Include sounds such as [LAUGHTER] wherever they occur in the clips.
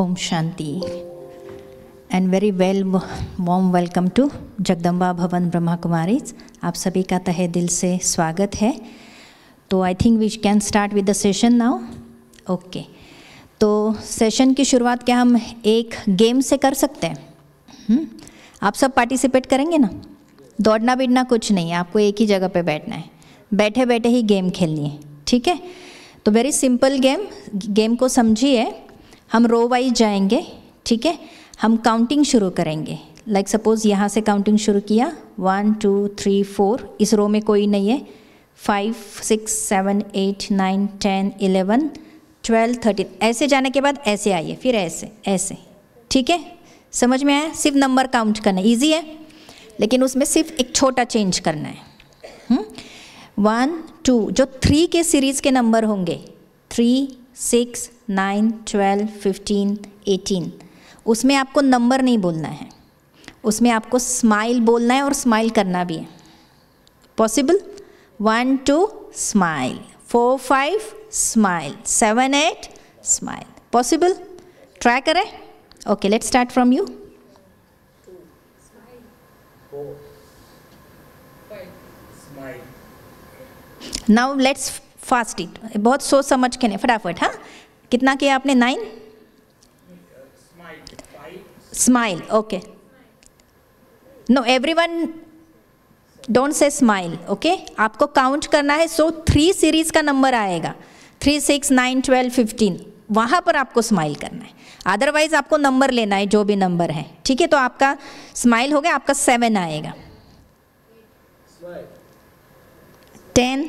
ओम शांति and very well warm welcome to Jagdamba Bhavan Brahma कुमारी आप सभी का तहे दिल से स्वागत है तो I think we can start with the session now okay तो सेशन की शुरुआत क्या हम एक गेम से कर सकते हैं हुँ? हम्म? आप सब पार्टिसिपेट करेंगे ना दौड़ना बिड़ना कुछ नहीं है आपको एक ही जगह पे बैठना है बैठे बैठे ही गेम खेलनी है ठीक है तो वेरी सिंपल गेम गेम को समझिए हम रो वाइज जाएंगे ठीक है हम काउंटिंग शुरू करेंगे लाइक सपोज़ यहाँ से काउंटिंग शुरू किया वन टू थ्री फोर इस रो में कोई नहीं है five six seven eight nine ten eleven twelve thirteen ऐसे जाने के बाद ऐसे आइए फिर ऐसे ऐसे ठीक है समझ में आया सिर्फ नंबर काउंट करना इजी है लेकिन उसमें सिर्फ एक छोटा चेंज करना है वन हम्म? टू जो थ्री के सीरीज़ के नंबर होंगे three six nine twelve fifteen eighteen उसमें आपको नंबर नहीं बोलना है उसमें आपको स्माइल बोलना है और स्माइल करना भी है possible one two smile four five smile seven eight smile possible try करें okay let's start from you now let's fast it बहुत सोच समझ के नहीं फटाफट हाँ कितना किया आपने nine smile okay no every one don't say smile okay आपको काउंट करना है सो थ्री सीरीज का नंबर आएगा three six nine twelve fifteen वहाँ पर आपको स्माइल करना है अदरवाइज आपको नंबर लेना है जो भी नंबर है ठीक है तो आपका स्माइल हो गया आपका सेवन आएगा टेन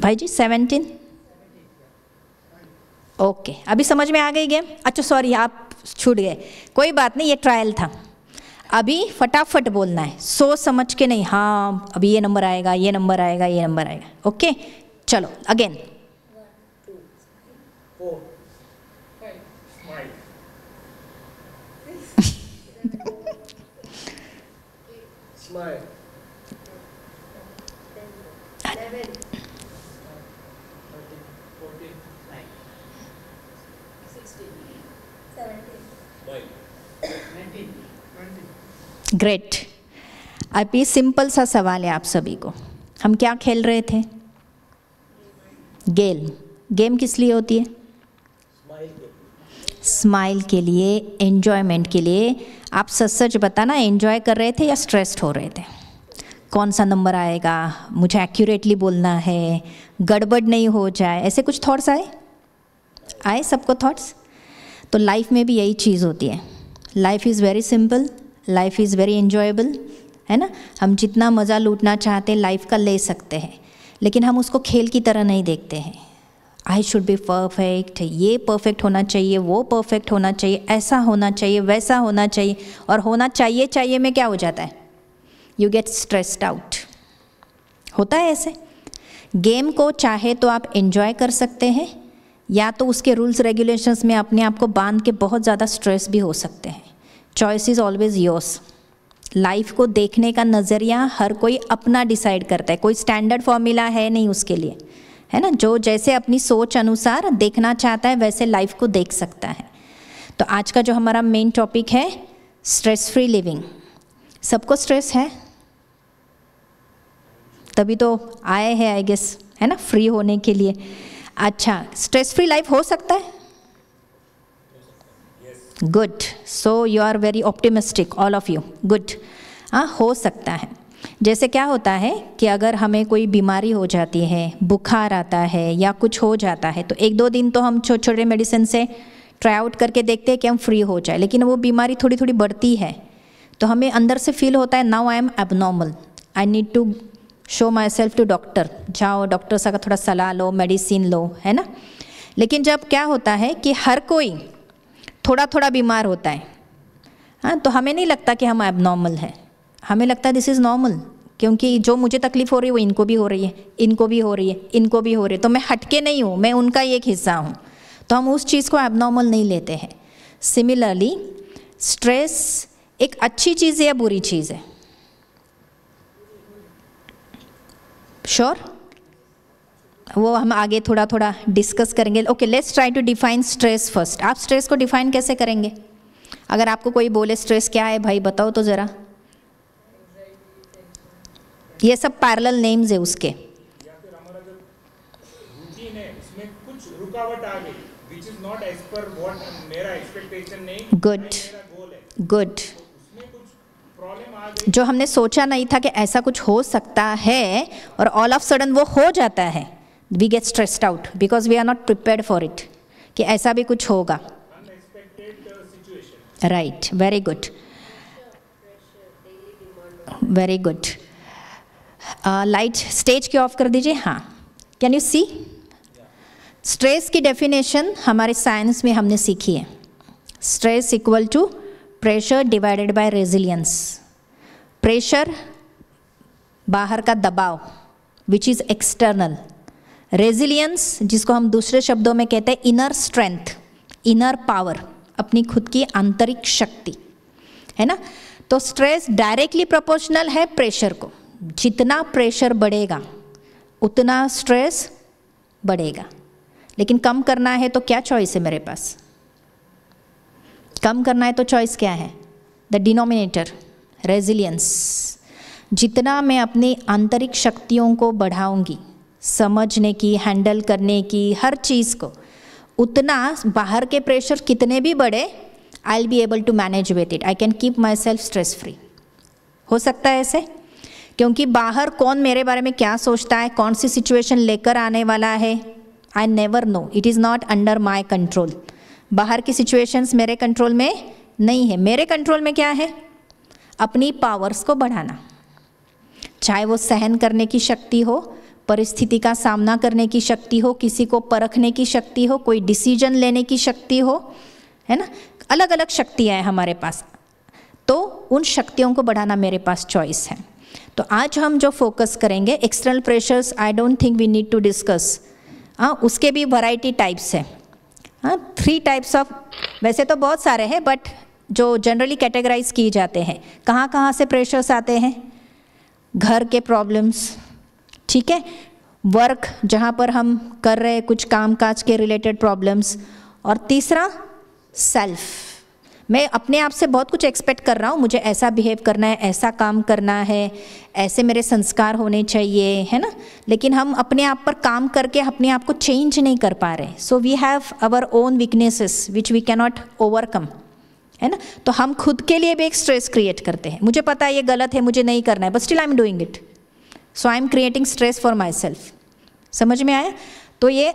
भाई जी सेवनटीन ओके अभी समझ में आ गई गेम अच्छा सॉरी आप छूट गए कोई बात नहीं ये ट्रायल था अभी फटाफट बोलना है सोच समझ के नहीं हाँ अभी ये नंबर आएगा ये नंबर आएगा ये नंबर आएगा ओके चलो अगेन Smile. ग्रेट अब ये सिंपल सा सवाल है आप सभी को हम क्या खेल रहे थे गेम गेम किस लिए होती है स्माइल के लिए एन्जॉयमेंट के लिए आप सच सच बताना एन्जॉय कर रहे थे या स्ट्रेस्ड हो रहे थे कौन सा नंबर आएगा मुझे एक्यूरेटली बोलना है गड़बड़ नहीं हो जाए ऐसे कुछ थॉट्स आए आए सबको थॉट्स तो लाइफ में भी यही चीज़ होती है life is very simple life is very enjoyable है ना हम जितना मज़ा लूटना चाहते हैं लाइफ का ले सकते हैं लेकिन हम उसको खेल की तरह नहीं देखते हैं आई शुड बी परफेक्ट ये परफेक्ट होना चाहिए वो परफेक्ट होना चाहिए ऐसा होना चाहिए वैसा होना चाहिए और होना चाहिए चाहिए में क्या हो जाता है यू गेट स्ट्रेस्ड आउट होता है ऐसे गेम को चाहे तो आप इन्जॉय कर सकते हैं या तो उसके रूल्स रेगुलेशंस में अपने आप को बांध के बहुत ज़्यादा स्ट्रेस भी हो सकते हैं choice is always yours life को देखने का नज़रिया हर कोई अपना डिसाइड करता है कोई स्टैंडर्ड फॉर्मूला है नहीं उसके लिए है ना जो जैसे अपनी सोच अनुसार देखना चाहता है वैसे लाइफ को देख सकता है तो आज का जो हमारा मेन टॉपिक है स्ट्रेस फ्री लिविंग सबको स्ट्रेस है तभी तो आए हैं आई गेस है ना फ्री होने के लिए अच्छा स्ट्रेस फ्री लाइफ हो सकता है good so you are very optimistic all of you good हाँ हो सकता है जैसे क्या होता है कि अगर हमें कोई बीमारी हो जाती है बुखार आता है या कुछ हो जाता है तो एक दो दिन तो हम छोटे छोटे मेडिसिन से ट्राई आउट करके देखते हैं कि हम फ्री हो जाए लेकिन वो बीमारी थोड़ी थोड़ी बढ़ती है तो हमें अंदर से फील होता है now I am abnormal I need to show my self to doctor जाओ डॉक्टर से थोड़ा सलाह लो मेडिसिन लो है ना लेकिन जब क्या होता है कि हर कोई थोड़ा थोड़ा बीमार होता है हाँ तो हमें नहीं लगता कि हम नॉर्मल हैं हमें लगता है दिस इज़ नॉर्मल क्योंकि जो मुझे तकलीफ़ हो रही है वो इनको भी हो रही है इनको भी हो रही है इनको भी हो रही है तो मैं हटके नहीं हूँ मैं उनका ही एक हिस्सा हूँ तो हम उस चीज़ को एबनॉर्मल नहीं लेते हैं सिमिलरली स्ट्रेस एक अच्छी चीज़ है या बुरी चीज़ है श्योर sure? वो हम आगे थोड़ा थोड़ा डिस्कस करेंगे okay let's try to define stress first आप स्ट्रेस को डिफाइन कैसे करेंगे अगर आपको कोई बोले स्ट्रेस क्या है भाई बताओ तो ज़रा ये सब पैरल नेम्स है उसके गुड गुड तो जो हमने सोचा नहीं था कि ऐसा कुछ हो सकता है और ऑल ऑफ सडन वो हो जाता है we get stressed out because we are not prepare for it कि ऐसा भी कुछ होगा right very good very good light stage की ऑफ कर दीजिए हाँ कैन यू सी स्ट्रेस की डेफिनेशन हमारे साइंस में हमने सीखी है stress equal to pressure divided by resilience pressure बाहर का दबाव विच इज़ एक्सटर्नल रेजिलियंस जिसको हम दूसरे शब्दों में कहते हैं इनर स्ट्रेंथ इनर पावर अपनी खुद की आंतरिक शक्ति है ना तो स्ट्रेस डायरेक्टली प्रोपोर्शनल है प्रेशर को जितना प्रेशर बढ़ेगा उतना स्ट्रेस बढ़ेगा लेकिन कम करना है तो क्या चॉइस है मेरे पास कम करना है तो चॉइस क्या है द डिनोमिनेटर रेजिलियंस जितना मैं अपनी आंतरिक शक्तियों को बढ़ाऊंगी समझने की हैंडल करने की हर चीज़ को उतना बाहर के प्रेशर कितने भी बड़े I will be able to manage with it I can keep my self stress free हो सकता है ऐसे क्योंकि बाहर कौन मेरे बारे में क्या सोचता है कौन सी सिचुएशन लेकर आने वाला है I never know it is not under my control बाहर की सिचुएशंस मेरे कंट्रोल में नहीं है मेरे कंट्रोल में क्या है अपनी पावर्स को बढ़ाना चाहे वो सहन करने की शक्ति हो परिस्थिति का सामना करने की शक्ति हो किसी को परखने की शक्ति हो कोई डिसीजन लेने की शक्ति हो है ना अलग अलग शक्तियाँ हैं हमारे पास तो उन शक्तियों को बढ़ाना मेरे पास चॉइस है तो आज हम जो फोकस करेंगे external pressures I don't think we need to discuss हाँ उसके भी वैरायटी टाइप्स है हाँ थ्री टाइप्स ऑफ वैसे तो बहुत सारे हैं बट जो जनरली कैटेगराइज किए जाते हैं कहाँ कहाँ से प्रेशर्स आते हैं घर के प्रॉब्लम्स ठीक है वर्क जहाँ पर हम कर रहे हैं कुछ काम काज के रिलेटेड प्रॉब्लम्स और तीसरा सेल्फ मैं अपने आप से बहुत कुछ एक्सपेक्ट कर रहा हूँ मुझे ऐसा बिहेव करना है ऐसा काम करना है ऐसे मेरे संस्कार होने चाहिए है ना लेकिन हम अपने आप पर काम करके अपने आप को चेंज नहीं कर पा रहे so we have our own weaknesses which we cannot overcome है ना तो हम खुद के लिए भी एक स्ट्रेस क्रिएट करते हैं मुझे पता है ये गलत है मुझे नहीं करना है but still I am doing it so I am creating stress for my self समझ में आया तो ये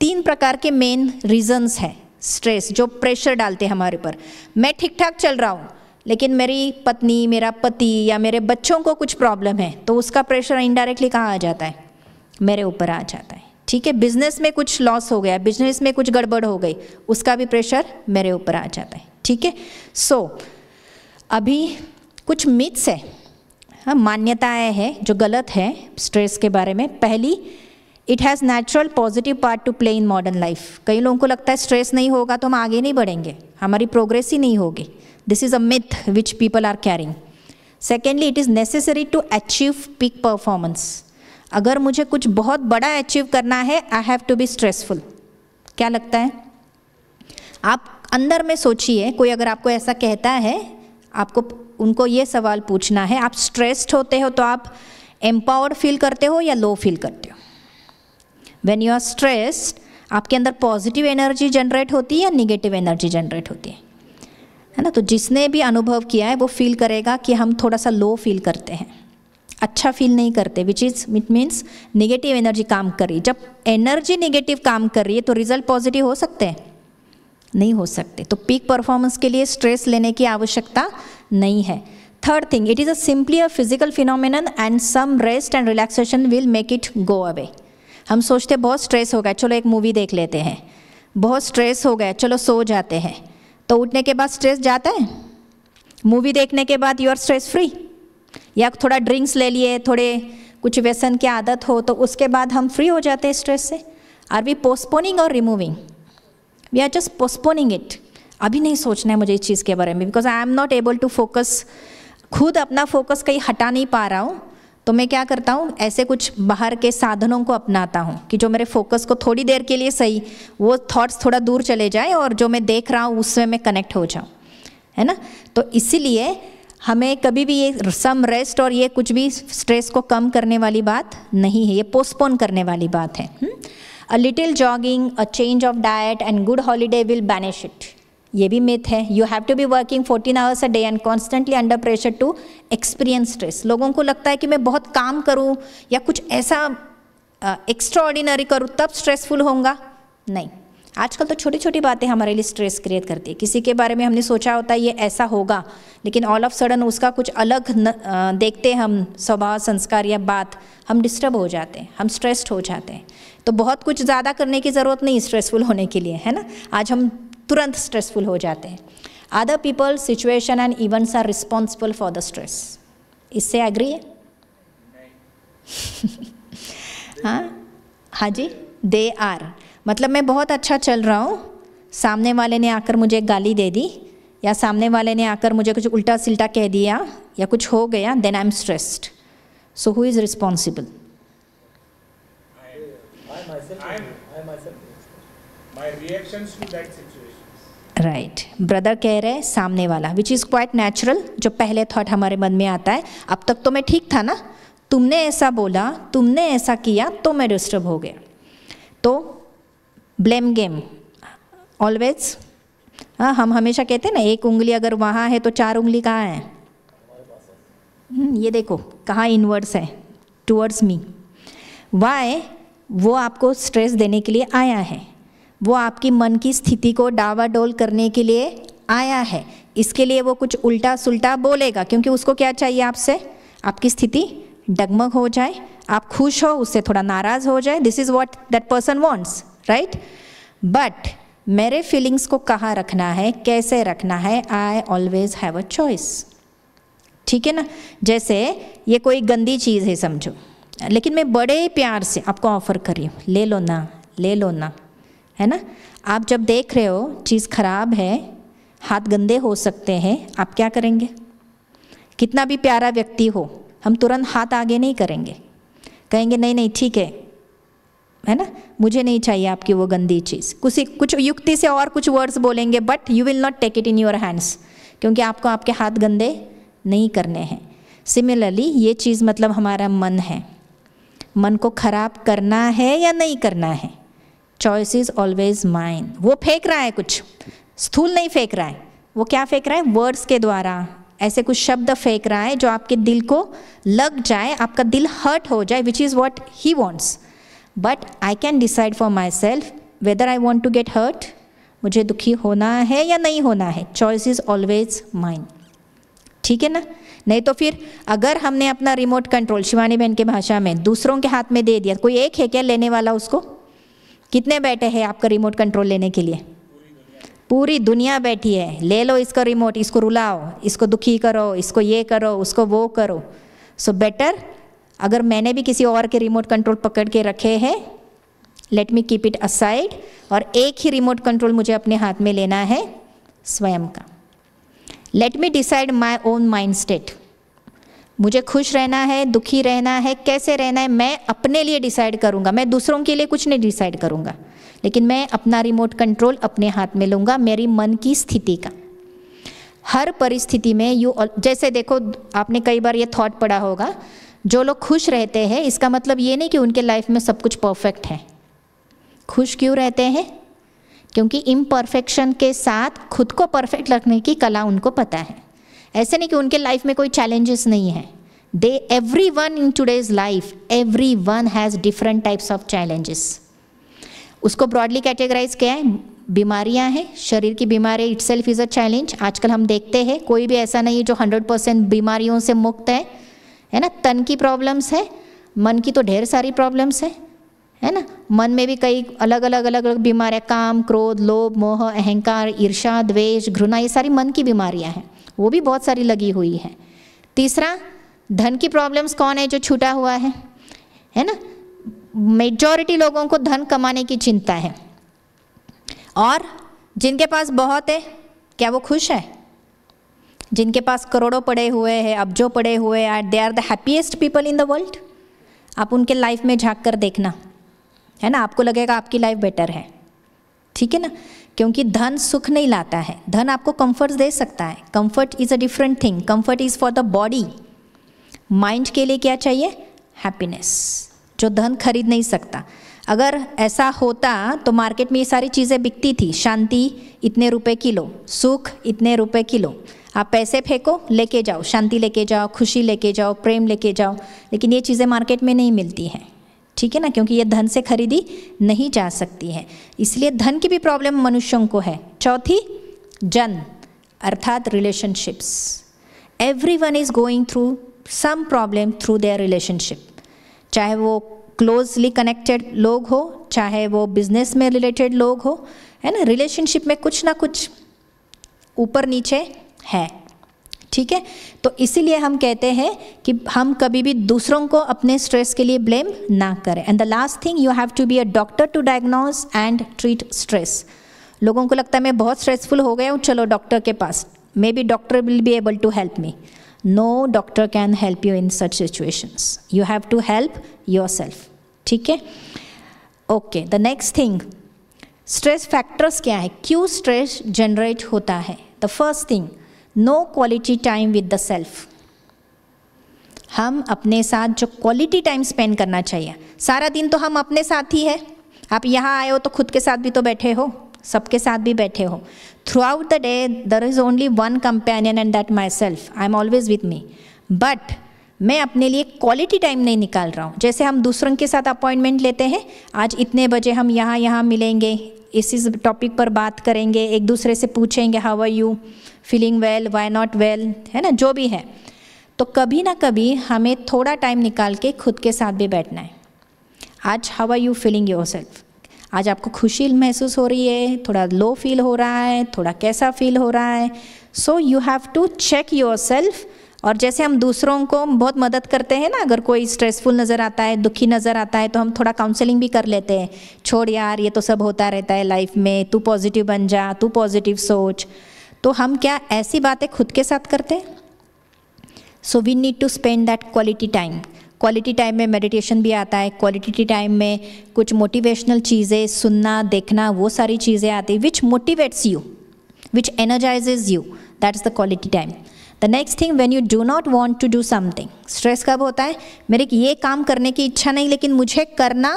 तीन प्रकार के मेन रीजन्स हैं स्ट्रेस जो प्रेशर डालते हैं हमारे ऊपर मैं ठीक ठाक चल रहा हूँ लेकिन मेरी पत्नी मेरा पति या मेरे बच्चों को कुछ प्रॉब्लम है तो उसका प्रेशर इनडायरेक्टली कहाँ आ जाता है मेरे ऊपर आ जाता है ठीक है बिजनेस में कुछ लॉस हो गया बिजनेस में कुछ गड़बड़ हो गई उसका भी प्रेशर मेरे ऊपर आ जाता है ठीक है सो अभी कुछ मिथ्स है हाँ मान्यताएं हैं जो गलत हैं स्ट्रेस के बारे में पहली it has natural positive part to play in modern life कई लोगों को लगता है स्ट्रेस नहीं होगा तो हम आगे नहीं बढ़ेंगे हमारी प्रोग्रेस ही नहीं होगी this is a myth which people are carrying secondly it is necessary to achieve peak performance अगर मुझे कुछ बहुत बड़ा अचीव करना है I have to be stressful क्या लगता है आप अंदर में सोचिए कोई अगर आपको ऐसा कहता है आपको उनको ये सवाल पूछना है आप स्ट्रेस्ड होते हो तो आप एम्पावर्ड फील करते हो या लो फील करते हो वेन यू आर स्ट्रेस्ड आपके अंदर पॉजिटिव एनर्जी जनरेट होती है या निगेटिव एनर्जी जनरेट होती है है ना तो जिसने भी अनुभव किया है वो फील करेगा कि हम थोड़ा सा लो फील करते हैं अच्छा फील नहीं करते which is it means negative energy काम कर रही जब एनर्जी निगेटिव काम कर रही है तो रिजल्ट पॉजिटिव हो सकते हैं नहीं हो सकते तो पीक परफॉर्मेंस के लिए स्ट्रेस लेने की आवश्यकता नहीं है third thing it is a simply a physical phenomenon and some rest and relaxation will make it go away हम सोचते बहुत स्ट्रेस हो गया चलो एक मूवी देख लेते हैं बहुत स्ट्रेस हो गया चलो सो जाते हैं तो उठने के बाद स्ट्रेस जाता है मूवी देखने के बाद यू आर स्ट्रेस फ्री या थोड़ा ड्रिंक्स ले लिए थोड़े कुछ व्यसन की आदत हो तो उसके बाद हम फ्री हो जाते हैं स्ट्रेस से आर वी पोस्टपोनिंग और removing we are just postponing it अभी नहीं सोचना है मुझे इस चीज़ के बारे में because I am not able to focus खुद अपना फोकस कहीं हटा नहीं पा रहा हूँ तो मैं क्या करता हूँ ऐसे कुछ बाहर के साधनों को अपनाता हूँ कि जो मेरे फोकस को थोड़ी देर के लिए सही वो थॉट्स थोड़ा दूर चले जाए और जो मैं देख रहा हूँ उसमें मैं कनेक्ट हो जाऊँ है ना तो इसीलिए हमें कभी भी ये सम रेस्ट और ये कुछ भी स्ट्रेस को कम करने वाली बात नहीं है ये पोस्टपोन करने वाली बात है huh? Hmm? A little jogging a change of diet and good holiday will banish it ये भी मिथ है you have to be working fourteen hours a day and constantly under pressure to experience stress लोगों को लगता है कि मैं बहुत काम करूं या कुछ ऐसा एक्स्ट्रा ऑर्डिनरी करूँ तब स्ट्रेसफुल होंगे नहीं आजकल तो छोटी छोटी बातें हमारे लिए स्ट्रेस क्रिएट करती है किसी के बारे में हमने सोचा होता है ये ऐसा होगा लेकिन ऑल ऑफ सडन उसका कुछ अलग न, आ, देखते हम स्वभाव संस्कार या बात हम डिस्टर्ब हो जाते हैं हम स्ट्रेस्ड हो जाते हैं तो बहुत कुछ ज़्यादा करने की ज़रूरत नहीं स्ट्रेसफुल होने के लिए है ना आज हम तुरंत स्ट्रेसफुल हो जाते हैं other people situation and events are responsible for the stress इससे एग्री है [LAUGHS] हाँ हाँ जी दे आर मतलब मैं बहुत अच्छा चल रहा हूँ सामने वाले ने आकर मुझे गाली दे दी या सामने वाले ने आकर मुझे कुछ उल्टा सिल्टा कह दिया या कुछ हो गया then I am stressed so who is responsible right brother कह रहे सामने वाला विच इज़ क्वाइट नेचुरल जो पहले थॉट हमारे मन में आता है अब तक तो मैं ठीक था ना तुमने ऐसा बोला तुमने ऐसा किया तो मैं डिस्टर्ब हो गया तो ब्लेम गेम ऑलवेज हाँ हम हमेशा कहते हैं ना एक उंगली अगर वहाँ है तो चार उंगली कहाँ है हम्म, ये देखो कहाँ इनवर्स है टूवर्ड्स मी वाई वो आपको स्ट्रेस देने के लिए आया है वो आपकी मन की स्थिति को डावाडोल करने के लिए आया है इसके लिए वो कुछ उल्टा सुलटा बोलेगा क्योंकि उसको क्या चाहिए आपसे आपकी स्थिति डगमग हो जाए आप खुश हो उससे थोड़ा नाराज़ हो जाए this is what that person wants right but मेरे फीलिंग्स को कहाँ रखना है कैसे रखना है I always have a choice ठीक है ना जैसे ये कोई गंदी चीज़ है समझो लेकिन मैं बड़े प्यार से आपको ऑफर कर रही हूँ ले लो ना ले लो ना है ना आप जब देख रहे हो चीज़ खराब है हाथ गंदे हो सकते हैं आप क्या करेंगे कितना भी प्यारा व्यक्ति हो हम तुरंत हाथ आगे नहीं करेंगे कहेंगे नहीं नहीं ठीक है है ना मुझे नहीं चाहिए आपकी वो गंदी चीज़ कुछ कुछ युक्ति से और कुछ वर्ड्स बोलेंगे but you will not take it in your hands क्योंकि आपको आपके हाथ गंदे नहीं करने हैं सिमिलरली ये चीज़ मतलब हमारा मन है मन को खराब करना है या नहीं करना है चॉइस इज़ ऑलवेज माइंड वो फेंक रहा है कुछ स्थूल नहीं फेंक रहा है वो क्या फेंक रहा है वर्ड्स के द्वारा ऐसे कुछ शब्द फेंक रहा है जो आपके दिल को लग जाए आपका दिल हर्ट हो जाए which is what he wants but I can decide for my self whether I want to get hurt मुझे दुखी होना है या नहीं होना है चॉइस इज़ ऑलवेज माइंड ठीक है ना नहीं तो फिर अगर हमने अपना रिमोट कंट्रोल शिवानी बहन के भाषा में दूसरों के हाथ में दे दिया कोई एक है क्या लेने वाला उसको कितने बैठे हैं आपका रिमोट कंट्रोल लेने के लिए पूरी दुनिया बैठी है ले लो इसका रिमोट इसको रुलाओ इसको दुखी करो इसको ये करो उसको वो करो सो बेटर अगर मैंने भी किसी और के रिमोट कंट्रोल पकड़ के रखे हैं let me keep it aside और एक ही रिमोट कंट्रोल मुझे अपने हाथ में लेना है स्वयं का let me decide my own mind state मुझे खुश रहना है दुखी रहना है कैसे रहना है मैं अपने लिए डिसाइड करूंगा मैं दूसरों के लिए कुछ नहीं डिसाइड करूंगा लेकिन मैं अपना रिमोट कंट्रोल अपने हाथ में लूंगा मेरी मन की स्थिति का हर परिस्थिति में यू जैसे देखो आपने कई बार ये थॉट पढ़ा होगा जो लोग खुश रहते हैं इसका मतलब ये नहीं कि उनके लाइफ में सब कुछ परफेक्ट है खुश क्यों रहते हैं क्योंकि इम्परफेक्शन के साथ खुद को परफेक्ट रखने की कला उनको पता है ऐसे नहीं कि उनके लाइफ में कोई चैलेंजेस नहीं है they every one in today's life every one has different types of challenges उसको ब्रॉडली कैटेगराइज किया है बीमारियां हैं शरीर की बीमारी itself is a challenge आजकल हम देखते हैं कोई भी ऐसा नहीं है जो 100 परसेंट बीमारियों से मुक्त है है ना तन की प्रॉब्लम्स है मन की तो ढेर सारी प्रॉब्लम्स है है ना मन में भी कई अलग अलग अलग अलग बीमारियाँ काम क्रोध लोभ मोह अहंकार ईर्षा द्वेष घृणा ये सारी मन की बीमारियाँ हैं वो भी बहुत सारी लगी हुई है तीसरा धन की प्रॉब्लम्स कौन है जो छूटा हुआ है है ना मेजॉरिटी लोगों को धन कमाने की चिंता है और जिनके पास बहुत है क्या वो खुश है जिनके पास करोड़ों पड़े हुए हैं अब्जों पड़े हुए हैं they are the happiest people in the world आप उनके लाइफ में झांक कर देखना है ना आपको लगेगा आपकी लाइफ बेटर है ठीक है ना क्योंकि धन सुख नहीं लाता है धन आपको कंफर्ट दे सकता है comfort is a different thing comfort is for the body mind के लिए क्या चाहिए हैप्पीनेस जो धन खरीद नहीं सकता अगर ऐसा होता तो मार्केट में ये सारी चीज़ें बिकती थी शांति इतने रुपए किलो सुख इतने रुपए किलो आप पैसे फेंको लेके जाओ शांति लेके जाओ खुशी लेके जाओ प्रेम लेके जाओ लेकिन ये चीज़ें मार्केट में नहीं मिलती हैं ठीक है ना क्योंकि ये धन से खरीदी नहीं जा सकती है इसलिए धन की भी प्रॉब्लम मनुष्यों को है चौथी जन अर्थात relationships every one is going through some problem through their relationship चाहे वो क्लोजली कनेक्टेड लोग हो चाहे वो बिजनेस में रिलेटेड लोग हो है ना रिलेशनशिप में कुछ ना कुछ ऊपर नीचे है ठीक है तो इसीलिए हम कहते हैं कि हम कभी भी दूसरों को अपने स्ट्रेस के लिए ब्लेम ना करें and the last thing you have to be a doctor to diagnose and treat stress लोगों को लगता है मैं बहुत स्ट्रेसफुल हो गया हूँ चलो डॉक्टर के पास maybe doctor will be able to help me no doctor can help you in such situations you have to help yourself ठीक है okay the next thing stress factors क्या है क्यों स्ट्रेस जनरेट होता है the first thing no quality time with the self हम अपने साथ जो क्वालिटी टाइम स्पेंड करना चाहिए सारा दिन तो हम अपने साथ ही है आप यहाँ आए हो तो खुद के साथ भी तो बैठे हो सबके साथ भी बैठे हो throughout the day there is only one companion and that myself I am always with me but मैं अपने लिए क्वालिटी टाइम नहीं निकाल रहा हूँ जैसे हम दूसरों के साथ अपॉइंटमेंट लेते हैं आज इतने बजे हम यहाँ यहाँ मिलेंगे इसी टॉपिक पर बात करेंगे एक दूसरे से पूछेंगे how are you feeling well why not well है ना जो भी है तो कभी ना कभी हमें थोड़ा टाइम निकाल के खुद के साथ भी बैठना है आज how are you feeling yourself आज आपको खुशी महसूस हो रही है थोड़ा लो फील हो रहा है थोड़ा कैसा फील हो रहा है so you have to check yourself और जैसे हम दूसरों को बहुत मदद करते हैं ना अगर कोई स्ट्रेसफुल नज़र आता है दुखी नज़र आता है तो हम थोड़ा काउंसलिंग भी कर लेते हैं छोड़ यार ये तो सब होता रहता है लाइफ में तू पॉजिटिव बन जा तू पॉजिटिव सोच तो हम क्या ऐसी बातें खुद के साथ करते हैं so we need to spend that quality time quality time में मेडिटेशन भी आता है क्वालिटी टाइम में कुछ मोटिवेशनल चीज़ें सुनना देखना वो सारी चीज़ें आती which motivates you which एनर्जाइजेज you that is the quality time the next thing when you do not want to do something stress कब होता है मेरे ये काम करने की इच्छा नहीं लेकिन मुझे करना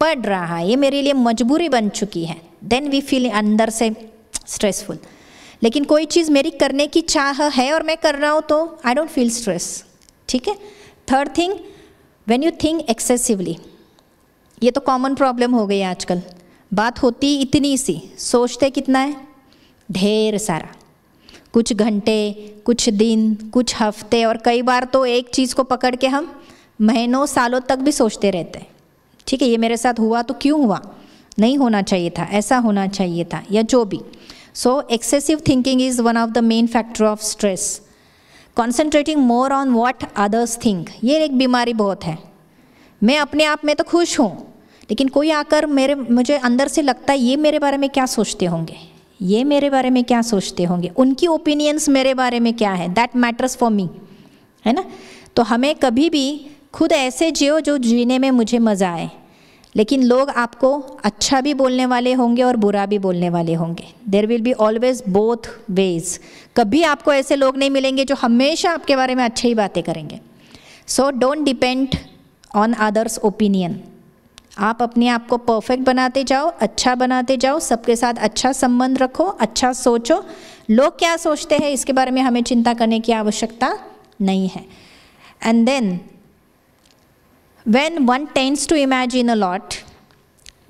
पड़ रहा है ये मेरे लिए मजबूरी बन चुकी है देन वी फील अंदर से स्ट्रेसफुल लेकिन कोई चीज़ मेरी करने की चाह है और मैं कर रहा हूँ तो आई डोंट फील स्ट्रेस ठीक है third thing when you think excessively ये तो कॉमन प्रॉब्लम हो गई आजकल बात होती इतनी सी सोचते कितना है ढेर सारा कुछ घंटे कुछ दिन कुछ हफ्ते और कई बार तो एक चीज़ को पकड़ के हम महीनों सालों तक भी सोचते रहते हैं ठीक है ये मेरे साथ हुआ तो क्यों हुआ नहीं होना चाहिए था ऐसा होना चाहिए था या जो भी so excessive thinking is one of the main factor of stress concentrating more on what others think ये एक बीमारी बहुत है मैं अपने आप में तो खुश हूँ लेकिन कोई आकर मेरे मुझे अंदर से लगता है ये मेरे बारे में क्या सोचते होंगे ये मेरे बारे में क्या सोचते होंगे उनकी ओपिनियंस मेरे बारे में क्या है दैट मैटर्स फॉर मी है ना तो हमें कभी भी खुद ऐसे जियो जो जीने में मुझे मज़ा आए लेकिन लोग आपको अच्छा भी बोलने वाले होंगे और बुरा भी बोलने वाले होंगे there will be always both ways कभी आपको ऐसे लोग नहीं मिलेंगे जो हमेशा आपके बारे में अच्छी ही बातें करेंगे so don't depend on others opinion आप अपने आप को परफेक्ट बनाते जाओ अच्छा बनाते जाओ सबके साथ अच्छा संबंध रखो अच्छा सोचो लोग क्या सोचते हैं इसके बारे में हमें चिंता करने की आवश्यकता नहीं है and then when one tends to imagine a lot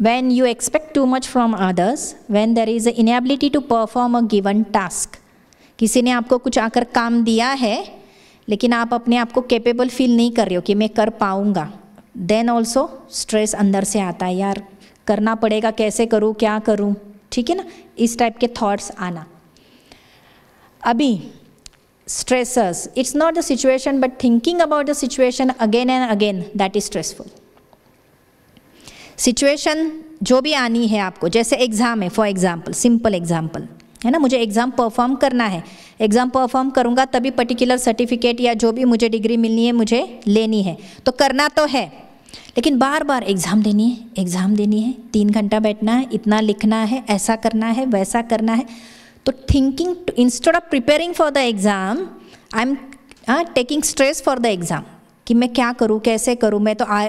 when you expect too much from others when there is a inability to perform a given task किसी ने आपको कुछ आकर काम दिया है लेकिन आप अपने आप को कैपेबल फील नहीं कर रहे हो कि मैं कर पाऊंगा देन ऑल्सो स्ट्रेस अंदर से आता है यार करना पड़ेगा कैसे करूँ क्या करूँ ठीक है ना इस टाइप के थॉट्स आना अभी stressors it's not the situation but thinking about the situation again and again that is stressful situation जो भी आनी है आपको जैसे एग्ज़ाम है फॉर एग्ज़ाम्पल सिंपल एग्ज़ाम्पल है ना मुझे एग्ज़ाम परफॉर्म करना है एग्ज़ाम परफॉर्म करूँगा तभी पर्टिकुलर सर्टिफिकेट या जो भी मुझे डिग्री मिलनी है मुझे लेनी है तो करना तो है लेकिन बार बार एग्ज़ाम देनी है एग्ज़ाम देनी है तीन घंटा बैठना है इतना लिखना है ऐसा करना है वैसा करना है तो thinking instead of preparing for the exam I am taking stress for the exam कि मैं क्या करूँ कैसे करूँ मैं तो आ,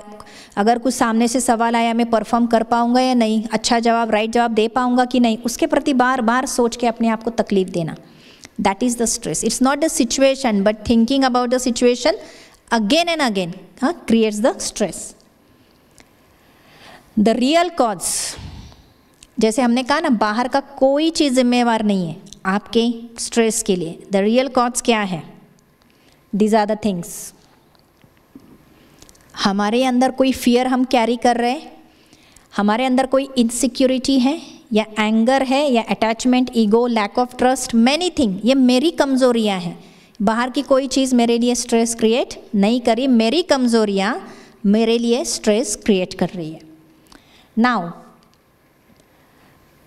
अगर कुछ सामने से सवाल आया मैं परफॉर्म कर पाऊँगा या नहीं अच्छा जवाब राइट जवाब दे पाऊँगा कि नहीं उसके प्रति बार बार सोच के अपने आप को तकलीफ देना that is the stress it's not the situation but thinking about the situation again and again huh, the stress the real cause जैसे हमने कहा ना बाहर का कोई चीज़ जिम्मेवार नहीं है आपके स्ट्रेस के लिए द रियल कॉज क्या है दीज आर द थिंग्स हमारे अंदर कोई फियर हम कैरी कर रहे हैं हमारे अंदर कोई इनसिक्योरिटी है या एंगर है या attachment ego lack of trust many thing ये मेरी कमज़ोरियाँ हैं बाहर की कोई चीज़ मेरे लिए स्ट्रेस क्रिएट नहीं करी मेरी कमज़ोरियाँ मेरे लिए स्ट्रेस क्रिएट कर रही है नाउ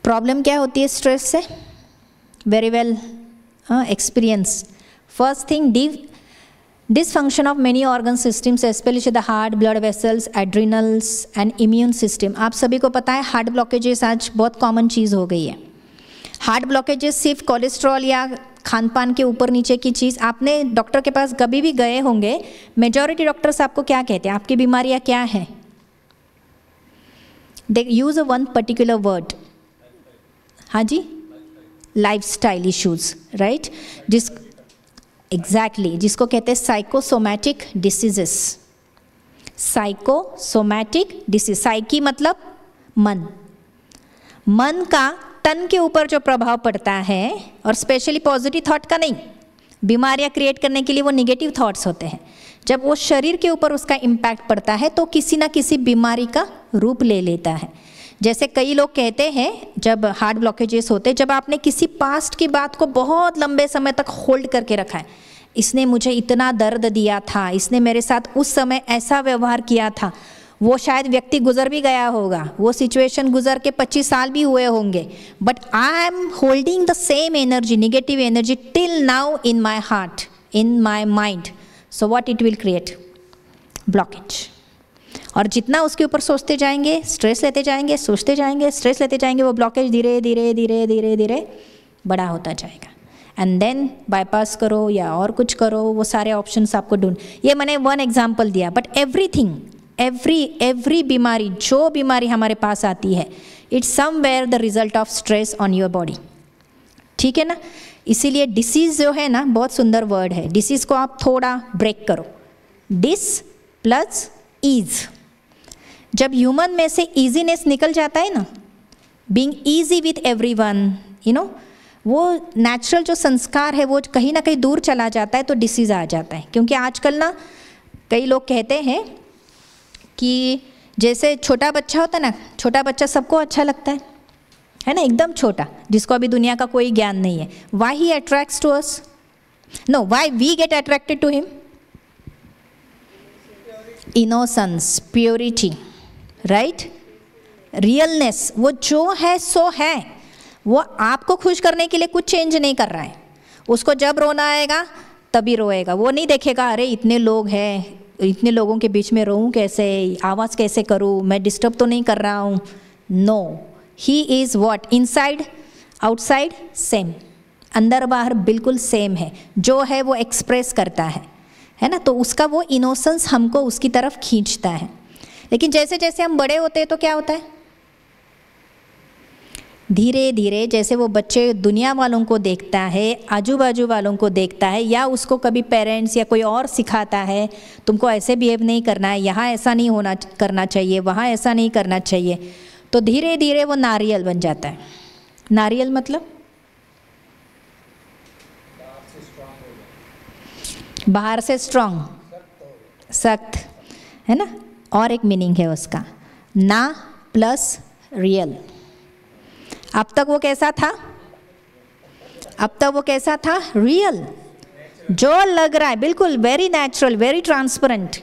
प्रॉब्लम क्या होती है स्ट्रेस से very well experience first thing the dysfunction of many organ systems specially the heart blood vessels adrenals and immune system आप सभी को पता है हार्ट ब्लॉकेजेस आज बहुत कॉमन चीज़ हो गई है हार्ट ब्लॉकेजेस सिर्फ कोलेस्ट्रॉल या खान पान के ऊपर नीचे की चीज़ आपने डॉक्टर के पास कभी भी गए होंगे मेजॉरिटी डॉक्टर्स आपको क्या कहते हैं आपकी बीमारियाँ क्या है they use a one particular word हाँ जी लाइफ स्टाइल इशूज़ राइट जिस एग्जैक्टली exactly, जिसको कहते हैं psychosomatic diseases psychosomatic disease psyche मतलब मन मन का तन के ऊपर जो प्रभाव पड़ता है और स्पेशली पॉजिटिव थॉट का नहीं बीमारियां क्रिएट करने के लिए वो निगेटिव थॉट्स होते हैं जब वो शरीर के ऊपर उसका इम्पैक्ट पड़ता है तो किसी ना किसी बीमारी का रूप ले लेता है जैसे कई लोग कहते हैं जब हार्ट ब्लॉकेजेस होते जब आपने किसी पास्ट की बात को बहुत लंबे समय तक होल्ड करके रखा है इसने मुझे इतना दर्द दिया था इसने मेरे साथ उस समय ऐसा व्यवहार किया था वो शायद व्यक्ति गुजर भी गया होगा वो सिचुएशन गुजर के 25 साल भी हुए होंगे but I am holding the same energy negative energy till now in my heart in my mind so what it will create blockage और जितना उसके ऊपर सोचते जाएंगे स्ट्रेस लेते जाएंगे सोचते जाएंगे स्ट्रेस लेते जाएंगे वो ब्लॉकेज धीरे धीरे धीरे धीरे धीरे बड़ा होता जाएगा एंड देन बाईपास करो या और कुछ करो वो सारे ऑप्शंस आपको ढूंढ ये मैंने वन एग्जाम्पल दिया बट एवरीथिंग एवरी एवरी बीमारी जो बीमारी हमारे पास आती है it's somewhere the result of stress on your body ठीक है ना इसीलिए डिसीज़ जो है ना बहुत सुंदर वर्ड है डिसीज़ को आप थोड़ा ब्रेक करो डिस प्लस ईज़ जब ह्यूमन में से ईजीनेस निकल जाता है ना being easy with every one you know वो नेचुरल जो संस्कार है वो कहीं ना कहीं दूर चला जाता है तो डिसीज़ आ जाता है क्योंकि आजकल ना कई लोग कहते हैं कि जैसे छोटा बच्चा होता है ना छोटा बच्चा सबको अच्छा लगता है है ना एकदम छोटा जिसको अभी दुनिया का कोई ज्ञान नहीं है why he attracts to us no why we get attracted to him innocence purity right realness वो जो है सो है वो आपको खुश करने के लिए कुछ चेंज नहीं कर रहा है उसको जब रोना आएगा तभी रोएगा वो नहीं देखेगा अरे इतने लोग हैं इतने लोगों के बीच में रोऊं कैसे आवाज़ कैसे करूं मैं डिस्टर्ब तो नहीं कर रहा हूँ no he is what inside outside same अंदर बाहर बिल्कुल सेम है जो है वो एक्सप्रेस करता है है ना तो उसका वो इनोसेंस हमको उसकी तरफ खींचता है लेकिन जैसे जैसे हम बड़े होते हैं तो क्या होता है धीरे धीरे जैसे वो बच्चे दुनिया वालों को देखता है आजू बाजू वालों को देखता है या उसको कभी पेरेंट्स या कोई और सिखाता है तुमको ऐसे बिहेव नहीं करना है यहाँ ऐसा नहीं होना करना चाहिए वहाँ ऐसा नहीं करना चाहिए तो धीरे धीरे वो नारियल बन जाता है नारियल मतलब बाहर से स्ट्रांग सख्त है ना और एक मीनिंग है उसका ना प्लस रियल अब तक वो कैसा था अब तक वो कैसा था रियल जो लग रहा है बिल्कुल वेरी नेचुरल वेरी ट्रांसपेरेंट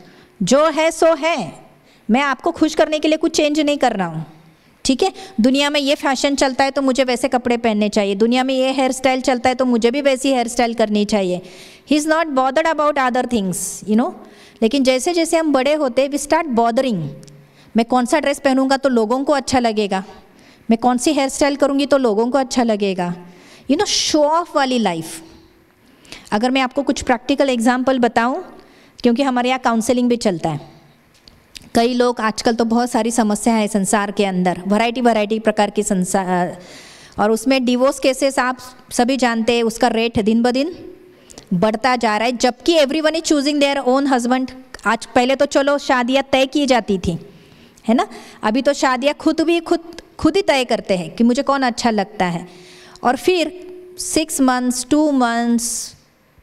जो है सो है मैं आपको खुश करने के लिए कुछ चेंज नहीं कर रहा हूँ ठीक है दुनिया में ये फैशन चलता है तो मुझे वैसे कपड़े पहनने चाहिए दुनिया में ये हेयर स्टाइल चलता है तो मुझे भी वैसी हेयर स्टाइल करनी चाहिए he is not bothered about other things you know लेकिन जैसे जैसे हम बड़े होते वी स्टार्ट बॉदरिंग मैं कौन सा ड्रेस पहनूंगा तो लोगों को अच्छा लगेगा मैं कौन सी हेयर स्टाइल करूँगी तो लोगों को अच्छा लगेगा यू नो शो ऑफ वाली लाइफ अगर मैं आपको कुछ प्रैक्टिकल एग्जाम्पल बताऊँ क्योंकि हमारे यहाँ काउंसलिंग भी चलता है कई लोग आजकल तो बहुत सारी समस्या है संसार के अंदर वैरायटी वैरायटी प्रकार की संसार और उसमें डिवोर्स केसेस आप सभी जानते हैं उसका रेट दिन ब दिन बढ़ता जा रहा है जबकि every one is choosing their own husband आज पहले तो चलो शादियाँ तय की जाती थी है ना अभी तो शादियाँ खुद भी खुद खुद ही तय करते हैं कि मुझे कौन अच्छा लगता है और फिर six months two months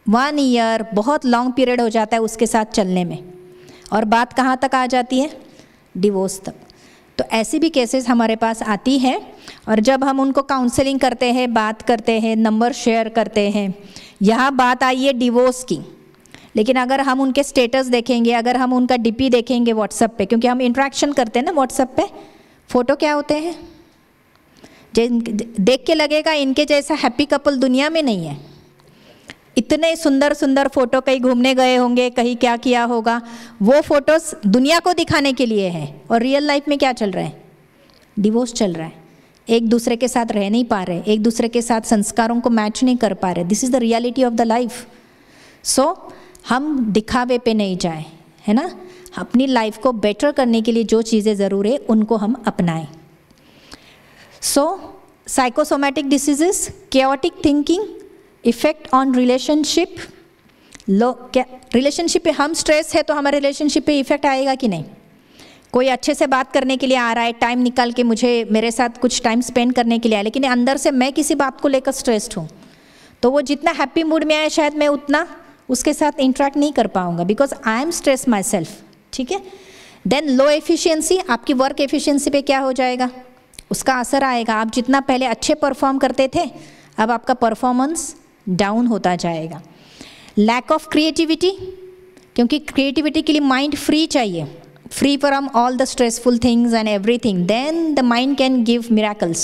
one year बहुत लॉन्ग पीरियड हो जाता है उसके साथ चलने में और बात कहाँ तक आ जाती है डिवोर्स तक तो ऐसी भी केसेस हमारे पास आती हैं और जब हम उनको काउंसलिंग करते हैं बात करते हैं नंबर शेयर करते हैं यहाँ बात आई है डिवोर्स की लेकिन अगर हम उनके स्टेटस देखेंगे अगर हम उनका डीपी देखेंगे व्हाट्सएप पे क्योंकि हम इंट्रैक्शन करते हैं ना व्हाट्सएप पे फ़ोटो क्या होते हैं देख के लगेगा इनके जैसा हैप्पी कपल दुनिया में नहीं है इतने सुंदर सुंदर फ़ोटो कहीं घूमने गए होंगे कहीं क्या किया होगा वो फ़ोटोज़ दुनिया को दिखाने के लिए है और रियल लाइफ में क्या चल रहा है डिवोर्स चल रहा है एक दूसरे के साथ रह नहीं पा रहे एक दूसरे के साथ संस्कारों को मैच नहीं कर पा रहे this is the reality of the life so हम दिखावे पे नहीं जाए है ना अपनी लाइफ को बेटर करने के लिए जो चीज़ें ज़रूर है उनको हम अपनाएं so psychosomatic diseases chaotic thinking effect on relationship लो क्या रिलेशनशिप पे हम स्ट्रेस है तो हमारे रिलेशनशिप पे इफेक्ट आएगा कि नहीं कोई अच्छे से बात करने के लिए आ रहा है टाइम निकाल के मुझे मेरे साथ कुछ टाइम स्पेंड करने के लिए आया लेकिन अंदर से मैं किसी बात को लेकर स्ट्रेस्ड हूँ तो वो जितना हैप्पी मूड में आया शायद मैं उतना उसके साथ इंट्रैक्ट नहीं कर पाऊँगा because I am stress myself ठीक है देन लो एफिशिएंसी आपकी वर्क एफिशिएंसी पे क्या हो जाएगा उसका असर आएगा आप जितना पहले अच्छे परफॉर्म करते थे अब आपका परफॉर्मेंस डाउन होता जाएगा लैक ऑफ क्रिएटिविटी क्योंकि क्रिएटिविटी के लिए माइंड फ्री चाहिए free from all the stressful things and everything then the mind can give miracles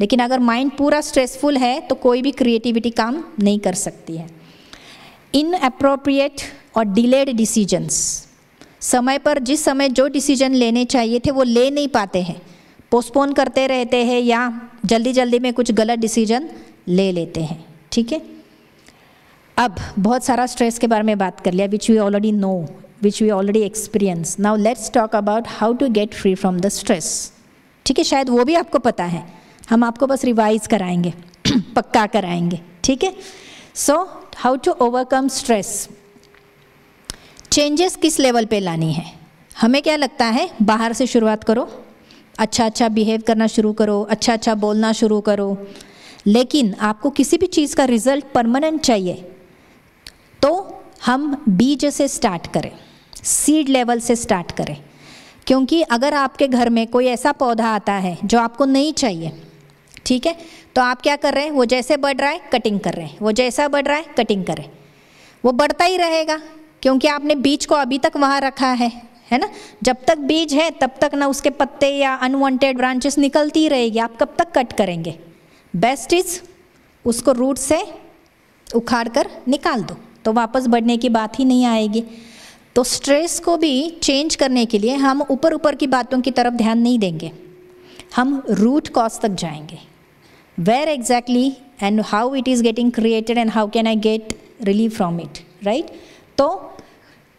लेकिन अगर माइंड पूरा स्ट्रेसफुल है तो कोई भी क्रिएटिविटी काम नहीं कर सकती है इन अप्रोप्रिएट और डिलेड डिसीजन्स समय पर जिस समय जो डिसीजन लेने चाहिए थे वो ले नहीं पाते हैं पोस्टपोन करते रहते हैं या जल्दी जल्दी में कुछ गलत डिसीजन ले लेते हैं ठीक है अब बहुत सारा स्ट्रेस के बारे में बात कर लिया which we already know which we already experienced. Now let's talk about how to get free from the stress. ठीक है शायद वो भी आपको पता है हम आपको बस रिवाइज कराएंगे [CLEARS THROAT] पक्का कराएंगे ठीक है so how to overcome stress changes किस लेवल पे लानी है हमें क्या लगता है बाहर से शुरुआत करो अच्छा अच्छा बिहेव करना शुरू करो अच्छा अच्छा बोलना शुरू करो लेकिन आपको किसी भी चीज़ का रिजल्ट परमानेंट चाहिए तो हम बी जैसे स्टार्ट करें सीड लेवल से स्टार्ट करें क्योंकि अगर आपके घर में कोई ऐसा पौधा आता है जो आपको नहीं चाहिए ठीक है तो आप क्या कर रहे हैं वो जैसे बढ़ रहा है कटिंग कर रहे हैं वो जैसा बढ़ रहा है कटिंग करें वो बढ़ता ही रहेगा क्योंकि आपने बीज को अभी तक वहाँ रखा है है ना जब तक बीज है तब तक ना उसके पत्ते या अनवांटेड ब्रांचेस निकलती ही रहेगी आप कब तक कट करेंगे बेस्ट इज उसको रूट से उखाड़ कर निकाल दो तो वापस बढ़ने की बात ही नहीं आएगी तो स्ट्रेस को भी चेंज करने के लिए हम ऊपर ऊपर की बातों की तरफ ध्यान नहीं देंगे हम रूट कॉज तक जाएंगे where exactly and how it is getting created and how can I get relieve from it right तो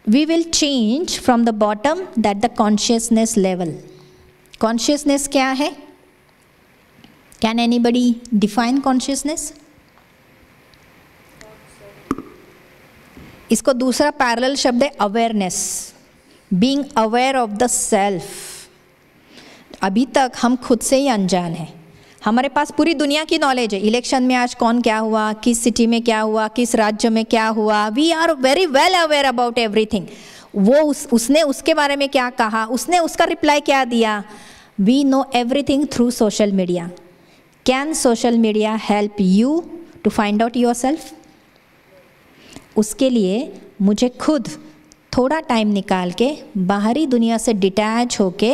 we will change from the bottom that the consciousness level consciousness क्या है can anybody define consciousness इसको दूसरा parallel शब्द है awareness being aware of the self अभी तक हम खुद से ही अनजान हैं हमारे पास पूरी दुनिया की नॉलेज है इलेक्शन में आज कौन क्या हुआ किस सिटी में क्या हुआ किस राज्य में क्या हुआ we are very well aware about everything वो उस उसने उसके बारे में क्या कहा उसने उसका रिप्लाई क्या दिया we know everything through social media can social media help you to find out yourself उसके लिए मुझे खुद थोड़ा टाइम निकाल के बाहरी दुनिया से डिटैच होके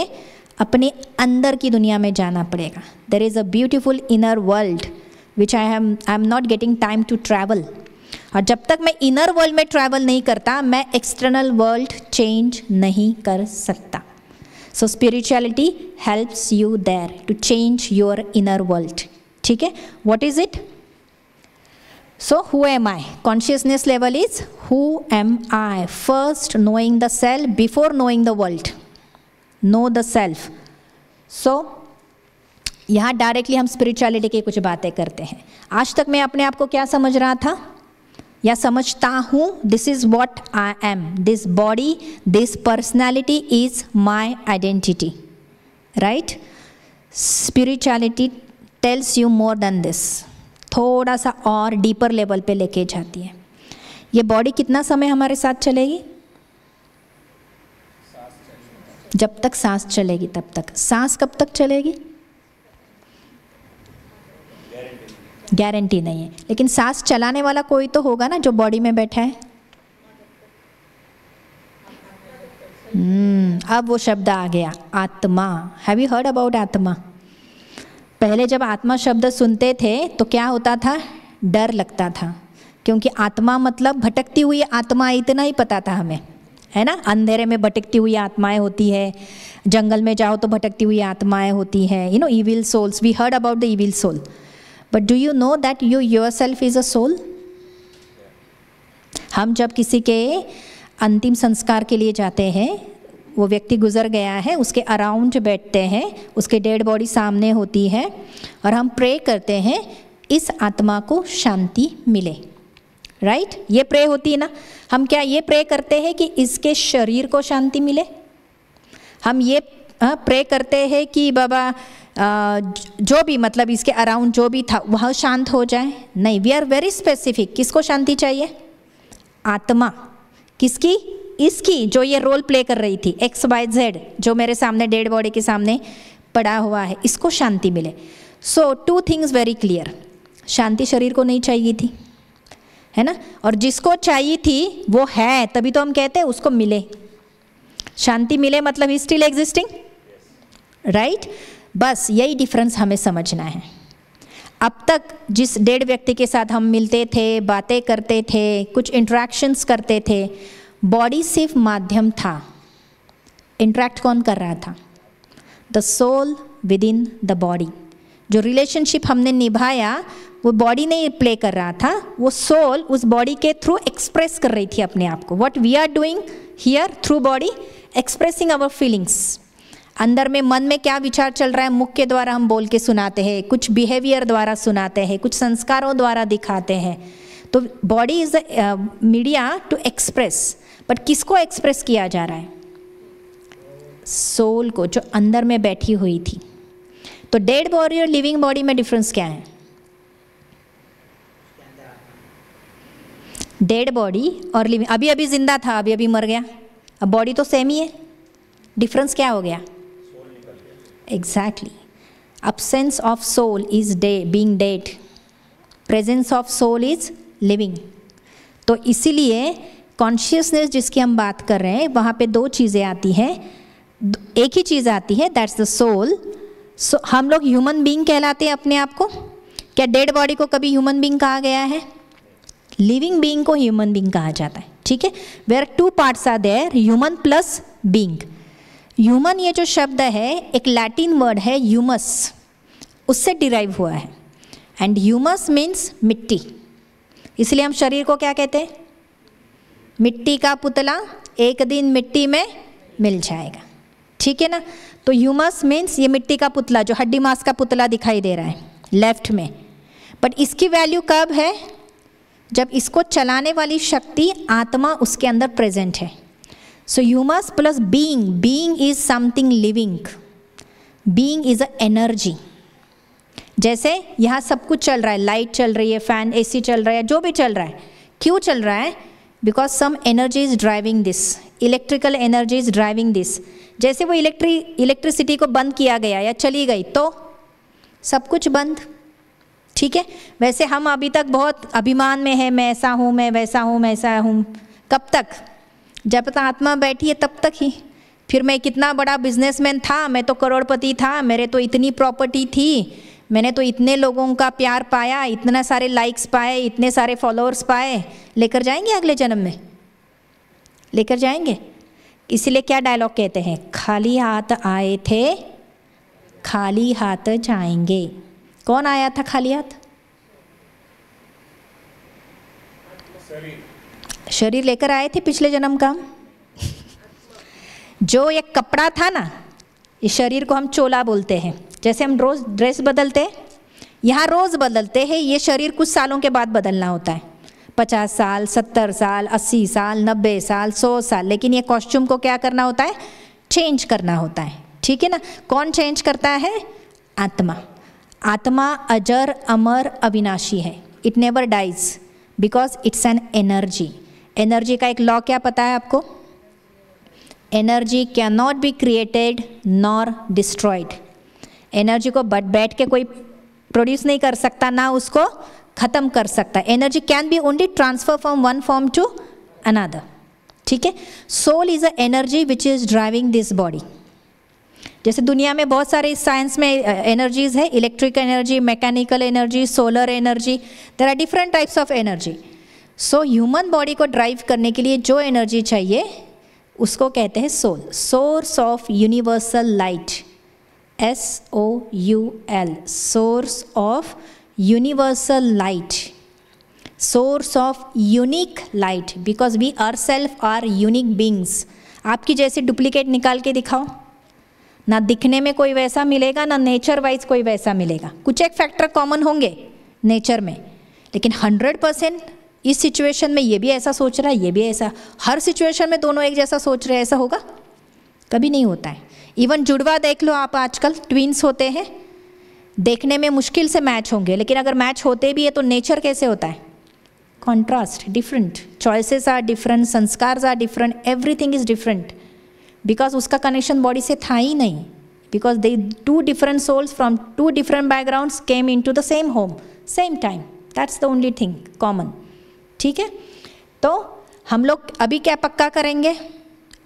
अपने अंदर की दुनिया में जाना पड़ेगा there is a beautiful inner world which I am I am not getting time to travel और जब तक मैं इनर वर्ल्ड में ट्रैवल नहीं करता मैं एक्सटर्नल वर्ल्ड चेंज नहीं कर सकता so spirituality helps you there to change your inner world ठीक है what is it So who am I? Consciousness level is who am I? First knowing the self before knowing the world. Know the self. So यहाँ directly हम spirituality की कुछ बातें करते हैं आज तक मैं अपने आप को क्या समझ रहा था या समझता हूँ this is what I am this body this personality is my identity right spirituality tells you more than this थोड़ा सा और डीपर लेवल पे लेके जाती है ये बॉडी कितना समय हमारे साथ चलेगी जब तक सांस चलेगी तब तक सांस कब तक चलेगी गारंटी नहीं है लेकिन सांस चलाने वाला कोई तो होगा ना जो बॉडी में बैठा है hmm, अब वो शब्द आ गया आत्मा हैव यू हर्ड अबाउट आत्मा पहले जब आत्मा शब्द सुनते थे तो क्या होता था डर लगता था क्योंकि आत्मा मतलब भटकती हुई आत्मा इतना ही पता था हमें है ना अंधेरे में भटकती हुई आत्माएं होती है जंगल में जाओ तो भटकती हुई आत्माएं होती है you know evil souls we heard about the evil soul but do you know that you yourself is a soul हम जब किसी के अंतिम संस्कार के लिए जाते हैं वो व्यक्ति गुजर गया है उसके अराउंड बैठते हैं उसके डेड बॉडी सामने होती है और हम प्रे करते हैं इस आत्मा को शांति मिले राइट right? ये प्रे होती है ना हम क्या ये प्रे करते हैं कि इसके शरीर को शांति मिले हम ये प्रे हाँ, करते हैं कि बाबा जो भी मतलब इसके अराउंड जो भी था वह शांत हो जाए नहीं वी आर वेरी स्पेसिफिक किसको शांति चाहिए आत्मा किसकी इसकी जो ये रोल प्ले कर रही थी एक्स वाई जेड जो मेरे सामने डेड बॉडी के सामने पड़ा हुआ है इसको शांति मिले so two things very clear शांति शरीर को नहीं चाहिए थी है ना और जिसको चाहिए थी वो है तभी तो हम कहते हैं उसको मिले शांति मिले मतलब ही स्टिल एग्जिस्टिंग राइट बस यही डिफरेंस हमें समझना है अब तक जिस डेड व्यक्ति के साथ हम मिलते थे बातें करते थे कुछ इंट्रैक्शंस करते थे बॉडी सिर्फ माध्यम था इंट्रैक्ट कौन कर रहा था the soul within the body जो रिलेशनशिप हमने निभाया वो बॉडी नहीं प्ले कर रहा था वो सोल उस बॉडी के थ्रू एक्सप्रेस कर रही थी अपने आप को what we are doing here through body expressing our feelings अंदर में मन में क्या विचार चल रहा है मुख के द्वारा हम बोल के सुनाते हैं कुछ बिहेवियर द्वारा सुनाते हैं कुछ संस्कारों द्वारा दिखाते हैं तो body is a media to express but किसको एक्सप्रेस किया जा रहा है सोल को जो अंदर में बैठी हुई थी तो डेड बॉडी और लिविंग बॉडी में डिफरेंस क्या है डेड बॉडी और लिविंग अभी अभी जिंदा था अभी अभी मर गया अब बॉडी तो सेम ही है डिफरेंस क्या हो गया exactly absence of soul is the being dead presence of soul is living तो इसीलिए कॉन्शियसनेस जिसकी हम बात कर रहे हैं वहाँ पे दो चीज़ें आती हैं एक ही चीज़ आती है दैट्स द सोल सो हम लोग ह्यूमन बींग कहलाते हैं अपने आप को क्या डेड बॉडी को कभी ह्यूमन बींग कहा गया है लिविंग बींग को ह्यूमन बींग कहा जाता है ठीक है where two parts are there human plus being human ये जो शब्द है एक लैटिन वर्ड है ह्यूमस उससे डिराइव हुआ है एंड ह्यूमस मीन्स मिट्टी इसलिए हम शरीर को क्या कहते हैं मिट्टी का पुतला एक दिन मिट्टी में मिल जाएगा ठीक है ना तो ह्यूमस मीन्स ये मिट्टी का पुतला जो हड्डी मास का पुतला दिखाई दे रहा है लेफ्ट में बट इसकी वैल्यू कब है जब इसको चलाने वाली शक्ति आत्मा उसके अंदर प्रेजेंट है so humus plus being being is something living being is a energy जैसे यहाँ सब कुछ चल रहा है लाइट चल रही है फैन एसी चल रहा है जो भी चल रहा है क्यों चल रहा है because some energy is driving this electrical energy is driving this जैसे वो इलेक्ट्री इलेक्ट्रिसिटी को बंद किया गया या चली गई तो सब कुछ बंद ठीक है वैसे हम अभी तक बहुत अभिमान में है मैं ऐसा हूँ मैं वैसा हूँ मैं ऐसा हूँ कब तक जब तक आत्मा बैठी है तब तक ही फिर मैं कितना बड़ा बिजनेसमैन था मैं तो करोड़पति था मेरे तो इतनी प्रॉपर्टी थी मैंने तो इतने लोगों का प्यार पाया इतना सारे लाइक्स पाए इतने सारे फॉलोअर्स पाए लेकर जाएंगे अगले जन्म में लेकर जाएंगे इसलिए क्या डायलॉग कहते हैं खाली हाथ आए थे खाली हाथ जाएंगे कौन आया था खाली हाथ शरीर लेकर आए थे पिछले जन्म का [LAUGHS] जो एक कपड़ा था ना इस शरीर को हम चोला बोलते हैं जैसे हम रोज़ ड्रेस बदलते हैं यहाँ रोज़ बदलते हैं ये शरीर कुछ सालों के बाद बदलना होता है पचास साल सत्तर साल अस्सी साल नब्बे साल सौ साल लेकिन ये कॉस्ट्यूम को क्या करना होता है चेंज करना होता है ठीक है ना कौन चेंज करता है आत्मा आत्मा अजर अमर अविनाशी है it never dies because it's an energy energy का एक लॉ क्या पता है आपको energy can not be created nor destroyed energy को बट बैठ के कोई प्रोड्यूस नहीं कर सकता ना उसको ख़त्म कर सकता energy can be only transfer from one form to another ठीक है soul is a energy which is driving this body जैसे दुनिया में बहुत सारे साइंस में एनर्जीज है electric energy mechanical energy solar energy there are different types of energy so human body को ड्राइव करने के लिए जो एनर्जी चाहिए उसको कहते हैं soul source of universal light S O U L source of universal light source of unique light because we are self are unique beings आपकी जैसे डुप्लीकेट निकाल के दिखाओ ना दिखने में कोई वैसा मिलेगा ना नेचर वाइज कोई वैसा मिलेगा कुछ एक फैक्टर कॉमन होंगे नेचर में लेकिन हंड्रेड परसेंट इस सिचुएशन में ये भी ऐसा सोच रहा है ये भी ऐसा हर सिचुएशन में दोनों एक जैसा सोच रहे हैं ऐसा होगा कभी नहीं होता है इवन जुड़वा देख लो आप आजकल ट्विंस होते हैं देखने में मुश्किल से मैच होंगे लेकिन अगर मैच होते भी है तो नेचर कैसे होता है contrast different choices are different sanskar are different everything is different because उसका कनेक्शन बॉडी से था ही नहीं because they two different souls from two different background came into the same home same time that's the only thing common ठीक है तो हम लोग अभी क्या पक्का करेंगे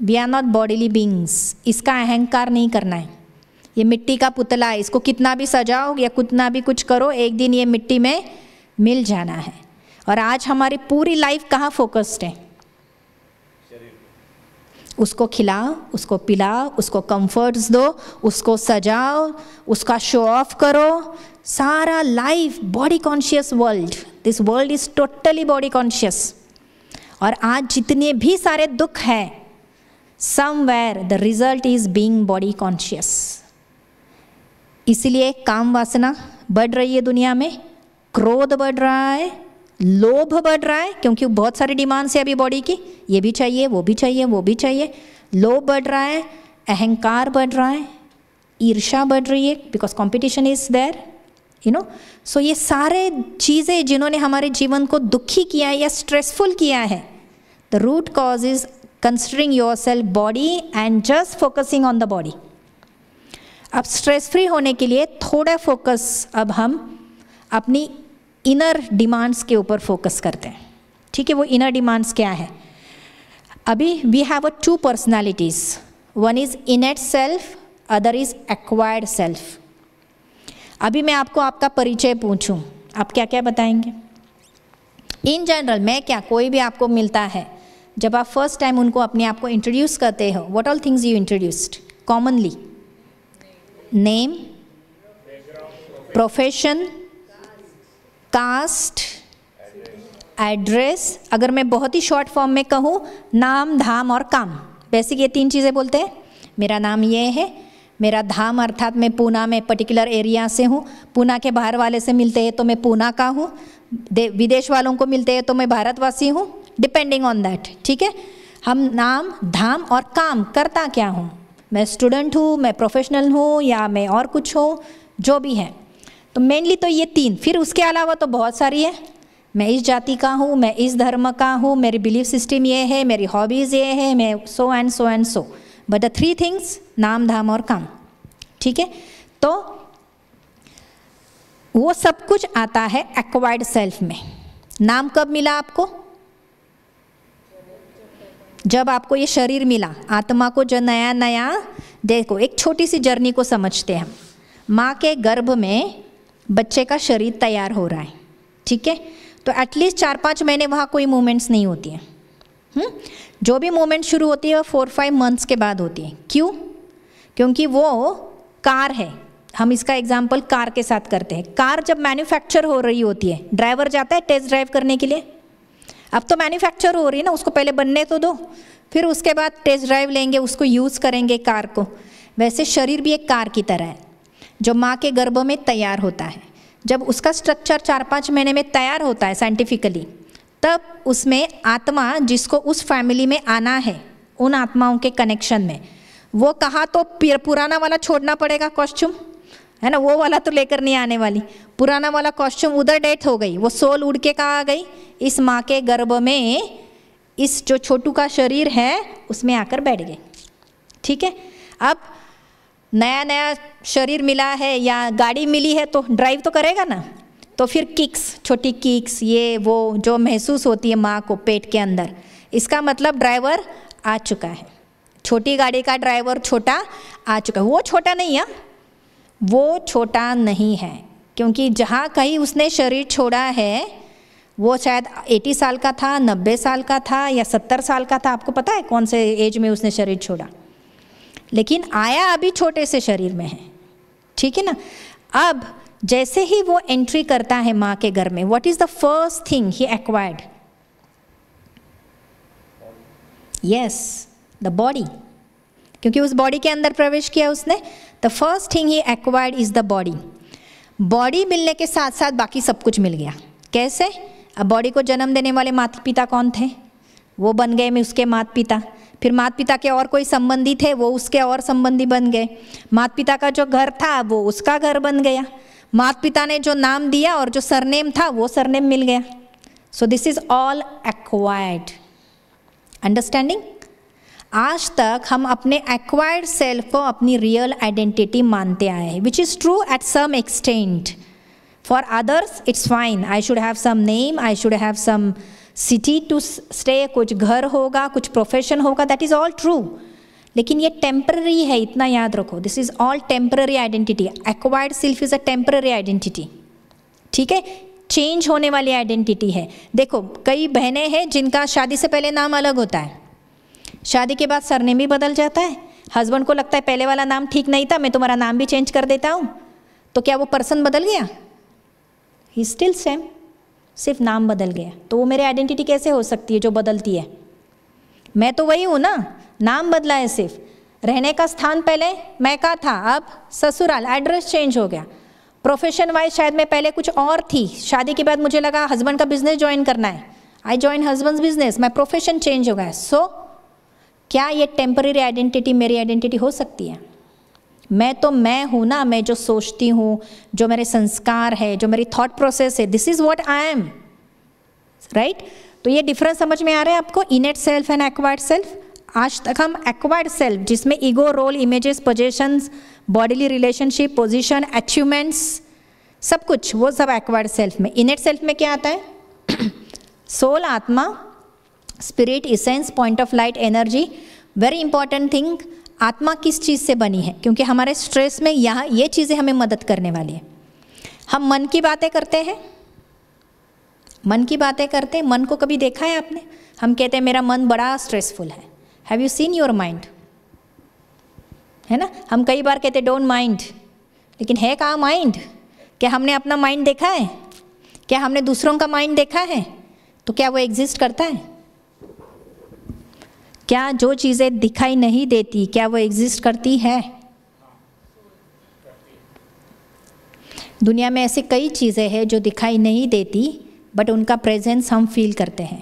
we are not bodily beings इसका अहंकार नहीं करना है ये मिट्टी का पुतला है इसको कितना भी सजाओ या कितना भी कुछ करो एक दिन ये मिट्टी में मिल जाना है और आज हमारी पूरी लाइफ कहाँ फोकस्ड है उसको खिलाओ उसको पिलाओ उसको कंफर्ट्स दो उसको सजाओ उसका शो ऑफ करो सारा life body conscious world this world is totally body conscious और आज जितने भी सारे दुख हैं somewhere the result is being body conscious इसलिए काम वासना बढ़ रही है दुनिया में क्रोध बढ़ रहा है लोभ बढ़ रहा है क्योंकि बहुत सारी डिमांड्स है अभी बॉडी की ये भी चाहिए वो भी चाहिए वो भी चाहिए लोभ बढ़ रहा है अहंकार बढ़ रहा है ईर्षा बढ़ रही है because competition is there you know so ये सारे चीज़ें जिन्होंने हमारे जीवन को दुखी किया है या स्ट्रेसफुल किया है the root cause is considering yourself body and just focusing on the body अब स्ट्रेस फ्री होने के लिए थोड़ा फोकस अब हम अपनी इनर डिमांड्स के ऊपर फोकस करते हैं ठीक है वो इनर डिमांड्स क्या है अभी we have a two personalities one is at self other is acquired self अभी मैं आपको आपका परिचय पूछूं आप क्या क्या बताएंगे इन जनरल मैं क्या कोई भी आपको मिलता है जब आप फर्स्ट टाइम उनको अपने आप को इंट्रोड्यूस करते हो what all things you introduced commonly name profession caste address अगर मैं बहुत ही शॉर्ट फॉर्म में कहूँ नाम धाम और काम बेसिक ये तीन चीज़ें बोलते हैं मेरा नाम ये है मेरा धाम अर्थात मैं पूना में पर्टिकुलर एरिया से हूँ पूना के बाहर वाले से मिलते हैं तो मैं पूना का हूँ विदेश वालों को मिलते हैं तो मैं भारतवासी हूँ डिपेंडिंग ऑन दैट ठीक है हम नाम धाम और काम करता क्या हूँ मैं स्टूडेंट हूँ मैं प्रोफेशनल हूँ या मैं और कुछ हूँ जो भी है तो मेनली तो ये तीन फिर उसके अलावा तो बहुत सारी है मैं इस जाति का हूँ मैं इस धर्म का हूँ मेरी बिलीफ सिस्टम ये है मेरी हॉबीज़ ये है मैं so and so and so but the three things नाम धाम और काम ठीक है तो वो सब कुछ आता है एक्वायर्ड सेल्फ में नाम कब मिला आपको जब आपको ये शरीर मिला आत्मा को जो नया नया देखो एक छोटी सी जर्नी को समझते हैं माँ के गर्भ में बच्चे का शरीर तैयार हो रहा है ठीक है तो एटलीस्ट चार पाँच महीने वहाँ कोई मूवमेंट्स नहीं होती हैं हम्म? जो भी मूवमेंट शुरू होती है वह फोर फाइव मंथ्स के बाद होती है क्यों क्योंकि वो कार है हम इसका एग्जाम्पल कार के साथ करते हैं कार जब मैन्युफैक्चर हो रही होती है ड्राइवर जाता है टेस्ट ड्राइव करने के लिए अब तो मैन्युफैक्चर हो रही है ना उसको पहले बनने तो दो फिर उसके बाद टेस्ट ड्राइव लेंगे उसको यूज़ करेंगे कार को वैसे शरीर भी एक कार की तरह है जो माँ के गर्भ में तैयार होता है जब उसका स्ट्रक्चर चार पाँच महीने में तैयार होता है साइंटिफिकली तब उसमें आत्मा जिसको उस फैमिली में आना है उन आत्माओं के कनेक्शन में वो कहा तो पुराना वाला छोड़ना पड़ेगा कॉस्ट्यूम है ना वो वाला तो लेकर नहीं आने वाली पुराना वाला कॉस्ट्यूम उधर डेथ हो गई वो सोल उड़ के कहाँ आ गई इस माँ के गर्भ में इस जो छोटू का शरीर है उसमें आकर बैठ गए ठीक है अब नया नया शरीर मिला है या गाड़ी मिली है तो ड्राइव तो करेगा ना तो फिर किक्स छोटी किक्स ये वो जो महसूस होती है माँ को पेट के अंदर इसका मतलब ड्राइवर आ चुका है छोटी गाड़ी का ड्राइवर छोटा आ चुका है वो छोटा नहीं है वो छोटा नहीं है क्योंकि जहाँ कहीं उसने शरीर छोड़ा है वो शायद 80 साल का था 90 साल का था या 70 साल का था आपको पता है कौन से एज में उसने शरीर छोड़ा लेकिन आया अभी छोटे से शरीर में है ठीक है ना अब जैसे ही वो एंट्री करता है माँ के घर में what is the first thing he acquired yes the body क्योंकि उस बॉडी के अंदर प्रवेश किया उसने the first thing he acquired is the body body मिलने के साथ साथ बाकी सब कुछ मिल गया कैसे अब बॉडी को जन्म देने वाले माता पिता कौन थे वो बन गए मैं उसके माता पिता फिर माता पिता के और कोई संबंधी थे वो उसके और संबंधी बन गए माता पिता का जो घर था वो उसका घर बन गया माता पिता ने जो नाम दिया और जो सरनेम था वो सरनेम मिल गया so this is all acquired understanding आज तक हम अपने एक्वायर्ड सेल्फ को अपनी रियल आइडेंटिटी मानते आए हैं which is true at some extent for others it's fine I should have some name I should have some city to stay कुछ घर होगा कुछ प्रोफेशन होगा दैट इज़ ऑल ट्रू लेकिन ये टेम्प्ररी है इतना याद रखो this is all temporary identity acquired self is a temporary identity ठीक है चेंज होने वाली आइडेंटिटी है देखो कई बहनें हैं जिनका शादी से पहले नाम अलग होता है शादी के बाद सरनेम भी बदल जाता है हस्बैंड को लगता है पहले वाला नाम ठीक नहीं था मैं तुम्हारा नाम भी चेंज कर देता हूँ तो क्या वो पर्सन बदल गया ही स्टिल सेम सिर्फ नाम बदल गया तो वो मेरी आइडेंटिटी कैसे हो सकती है जो बदलती है मैं तो वही हूँ ना नाम बदला है सिर्फ रहने का स्थान पहले मैं का था अब ससुराल एड्रेस चेंज हो गया प्रोफेशन वाइज शायद मैं पहले कुछ और थी शादी के बाद मुझे लगा हस्बैंड का बिजनेस ज्वाइन करना है I join husband business my profession change हो गया सो so, क्या ये टेम्पररी आइडेंटिटी मेरी आइडेंटिटी हो सकती है मैं तो मैं हूँ ना मैं जो सोचती हूँ जो मेरे संस्कार है जो मेरी थॉट प्रोसेस है this is what I am right तो ये डिफरेंस समझ में आ रहा है आपको innate self and acquired self आज तक हम एक्वायर्ड सेल्फ जिसमें ego role images possession bodily relationship position achievements सब कुछ वो सब एक्वायर्ड सेल्फ में इनेट सेल्फ में क्या आता है सोल [CLEARS THROAT] आत्मा spirit essence point of light energy very important thing आत्मा किस चीज़ से बनी है क्योंकि हमारे स्ट्रेस में यहाँ ये चीज़ें हमें मदद करने वाली है हम मन की बातें करते हैं मन की बातें करते हैं मन को कभी देखा है आपने हम कहते हैं मेरा मन बड़ा स्ट्रेसफुल है have you seen your mind है ना हम कई बार कहते डोंट माइंड लेकिन है कहाँ माइंड क्या हमने अपना माइंड देखा है क्या हमने दूसरों का माइंड देखा है तो क्या वो एग्जिस्ट करता है क्या जो चीज़ें दिखाई नहीं देती क्या वो एग्जिस्ट करती है दुनिया में ऐसी कई चीज़ें हैं जो दिखाई नहीं देती बट उनका प्रेजेंस हम फील करते हैं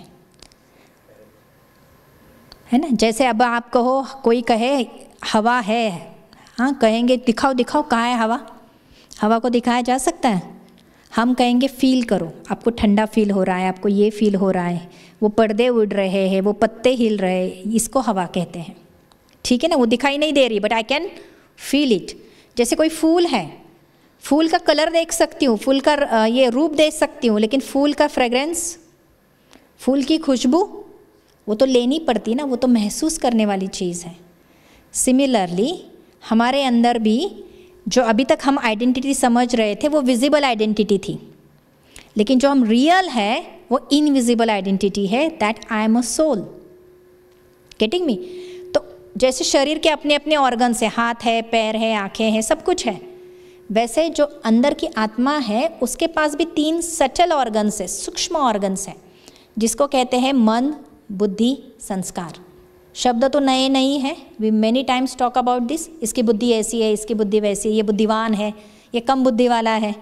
है ना जैसे अब आप कहो कोई कहे हवा है हाँ कहेंगे दिखाओ दिखाओ कहाँ है हवा हवा को दिखाया जा सकता है हम कहेंगे फ़ील करो आपको ठंडा फील हो रहा है आपको ये फील हो रहा है वो पर्दे उड़ रहे हैं वो पत्ते हिल रहे इसको हवा कहते हैं ठीक है ना वो दिखाई नहीं दे रही but I can feel it जैसे कोई फूल है फूल का कलर देख सकती हूँ फूल का ये रूप देख सकती हूँ लेकिन फूल का फ्रेग्रेंस फूल की खुशबू वो तो लेनी पड़ती ना वो तो महसूस करने वाली चीज़ है सिमिलरली हमारे अंदर भी जो अभी तक हम आइडेंटिटी समझ रहे थे वो विजिबल आइडेंटिटी थी लेकिन जो हम रियल है वो इनविजिबल आइडेंटिटी है that I am a soul getting me तो जैसे शरीर के अपने अपने ऑर्गन्स से हाथ है पैर है आंखें हैं सब कुछ है वैसे जो अंदर की आत्मा है उसके पास भी तीन सटल ऑर्गन्स है सूक्ष्म ऑर्गन्स है जिसको कहते हैं मन बुद्धि संस्कार शब्द तो नए नहीं है we many times talk about this इसकी बुद्धि ऐसी है इसकी बुद्धि वैसी है ये बुद्धिवान है ये कम बुद्धि वाला है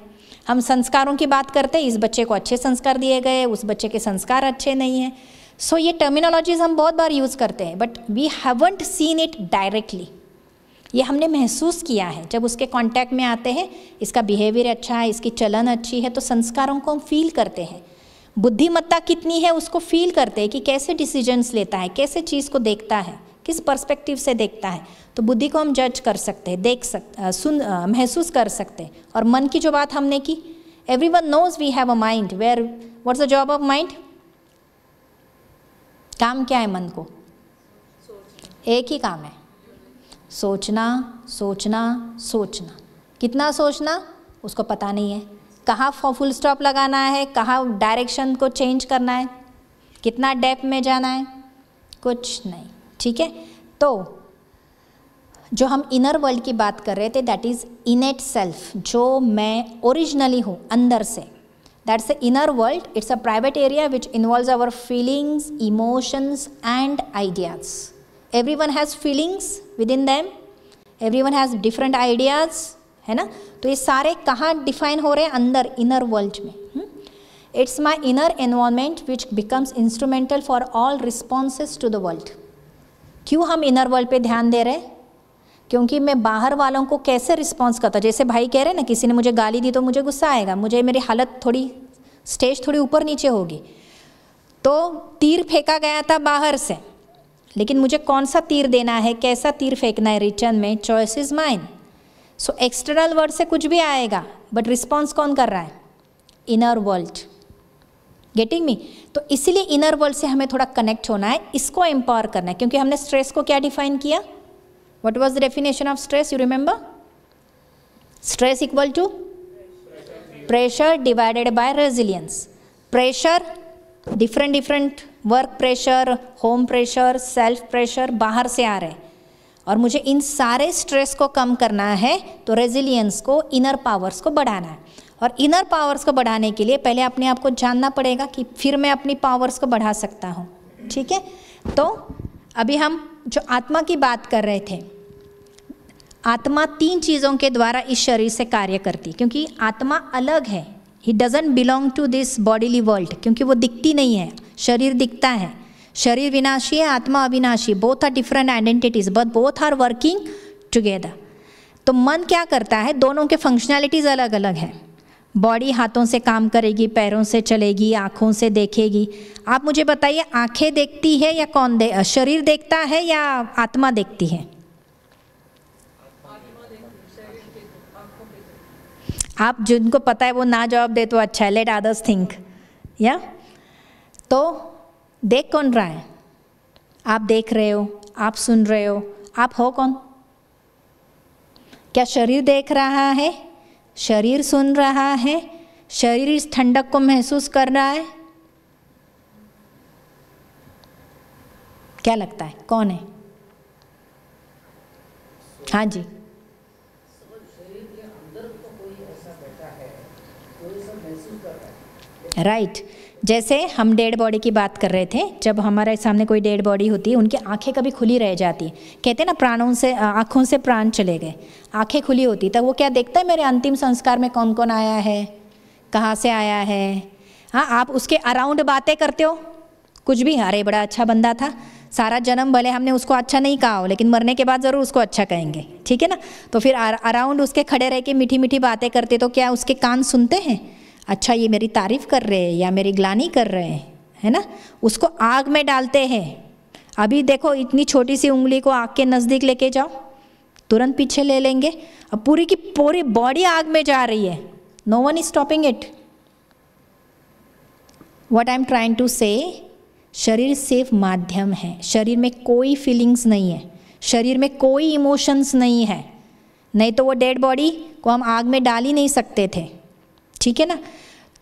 हम संस्कारों की बात करते हैं इस बच्चे को अच्छे संस्कार दिए गए उस बच्चे के संस्कार अच्छे नहीं हैं सो so, ये टर्मिनोलॉजीज हम बहुत बार यूज़ करते हैं but we haven't seen it directly ये हमने महसूस किया है जब उसके कांटेक्ट में आते हैं इसका बिहेवियर अच्छा है इसकी चलन अच्छी है तो संस्कारों को हम फील करते हैं बुद्धिमत्ता कितनी है उसको फील करते हैं कि कैसे डिसीजंस लेता है कैसे चीज़ को देखता है किस पर्सपेक्टिव से देखता है तो बुद्धि को हम जज कर सकते हैं देख सकते सुन महसूस कर सकते हैं और मन की जो बात हमने की everyone knows we have a mind where what's the job of mind काम क्या है मन को एक ही काम है सोचना सोचना सोचना कितना सोचना उसको पता नहीं है कहाँ फुल स्टॉप लगाना है कहाँ डायरेक्शन को चेंज करना है कितना डेप में जाना है कुछ नहीं ठीक है तो जो हम इनर वर्ल्ड की बात कर रहे थे दैट इज़ इनेट सेल्फ जो मैं ओरिजिनली हूँ अंदर से that's a inner world it's a private area which involve our feelings emotions and ideas every one has feelings within them every one has different ideas है ना तो ये सारे कहाँ डिफाइन हो रहे हैं अंदर इनर वर्ल्ड में it's my inner environment which becomes instrumental for all responses to the world क्यों हम इनर वर्ल्ड पे ध्यान दे रहे हैं क्योंकि मैं बाहर वालों को कैसे रिस्पॉन्स करता जैसे भाई कह रहे ना किसी ने मुझे गाली दी तो मुझे गुस्सा आएगा मुझे मेरी हालत थोड़ी स्टेज थोड़ी ऊपर नीचे होगी तो तीर फेंका गया था बाहर से लेकिन मुझे कौन सा तीर देना है कैसा तीर फेंकना है रिटर्न में choice is mine so external word से कुछ भी आएगा बट रिस्पॉन्स कौन कर रहा है इनर वर्ल्ड गेटिंग मी तो इसीलिए इनर वर्ल्ड से हमें थोड़ा कनेक्ट होना है इसको एम्पावर करना है क्योंकि हमने स्ट्रेस को क्या डिफाइन किया what was the definition of stress you remember stress equal to pressure divided by resilience pressure different different work pressure home pressure self pressure बाहर से आ रहे और मुझे इन सारे स्ट्रेस को कम करना है तो रेजिलियंस को इनर पावर्स को बढ़ाना है और इनर पावर्स को बढ़ाने के लिए पहले अपने आप को जानना पड़ेगा कि फिर मैं अपनी पावर्स को बढ़ा सकता हूँ ठीक है तो अभी हम जो आत्मा की बात कर रहे थे आत्मा तीन चीज़ों के द्वारा इस शरीर से कार्य करती क्योंकि आत्मा अलग है ही doesn't belong to this bodily world क्योंकि वो दिखती नहीं है शरीर दिखता है शरीर विनाशी है आत्मा अविनाशी both are different identities but both are working together तो मन क्या करता है दोनों के फंक्शनैलिटीज़ अलग अलग हैं बॉडी हाथों से काम करेगी पैरों से चलेगी आंखों से देखेगी आप मुझे बताइए आंखें देखती है या कौन दे शरीर देखता है या आत्मा देखती है आप जिनको पता है वो ना जवाब दे तो अच्छा है लेट अदर्स थिंक या तो देख कौन रहा है आप देख रहे हो आप सुन रहे हो आप हो कौन क्या शरीर देख रहा है शरीर सुन रहा है शरीर इस ठंडक को महसूस कर रहा है क्या लगता है कौन है हाँ जी राइट जैसे हम डेड बॉडी की बात कर रहे थे जब हमारे सामने कोई डेड बॉडी होती है उनकी आंखें कभी खुली रह जाती कहते ना प्राणों से आँखों से प्राण चले गए आंखें खुली होती तब वो क्या देखता है मेरे अंतिम संस्कार में कौन कौन आया है कहाँ से आया है हाँ आप उसके अराउंड बातें करते हो कुछ भी अरे बड़ा अच्छा बंदा था सारा जन्म भले हमने उसको अच्छा नहीं कहा हो लेकिन मरने के बाद ज़रूर उसको अच्छा कहेंगे ठीक है ना तो फिर अराउंड उसके खड़े रह के मीठी मीठी बातें करते तो क्या उसके कान सुनते हैं अच्छा ये मेरी तारीफ़ कर रहे हैं या मेरी ग्लानी कर रहे हैं है ना उसको आग में डालते हैं अभी देखो इतनी छोटी सी उंगली को आग के नज़दीक लेके जाओ तुरंत पीछे ले लेंगे अब पूरी की पूरी बॉडी आग में जा रही है no one is stopping it what I am trying to say शरीर सिर्फ माध्यम है शरीर में कोई फीलिंग्स नहीं है शरीर में कोई इमोशंस नहीं है नहीं तो वो डेड बॉडी को हम आग में डाल ही नहीं सकते थे ठीक है ना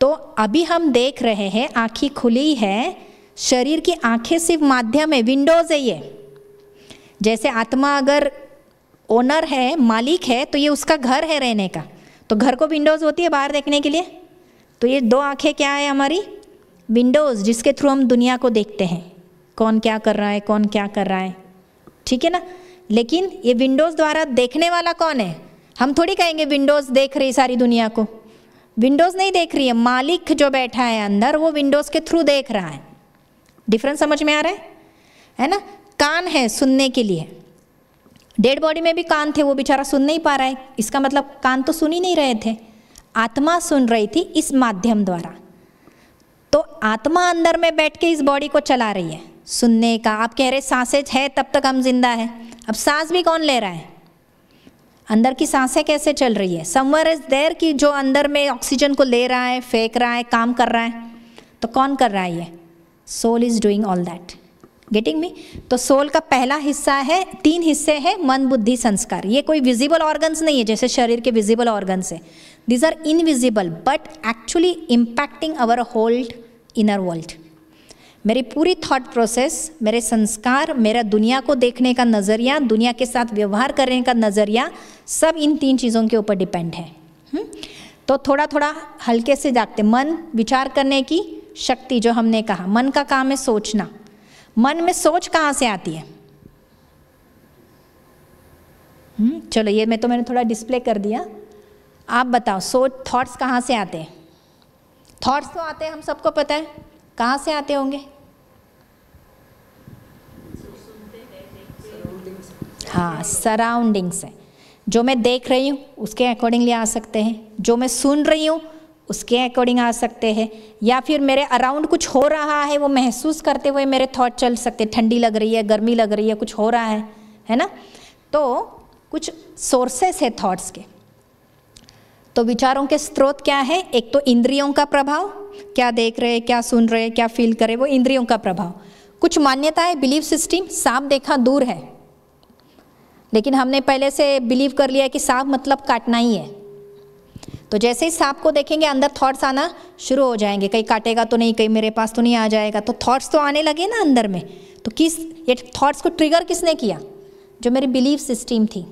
तो अभी हम देख रहे हैं आँखें खुली है शरीर की आँखें सिर्फ माध्यम है विंडोज़ है ये जैसे आत्मा अगर ओनर है मालिक है तो ये उसका घर है रहने का तो घर को विंडोज़ होती है बाहर देखने के लिए तो ये दो आँखें क्या है हमारी विंडोज़ जिसके थ्रू हम दुनिया को देखते हैं कौन क्या कर रहा है कौन क्या कर रहा है ठीक है ना लेकिन ये विंडोज़ द्वारा देखने वाला कौन है हम थोड़ी कहेंगे विंडोज़ देख रही सारी दुनिया को विंडोज़ नहीं देख रही है मालिक जो बैठा है अंदर वो विंडोज़ के थ्रू देख रहा है डिफरेंस समझ में आ रहा है है ना कान है सुनने के लिए डेड बॉडी में भी कान थे वो बेचारा सुन नहीं पा रहा है इसका मतलब कान तो सुन ही नहीं रहे थे आत्मा सुन रही थी इस माध्यम द्वारा तो आत्मा अंदर में बैठ के इस बॉडी को चला रही है सुनने का आप कह रहे सांसें है तब तक हम जिंदा है अब सांस भी कौन ले रहा है अंदर की सांसें कैसे चल रही है समवर इज देर कि जो अंदर में ऑक्सीजन को ले रहा है फेंक रहा है काम कर रहा है तो कौन कर रहा है ये soul is doing all that getting me तो सोल का पहला हिस्सा है तीन हिस्से हैं मन बुद्धि संस्कार ये कोई विजिबल ऑर्गन्स नहीं है जैसे शरीर के विजिबल ऑर्गन्स है these are invisible but actually impacting our whole inner world मेरी पूरी थॉट प्रोसेस मेरे संस्कार मेरा दुनिया को देखने का नज़रिया दुनिया के साथ व्यवहार करने का नज़रिया सब इन तीन चीज़ों के ऊपर डिपेंड है हम्म? तो थोड़ा थोड़ा हल्के से जागते मन विचार करने की शक्ति जो हमने कहा मन का काम है सोचना मन में सोच कहाँ से आती है हम्म? चलो ये मैं तो मैंने थोड़ा डिस्प्ले कर दिया आप बताओ सोच थॉट्स कहाँ से आते हैं थॉट्स तो आते हैं हम सबको पता है कहाँ से आते होंगे हाँ सराउंडिंग्स हैं जो मैं देख रही हूँ उसके अकॉर्डिंगली आ सकते हैं जो मैं सुन रही हूँ उसके अकॉर्डिंग आ सकते हैं या फिर मेरे अराउंड कुछ हो रहा है वो महसूस करते हुए मेरे थॉट चल सकते ठंडी लग रही है गर्मी लग रही है कुछ हो रहा है है ना तो कुछ सोर्सेस है थॉट्स के तो विचारों के स्रोत क्या है एक तो इंद्रियों का प्रभाव क्या देख रहे क्या सुन रहे क्या फील करे वो इंद्रियों का प्रभाव कुछ मान्यताएं बिलीव सिस्टम सांप देखा दूर है लेकिन हमने पहले से बिलीव कर लिया कि सांप मतलब काटना ही है तो जैसे ही सांप को देखेंगे अंदर थॉट्स आना शुरू हो जाएंगे कहीं काटेगा तो नहीं कहीं मेरे पास तो नहीं आ जाएगा तो थॉट्स तो आने लगे ना अंदर में तो किस ये थॉट्स को ट्रिगर किसने किया जो मेरी बिलीव सिस्टम थी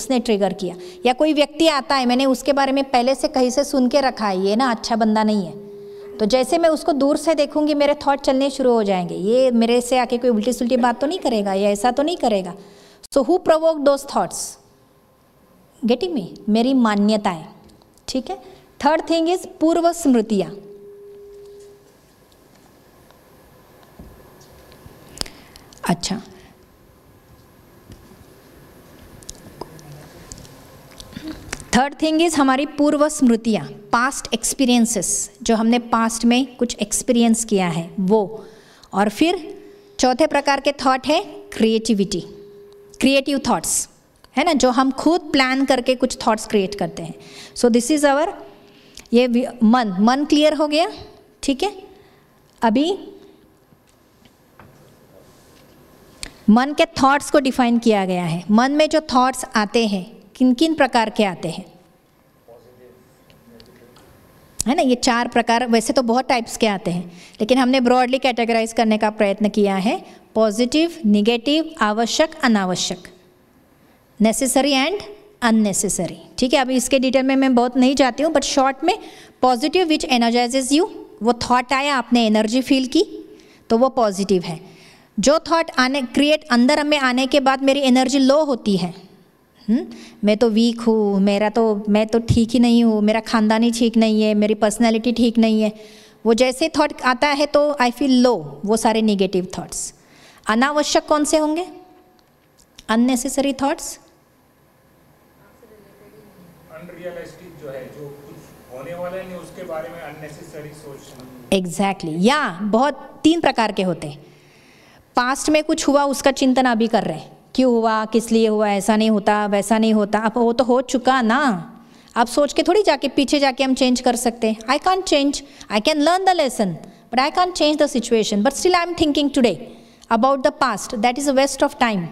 उसने ट्रिगर किया या कोई व्यक्ति आता है मैंने उसके बारे में पहले से कहीं से सुन के रखा है ये ना अच्छा बंदा नहीं है तो जैसे मैं उसको दूर से देखूंगी मेरे थॉट चलने शुरू हो जाएंगे ये मेरे से आके कोई उल्टी सुलटी बात तो नहीं करेगा ये ऐसा तो नहीं करेगा so who provoke those thoughts getting me मेरी मान्यताएं ठीक है थर्ड थिंग इज पूर्व स्मृतियाँ अच्छा थर्ड थिंग इज़ हमारी पूर्व स्मृतियाँ पास्ट एक्सपीरियंसेस जो हमने पास्ट में कुछ एक्सपीरियंस किया है वो और फिर चौथे प्रकार के थॉट है क्रिएटिविटी क्रिएटिव थॉट्स है ना जो हम खुद प्लान करके कुछ थॉट्स क्रिएट करते हैं सो दिस इज़ आवर ये मन मन क्लियर हो गया ठीक है अभी मन के थॉट्स को डिफाइन किया गया है मन में जो थॉट्स आते हैं किन किन प्रकार के आते हैं है ना ये चार प्रकार वैसे तो बहुत टाइप्स के आते हैं लेकिन हमने ब्रॉडली कैटेगराइज करने का प्रयत्न किया है पॉजिटिव निगेटिव आवश्यक अनावश्यक नेसेसरी एंड अननेसेसरी ठीक है अभी इसके डिटेल में मैं बहुत नहीं जाती हूँ बट शॉर्ट में पॉजिटिव विच एनर्जाइजेज यू वो थॉट आया आपने एनर्जी फील की तो वो पॉजिटिव है जो थॉट आने क्रिएट अंदर हमें आने के बाद मेरी एनर्जी लो होती है हम्म? मैं तो वीक हूँ मेरा तो मैं तो ठीक ही नहीं हूँ मेरा ख़ानदान ही ठीक नहीं है मेरी पर्सनैलिटी ठीक नहीं है वो जैसे थॉट आता है तो आई फील लो वो सारे निगेटिव थाट्स अनावश्यक कौन से होंगे अननेसेसरी थाट्स एग्जैक्टली exactly. या बहुत तीन प्रकार के होते हैं पास्ट में कुछ हुआ उसका चिंतन अभी कर रहे हैं क्यों हुआ किस लिए हुआ ऐसा नहीं होता वैसा नहीं होता अब वो तो हो चुका ना आप सोच के थोड़ी जाके पीछे जाके हम चेंज कर सकते हैं I can't change I can learn the lesson but I can't change the situation but still I am thinking today about the past that is a waste of time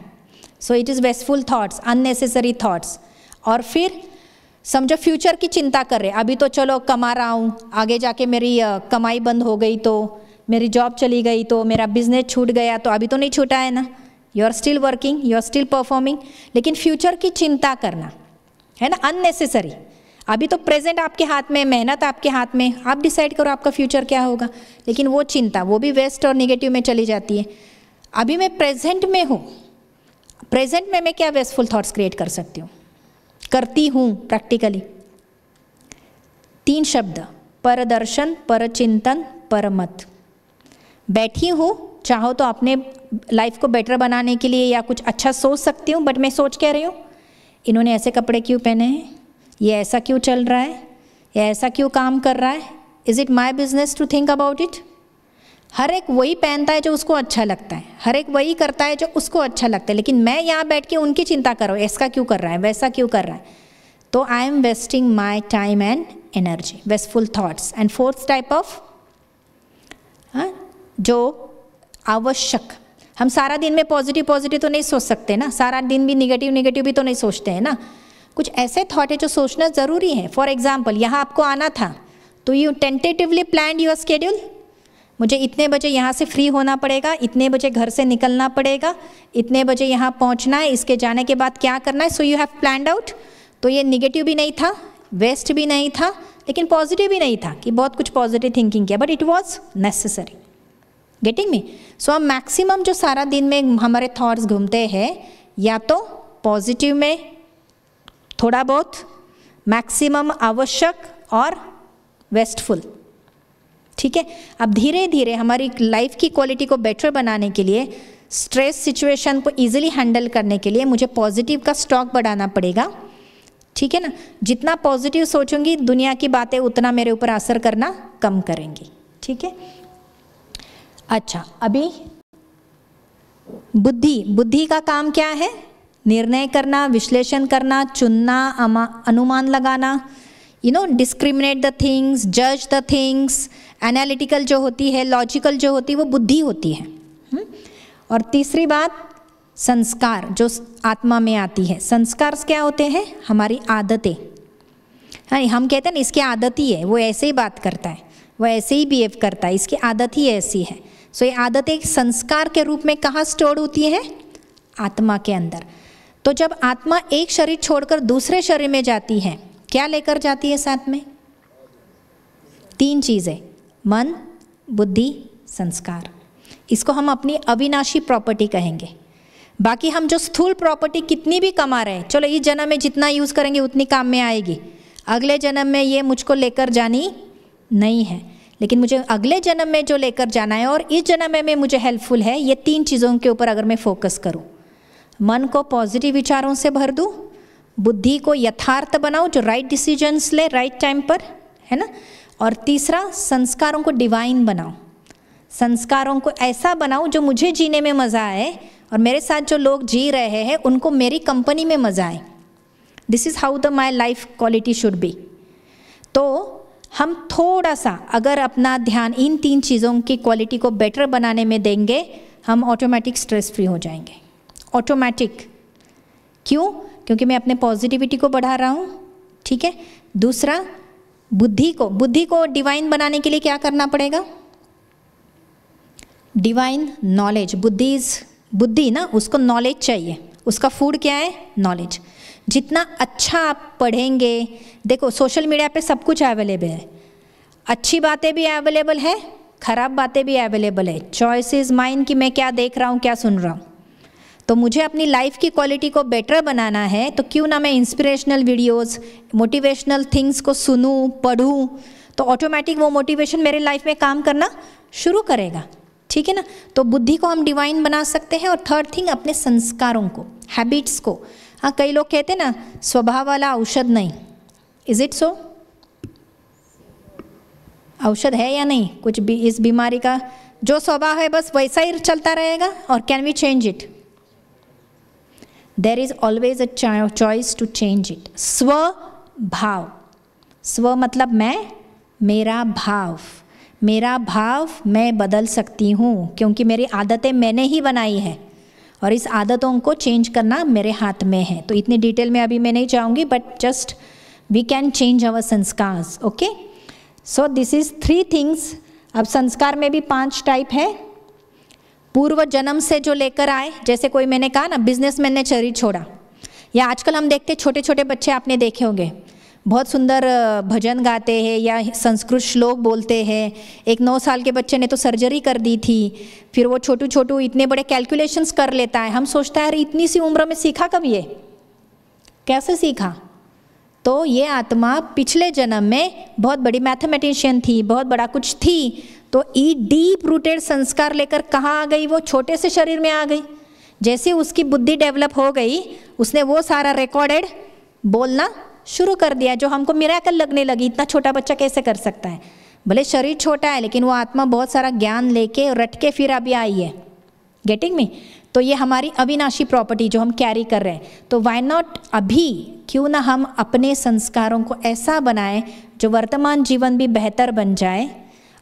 so it is wasteful thoughts unnecessary thoughts और फिर समझो future की चिंता कर रहे अभी तो चलो कमा रहा हूँ आगे जाके मेरी कमाई बंद हो गई तो मेरी जॉब चली गई तो मेरा बिजनेस छूट गया तो अभी तो नहीं छूटा है ना you are still working you are still performing लेकिन फ्यूचर की चिंता करना है ना अननेसेसरी अभी तो प्रेजेंट आपके हाथ में मेहनत आपके हाथ में आप डिसाइड करो आपका फ्यूचर क्या होगा लेकिन वो चिंता वो भी वेस्ट और निगेटिव में चली जाती है अभी मैं प्रेजेंट में हूँ प्रेजेंट में मैं क्या वेस्टफुल थॉट्स क्रिएट कर सकती हूँ करती हूँ प्रैक्टिकली तीन शब्द परदर्शन परचिंतन परमत बैठी हूँ चाहो तो अपने लाइफ को बेटर बनाने के लिए या कुछ अच्छा सोच सकती हूँ बट मैं सोच कह रही हूँ इन्होंने ऐसे कपड़े क्यों पहने हैं ये ऐसा क्यों चल रहा है ये ऐसा क्यों काम कर रहा है is it my business to think about it हर एक वही पहनता है जो उसको अच्छा लगता है हर एक वही करता है जो उसको अच्छा लगता है लेकिन मैं यहाँ बैठ के उनकी चिंता करो ऐसा क्यों कर रहा है वैसा क्यों कर रहा है तो I am wasting my time and energy wasteful thoughts and fourth type of जो आवश्यक हम सारा दिन में पॉजिटिव पॉजिटिव तो नहीं सोच सकते ना सारा दिन भी निगेटिव निगेटिव भी तो नहीं सोचते हैं ना कुछ ऐसे थॉट है जो सोचना ज़रूरी है फॉर एग्जाम्पल यहाँ आपको आना था तो you tentatively plan your schedule मुझे इतने बजे यहाँ से फ्री होना पड़ेगा इतने बजे घर से निकलना पड़ेगा इतने बजे यहाँ पहुँचना है इसके जाने के बाद क्या करना है so you have plan out तो ये निगेटिव भी नहीं था वेस्ट भी नहीं था लेकिन पॉजिटिव भी नहीं था कि बहुत कुछ पॉजिटिव थिंकिंग किया but it was necessary getting me so हम मैक्सिमम जो सारा दिन में हमारे थॉट्स घूमते हैं या तो पॉजिटिव में थोड़ा बहुत मैक्सिमम आवश्यक और वेस्टफुल ठीक है अब धीरे धीरे हमारी लाइफ की क्वालिटी को बेटर बनाने के लिए स्ट्रेस सिचुएशन को इजीली हैंडल करने के लिए मुझे पॉजिटिव का स्टॉक बढ़ाना पड़ेगा ठीक है ना जितना पॉजिटिव सोचूंगी दुनिया की बातें उतना मेरे ऊपर असर करना कम करेंगी ठीक है अच्छा अभी बुद्धि बुद्धि का काम क्या है निर्णय करना विश्लेषण करना चुनना अनुमान लगाना you know discriminate the things जज द थिंग्स एनालिटिकल जो होती है लॉजिकल जो होती है वो बुद्धि होती है हम्म? और तीसरी बात संस्कार जो आत्मा में आती है संस्कार क्या होते हैं हमारी आदतें हाँ हम कहते हैं ना इसकी आदत ही है वो ऐसे ही बात करता है वो ऐसे ही बिहेव करता है इसकी आदत ही ऐसी है सो ये आदतें संस्कार के रूप में कहाँ स्टोर होती हैं आत्मा के अंदर तो जब आत्मा एक शरीर छोड़कर दूसरे शरीर में जाती है क्या लेकर जाती है साथ में तीन चीज़ें मन बुद्धि संस्कार इसको हम अपनी अविनाशी प्रॉपर्टी कहेंगे बाकी हम जो स्थूल प्रॉपर्टी कितनी भी कमा रहे हैं चलो इस जन्म में जितना यूज़ करेंगे उतनी काम में आएगी अगले जन्म में ये मुझको लेकर जानी नहीं है लेकिन मुझे अगले जन्म में जो लेकर जाना है और इस जन्म में, मुझे हेल्पफुल है ये तीन चीज़ों के ऊपर अगर मैं फोकस करूँ मन को पॉजिटिव विचारों से भर दूँ बुद्धि को यथार्थ बनाऊँ जो राइट डिसीजंस ले राइट टाइम पर है ना और तीसरा संस्कारों को डिवाइन बनाऊँ संस्कारों को ऐसा बनाऊँ जो मुझे जीने में मज़ा आए और मेरे साथ जो लोग जी रहे हैं उनको मेरी कंपनी में मज़ा आए this is how the my life quality should be तो हम थोड़ा सा अगर अपना ध्यान इन तीन चीज़ों की क्वालिटी को बेटर बनाने में देंगे हम ऑटोमेटिक स्ट्रेस फ्री हो जाएंगे ऑटोमेटिक क्यों क्योंकि मैं अपने पॉजिटिविटी को बढ़ा रहा हूँ ठीक है दूसरा बुद्धि को बुद्धि को डिवाइन बनाने के लिए क्या करना पड़ेगा डिवाइन नॉलेज बुद्धि इज बुद्धि ना उसको नॉलेज चाहिए उसका फूड क्या है नॉलेज जितना अच्छा आप पढ़ेंगे देखो सोशल मीडिया पे सब कुछ अवेलेबल है अच्छी बातें भी अवेलेबल है ख़राब बातें भी अवेलेबल है चॉइस इज़ माइन कि मैं क्या देख रहा हूँ क्या सुन रहा हूँ तो मुझे अपनी लाइफ की क्वालिटी को बेटर बनाना है तो क्यों ना मैं इंस्पिरेशनल वीडियोस मोटिवेशनल थिंग्स को सुनूं पढ़ूं तो ऑटोमेटिक वो मोटिवेशन मेरे लाइफ में काम करना शुरू करेगा ठीक है ना तो बुद्धि को हम डिवाइन बना सकते हैं और थर्ड थिंग अपने संस्कारों को हैबिट्स को हाँ कई लोग कहते ना स्वभाव वाला औषध नहीं इज इट सो औषध है या नहीं कुछ भी इस बीमारी का जो स्वभाव है बस वैसा ही चलता रहेगा और can we change it there is always a choice to change it स्व भाव स्व मतलब मैं मेरा भाव मेरा भाव मैं बदल सकती हूँ क्योंकि मेरी आदतें मैंने ही बनाई है और इस आदतों को चेंज करना मेरे हाथ में है तो इतनी डिटेल में अभी मैं नहीं चाहूँगी but just we can change our sanskar okay so this is three things अब संस्कार में भी पांच टाइप है पूर्व जन्म से जो लेकर आए जैसे कोई मैंने कहा ना बिजनेसमैन ने शरीर छोड़ा या आजकल हम देखते छोटे छोटे बच्चे आपने देखे होंगे बहुत सुंदर भजन गाते हैं या संस्कृत श्लोक बोलते हैं एक नौ साल के बच्चे ने तो सर्जरी कर दी थी फिर वो छोटू छोटू इतने बड़े कैलकुलेशंस कर लेता है हम सोचता है अरे इतनी सी उम्र में सीखा कब ये कैसे सीखा तो ये आत्मा पिछले जन्म में बहुत बड़ी मैथमेटिशियन थी बहुत बड़ा कुछ थी तो ई डीप रूटेड संस्कार लेकर कहाँ आ गई वो छोटे से शरीर में आ गई जैसे उसकी बुद्धि डेवलप हो गई उसने वो सारा रिकॉर्डेड बोलना शुरू कर दिया जो हमको मिराकल लगने लगी इतना छोटा बच्चा कैसे कर सकता है भले शरीर छोटा है लेकिन वो आत्मा बहुत सारा ज्ञान लेके रट के फिर अभी आई है गेटिंग में तो ये हमारी अविनाशी प्रॉपर्टी जो हम कैरी कर रहे हैं तो वाई नॉट अभी क्यों ना हम अपने संस्कारों को ऐसा बनाएं जो वर्तमान जीवन भी बेहतर बन जाए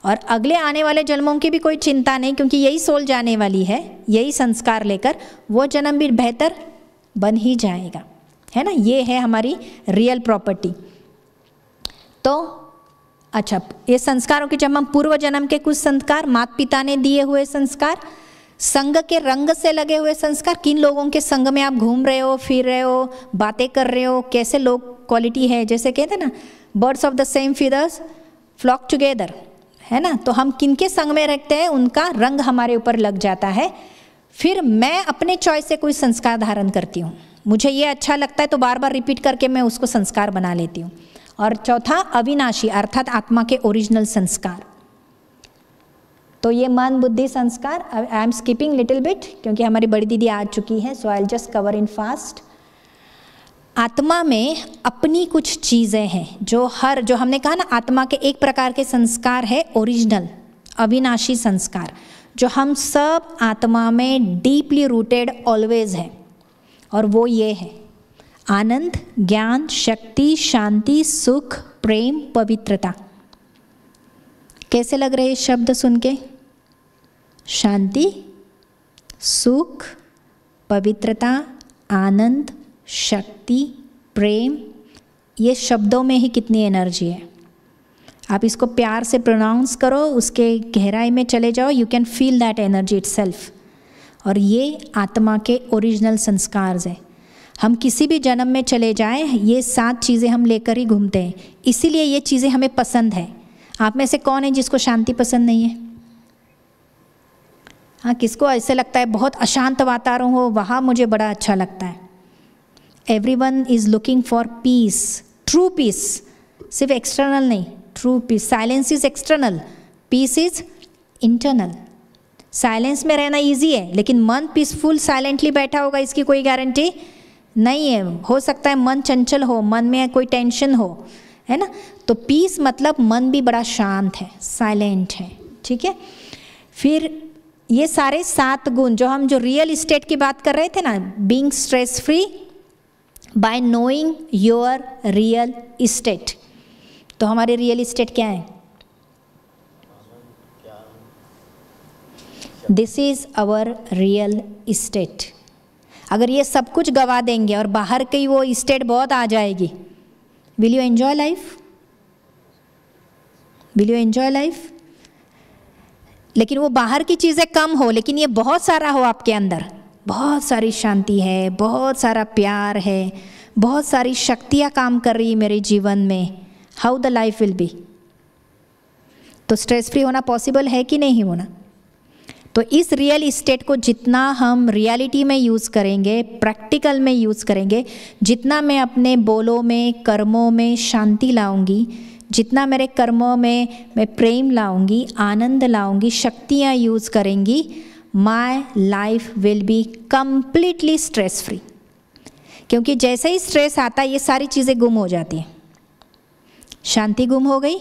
और अगले आने वाले जन्मों की भी कोई चिंता नहीं क्योंकि यही सोल जाने वाली है यही संस्कार लेकर वो जन्म भी बेहतर बन ही जाएगा है ना ये है हमारी रियल प्रॉपर्टी तो अच्छा ये संस्कारों के जब हम पूर्व जन्म के कुछ संस्कार माता पिता ने दिए हुए संस्कार संग के रंग से लगे हुए संस्कार किन लोगों के संग में आप घूम रहे हो फिर रहे हो बातें कर रहे हो कैसे लोग क्वालिटी है जैसे कहते हैं ना birds of the same feathers flock together है ना तो हम किन के संग में रहते हैं उनका रंग हमारे ऊपर लग जाता है फिर मैं अपने चॉइस से कोई संस्कार धारण करती हूँ मुझे ये अच्छा लगता है तो बार बार रिपीट करके मैं उसको संस्कार बना लेती हूँ और चौथा अविनाशी अर्थात आत्मा के ओरिजिनल संस्कार तो ये मन बुद्धि संस्कार I am skipping little bit क्योंकि हमारी बड़ी दीदी आ चुकी है so I'll just cover in fast आत्मा में अपनी कुछ चीज़ें हैं जो हर जो हमने कहा ना आत्मा के एक प्रकार के संस्कार है ओरिजिनल अविनाशी संस्कार जो हम सब आत्मा में डीपली रूटेड ऑलवेज है और वो ये है आनंद ज्ञान शक्ति शांति सुख प्रेम पवित्रता कैसे लग रहे शब्द सुन के शांति सुख पवित्रता आनंद शक्ति प्रेम ये शब्दों में ही कितनी एनर्जी है आप इसको प्यार से प्रोनाउंस करो उसके गहराई में चले जाओ you can feel that energy itself और ये आत्मा के ओरिजिनल संस्कार हैं हम किसी भी जन्म में चले जाएं ये सात चीज़ें हम लेकर ही घूमते हैं इसीलिए ये चीज़ें हमें पसंद है आप में से कौन है जिसको शांति पसंद नहीं है हाँ किसको ऐसे लगता है बहुत अशांत वातावरण हो वहाँ मुझे बड़ा अच्छा लगता है every one is looking for peace true peace सिर्फ एक्सटर्नल नहीं true peace silence is external peace is internal silence में रहना ईजी है लेकिन मन पीसफुल साइलेंटली बैठा होगा इसकी कोई गारंटी नहीं है हो सकता है मन चंचल हो मन में कोई टेंशन हो है ना तो पीस मतलब मन भी बड़ा शांत है साइलेंट है ठीक है फिर ये सारे सात गुण जो हम जो रियल इस्टेट की बात कर रहे थे ना being stress free by knowing your real estate तो हमारे रियल इस्टेट क्या है this is our real estate अगर ये सब कुछ गवा देंगे और बाहर की वो इस्टेट बहुत आ जाएगी will you enjoy life will you enjoy life लेकिन वो बाहर की चीज़ें कम हो लेकिन ये बहुत सारा हो आपके अंदर बहुत सारी शांति है बहुत सारा प्यार है बहुत सारी शक्तियाँ काम कर रही है मेरे जीवन में how the life will be तो स्ट्रेस फ्री होना पॉसिबल है कि नहीं होना तो इस रियल इस्टेट को जितना हम रियलिटी में यूज़ करेंगे प्रैक्टिकल में यूज़ करेंगे जितना मैं अपने बोलों में कर्मों में शांति लाऊंगी जितना मेरे कर्मों में मैं प्रेम लाऊंगी आनंद लाऊंगी शक्तियाँ यूज़ करेंगी my life will be completely stress free क्योंकि जैसे ही स्ट्रेस आता है ये सारी चीज़ें गुम हो जाती हैं शांति गुम हो गई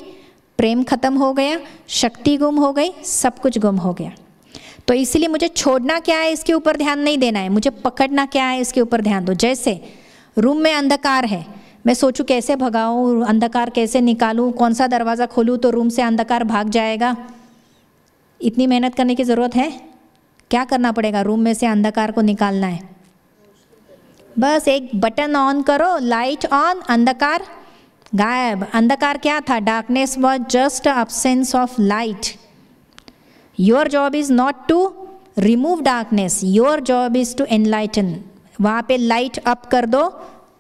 प्रेम खत्म हो गया शक्ति गुम हो गई सब कुछ गुम हो गया तो इसीलिए मुझे छोड़ना क्या है इसके ऊपर ध्यान नहीं देना है मुझे पकड़ना क्या है इसके ऊपर ध्यान दो जैसे रूम में अंधकार है मैं सोचूं कैसे भगाऊं अंधकार कैसे निकालूं कौन सा दरवाज़ा खोलूं तो रूम से अंधकार भाग जाएगा इतनी मेहनत करने की ज़रूरत है क्या करना पड़ेगा रूम में से अंधकार को निकालना है बस एक बटन ऑन करो लाइट ऑन अंधकार गायब अंधकार क्या था darkness was just absence of light your job is not to remove darkness your job is to enlighten वहाँ पे लाइट अप कर दो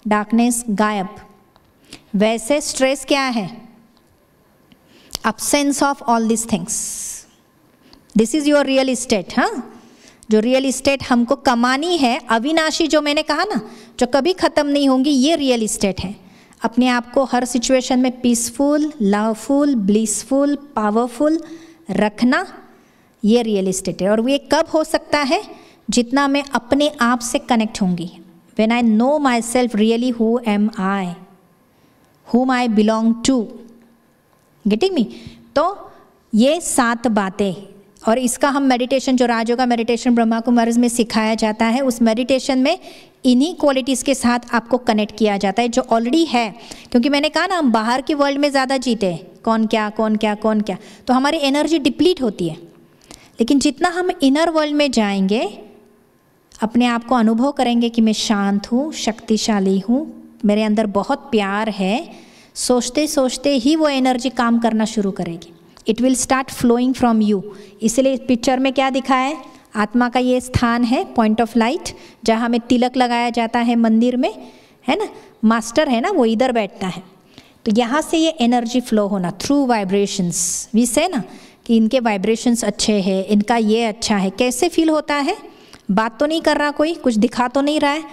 डार्कनेस गायब वैसे स्ट्रेस क्या है absence of all this things this is your real estate हाँ जो रियल इस्टेट हमको कमानी है अविनाशी जो मैंने कहा ना जो कभी ख़त्म नहीं होंगी ये रियल इस्टेट है अपने आप को हर सिचुएशन में पीसफुल लवफुल ब्लिसफुल पावरफुल रखना ये रियल इस्टेट है और ये कब हो सकता है जितना मैं अपने आप से कनेक्ट होंगी when I know myself really who am I whom I belong to getting me तो ये सात बातें और इसका हम मेडिटेशन जो का मेडिटेशन ब्रह्मा कुमार्ज में सिखाया जाता है उस मेडिटेशन में इन्हीं क्वालिटीज़ के साथ आपको कनेक्ट किया जाता है जो ऑलरेडी है क्योंकि मैंने कहा ना हम बाहर के वर्ल्ड में ज़्यादा जीते कौन क्या कौन क्या कौन क्या तो हमारी एनर्जी डिप्लीट होती है लेकिन जितना हम इनर वर्ल्ड में जाएंगे अपने आप को अनुभव करेंगे कि मैं शांत हूँ शक्तिशाली हूँ मेरे अंदर बहुत प्यार है सोचते सोचते ही वो एनर्जी काम करना शुरू करेगी it will start flowing from you इसलिए पिक्चर में क्या दिखा है आत्मा का ये स्थान है पॉइंट ऑफ लाइट जहाँ हमें तिलक लगाया जाता है मंदिर में है ना मास्टर है ना वो इधर बैठता है तो यहाँ से ये एनर्जी फ्लो होना थ्रू वाइब्रेशंस वी से ना कि इनके वाइब्रेशंस अच्छे हैं इनका ये अच्छा है कैसे फील होता है बात तो नहीं कर रहा कोई कुछ दिखा तो नहीं रहा है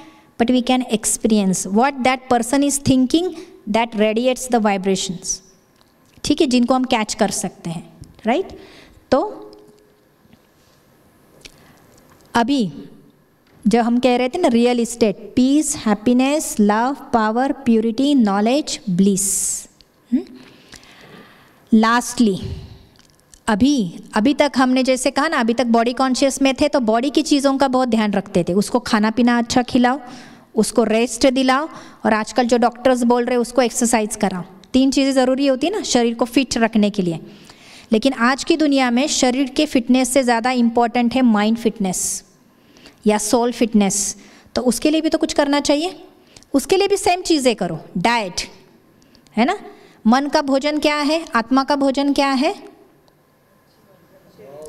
but we can experience what that person is thinking that radiates the vibrations ठीक है जिनको हम कैच कर सकते हैं राइट right? तो अभी जब हम कह रहे थे ना real estate peace happiness love power purity knowledge bliss lastly अभी अभी तक हमने जैसे कहा ना अभी तक बॉडी कॉन्शियस में थे तो बॉडी की चीज़ों का बहुत ध्यान रखते थे उसको खाना पीना अच्छा खिलाओ उसको रेस्ट दिलाओ और आजकल जो डॉक्टर्स बोल रहे हैं उसको एक्सरसाइज कराओ तीन चीज़ें ज़रूरी होती है ना शरीर को फिट रखने के लिए लेकिन आज की दुनिया में शरीर के फिटनेस से ज़्यादा इम्पॉर्टेंट है माइंड फिटनेस या सोल फिटनेस तो उसके लिए भी तो कुछ करना चाहिए उसके लिए भी सेम चीज़ें करो डाइट है ना मन का भोजन क्या है आत्मा का भोजन क्या है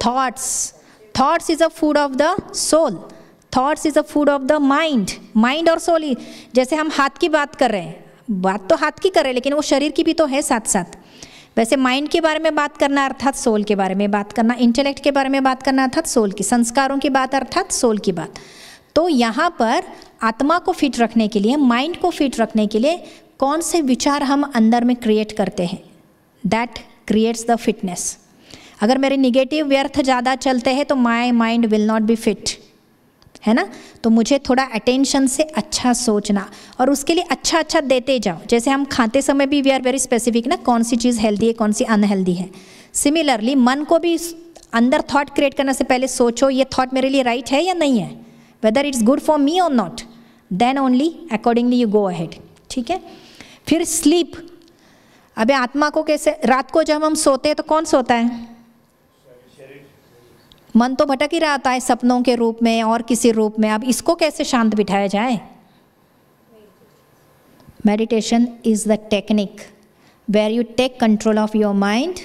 thoughts. Thoughts is a food of the soul. thoughts is a food of the mind mind और सोल जैसे हम हाथ की बात कर रहे हैं बात तो हाथ की कर रहे हैं लेकिन वो शरीर की भी तो है साथ साथ वैसे माइंड के बारे में बात करना अर्थात सोल के बारे में बात करना इंटेलेक्ट के बारे में बात करना अर्थात सोल की संस्कारों की बात अर्थात सोल की बात तो यहाँ पर आत्मा को फिट रखने के लिए माइंड को फिट रखने के लिए कौन से विचार हम अंदर में क्रिएट करते हैं दैट क्रिएट्स द फिटनेस अगर मेरे निगेटिव व्यर्थ ज़्यादा चलते हैं तो my mind will not be fit है ना तो मुझे थोड़ा अटेंशन से अच्छा सोचना और उसके लिए अच्छा अच्छा देते जाओ जैसे हम खाते समय भी वी आर वेरी स्पेसिफिक ना कौन सी चीज़ हेल्दी है कौन सी अनहेल्दी है सिमिलरली मन को भी अंदर थॉट क्रिएट करने से पहले सोचो ये थॉट मेरे लिए राइट right है या नहीं है whether it's good for me और not then only accordingly you go ahead ठीक है फिर स्लीप अबे आत्मा को कैसे रात को जब हम सोते हैं तो कौन सोता है मन तो भटक ही रहा है सपनों के रूप में और किसी रूप में अब इसको कैसे शांत बिठाया जाए meditation is the technique where you take control of your mind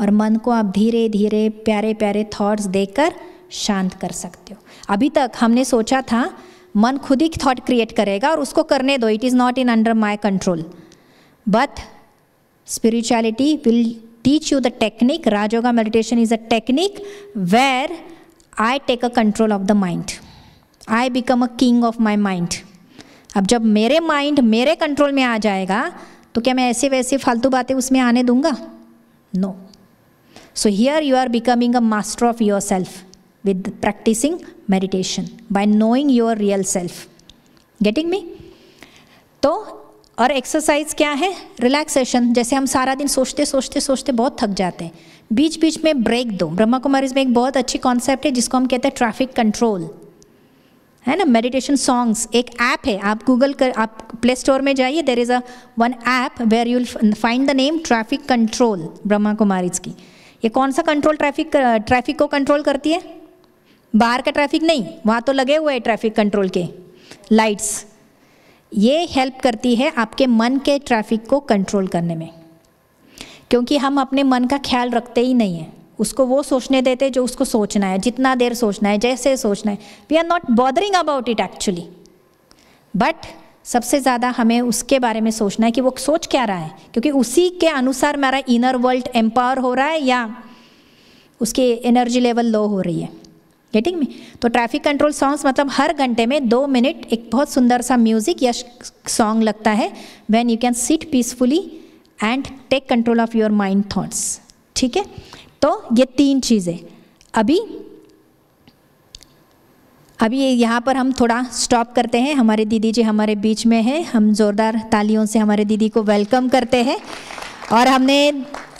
और मन को आप धीरे धीरे प्यारे प्यारे थॉट्स देकर शांत कर सकते हो अभी तक हमने सोचा था मन खुद ही थॉट क्रिएट करेगा और उसको करने दो it is not in under my control but spirituality will teach you the technique. Raj Yoga meditation is a technique where I take a control of the mind. I become a king of my mind. अब जब मेरे mind मेरे control में आ जाएगा तो क्या मैं ऐसे वैसे फालतू बातें उसमें आने दूंगा no so here you are becoming a master of yourself with practicing meditation by knowing your real self. Getting me? So, और एक्सरसाइज क्या है रिलैक्सेशन जैसे हम सारा दिन सोचते सोचते सोचते बहुत थक जाते हैं बीच बीच में ब्रेक दो ब्रह्मा कुमारीज में एक बहुत अच्छी कॉन्सेप्ट है जिसको हम कहते हैं ट्रैफिक कंट्रोल है ना मेडिटेशन सॉन्ग्स एक ऐप है आप गूगल कर आप प्ले स्टोर में जाइए there is a one app where you'll find the name traffic control Brahma Kumaris की ये कौन सा कंट्रोल ट्रैफिक ट्रैफिक को कंट्रोल करती है बाहर का ट्रैफिक नहीं वहाँ तो लगे हुए हैं ट्रैफिक कंट्रोल के लाइट्स ये हेल्प करती है आपके मन के ट्रैफिक को कंट्रोल करने में क्योंकि हम अपने मन का ख्याल रखते ही नहीं हैं उसको वो सोचने देते जो उसको सोचना है जितना देर सोचना है जैसे सोचना है we are not bothering about it actually but सबसे ज़्यादा हमें उसके बारे में सोचना है कि वो सोच क्या रहा है क्योंकि उसी के अनुसार मेरा इनर वर्ल्ड एम्पावर हो रहा है या उसकी एनर्जी लेवल लो हो रही है गेटिंग में तो ट्रैफिक कंट्रोल सॉन्ग्स मतलब हर घंटे में दो मिनट एक बहुत सुंदर सा म्यूजिक या सॉन्ग लगता है when you can sit peacefully and take control of your mind thoughts ठीक है तो ये तीन चीज़ें अभी अभी यहाँ पर हम थोड़ा स्टॉप करते हैं हमारे दीदी जी हमारे बीच में हैं हम ज़ोरदार तालियों से हमारे दीदी को वेलकम करते हैं और हमने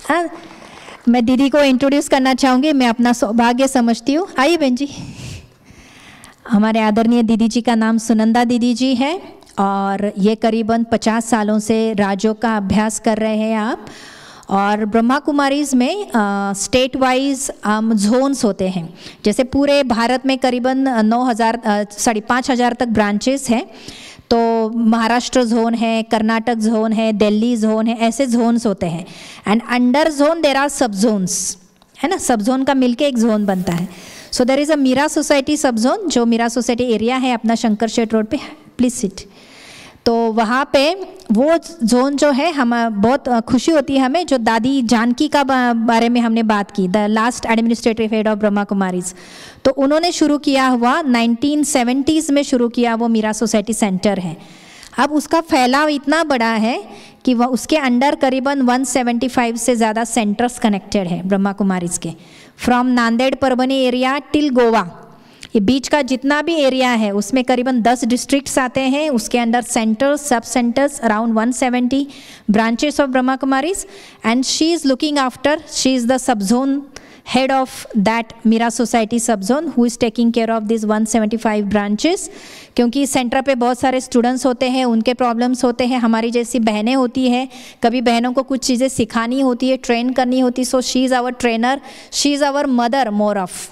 हाँ मैं दीदी को इंट्रोड्यूस करना चाहूँगी मैं अपना सौभाग्य समझती हूँ आइए बहन जी हमारे आदरणीय दीदी जी का नाम सुनंदा दीदी जी है और ये करीबन 50 सालों से राज्यों का अभ्यास कर रहे हैं आप और ब्रह्मा कुमारीज़ में स्टेट वाइज हम जोन्स होते हैं जैसे पूरे भारत में करीबन नौ हज़ार साढ़े पाँच हज़ार तक ब्रांचेस हैं तो महाराष्ट्र जोन है कर्नाटक जोन है दिल्ली जोन है ऐसे जोन्स होते हैं and under zone there are sub zones है ना सब जोन का मिलके एक जोन बनता है so there is a Meera society sub zone जो मीरा सोसाइटी एरिया है अपना शंकर शेट रोड पे प्लीज सिट तो वहाँ पे वो जोन जो है हम बहुत खुशी होती है हमें जो दादी जानकी का बारे में हमने बात की the last administrative head of Brahma Kumaris तो उन्होंने शुरू किया हुआ 1970s में शुरू किया वो मीरा सोसाइटी सेंटर है अब उसका फैलाव इतना बड़ा है कि वह उसके अंडर करीबन 175 से ज़्यादा सेंटर्स कनेक्टेड है ब्रह्मा कुमारीज के from Nanded Parbhani area till Goa ये बीच का जितना भी एरिया है उसमें करीबन 10 डिस्ट्रिक्ट्स आते हैं उसके under centres sub centres around 170 branches of Brahma Kumaris and she is looking after she is the sub zone head of that Meera society sub zone who is taking care of this 175 branches क्योंकि centre पे बहुत सारे students होते हैं उनके problems होते हैं हमारी जैसी बहनें होती हैं कभी बहनों को कुछ चीज़ें सिखानी होती है ट्रेन करनी होती so she is our trainer she is our mother more of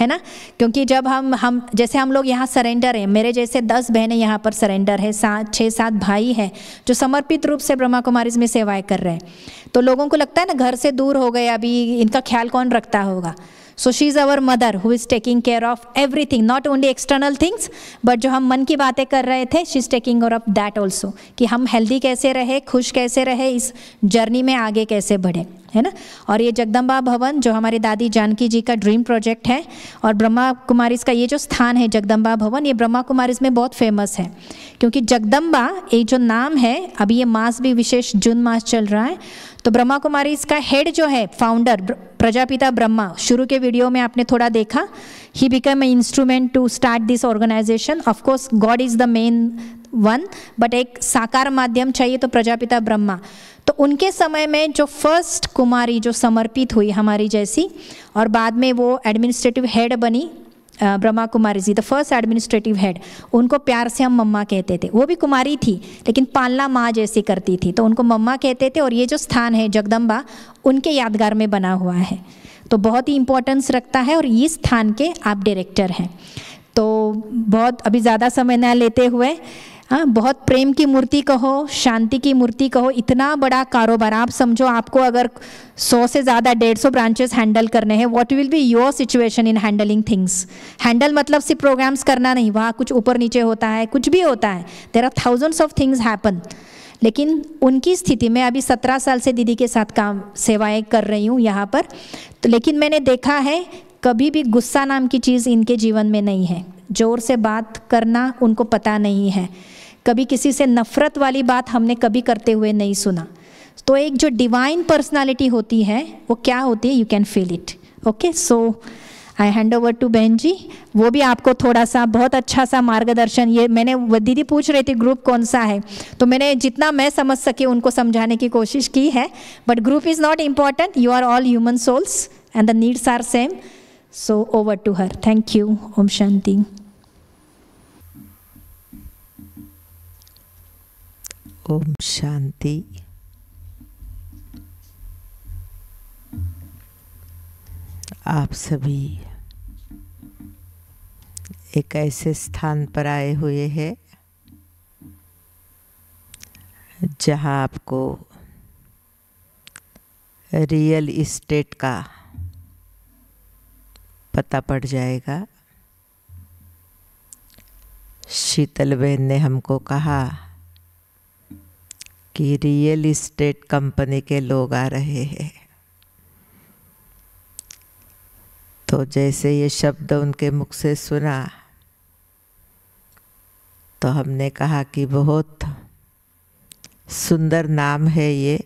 है ना क्योंकि जब हम हम जैसे हम लोग यहाँ सरेंडर हैं मेरे जैसे दस बहनें यहाँ पर सरेंडर है सात छः सात भाई हैं जो समर्पित रूप से ब्रह्मा कुमारी में सेवाएं कर रहे हैं तो लोगों को लगता है ना घर से दूर हो गए अभी इनका ख्याल कौन रखता होगा so she is our mother who is taking care of everything not only external things but जो हम मन की बातें कर रहे थे शी इज़ टेकिंग और ऑफ दैट ऑल्सो कि हम हेल्दी कैसे रहे खुश कैसे रहे इस जर्नी में आगे कैसे बढ़े है ना और ये जगदम्बा भवन जो हमारे दादी जानकी जी का ड्रीम प्रोजेक्ट है और ब्रह्मा कुमारी का ये जो स्थान है जगदम्बा भवन ये ब्रह्मा कुमारी में बहुत फेमस है क्योंकि जगदम्बा ये जो नाम है अभी ये मास भी विशेष जून मास चल रहा है तो ब्रह्मा कुमारी इसका हेड जो है फाउंडर प्रजापिता ब्रह्मा शुरू के वीडियो में आपने थोड़ा देखा ही become a instrument to start this organisation of course God is the main one but एक साकार माध्यम चाहिए तो प्रजापिता ब्रह्मा तो उनके समय में जो फर्स्ट कुमारी जो समर्पित हुई हमारी जैसी और बाद में वो एडमिनिस्ट्रेटिव हेड बनी Brahma Kumari ji the first administrative head उनको प्यार से हम मम्मा कहते थे वो भी कुमारी थी लेकिन पालना माँ जैसी करती थी तो उनको मम्मा कहते थे और ये जो स्थान है जगदम्बा उनके यादगार में बना हुआ है तो बहुत ही इम्पोर्टेंस रखता है और ये स्थान के आप डायरेक्टर हैं तो बहुत अभी ज़्यादा समय ना लेते हुए हाँ बहुत प्रेम की मूर्ति कहो शांति की मूर्ति कहो इतना बड़ा कारोबार आप समझो आपको अगर सौ से ज़्यादा डेढ़ सौ ब्रांचेस हैंडल करने हैं what will be your situation in handling things handle मतलब सिर्फ प्रोग्राम्स करना नहीं वहाँ कुछ ऊपर नीचे होता है कुछ भी होता है there are thousands of things happen लेकिन उनकी स्थिति में अभी सत्रह साल से दीदी के साथ काम सेवाएं कर रही हूँ यहाँ पर तो लेकिन मैंने देखा है कभी भी गुस्सा नाम की चीज़ इनके जीवन में नहीं है ज़ोर से बात करना उनको पता नहीं है कभी किसी से नफ़रत वाली बात हमने कभी करते हुए नहीं सुना तो एक जो डिवाइन पर्सनालिटी होती है वो क्या होती है you can feel it okay so I hand over to बहन जी वो भी आपको थोड़ा सा बहुत अच्छा सा मार्गदर्शन ये मैंने दीदी पूछ रही थी ग्रुप कौन सा है तो मैंने जितना मैं समझ सके उनको समझाने की कोशिश की है but group is not important you are all human souls and the needs are same so over to her thank you Om Shanti Om Shanti आप सभी एक ऐसे स्थान पर आए हुए हैं जहां आपको रियल इस्टेट का पता पड़ जाएगा शीतल बहन ने हमको कहा कि रियल इस्टेट कंपनी के लोग आ रहे हैं तो जैसे ये शब्द उनके मुख से सुना तो हमने कहा कि बहुत सुंदर नाम है ये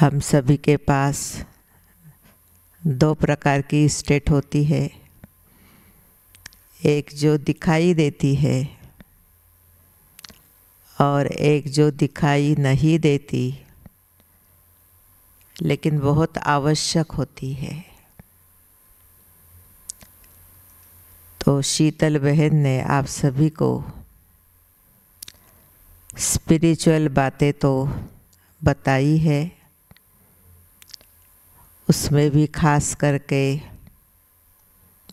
हम सभी के पास दो प्रकार की स्टेट होती है एक जो दिखाई देती है और एक जो दिखाई नहीं देती लेकिन बहुत आवश्यक होती है तो शीतल बहन ने आप सभी को स्पिरिचुअल बातें तो बताई है उसमें भी खास करके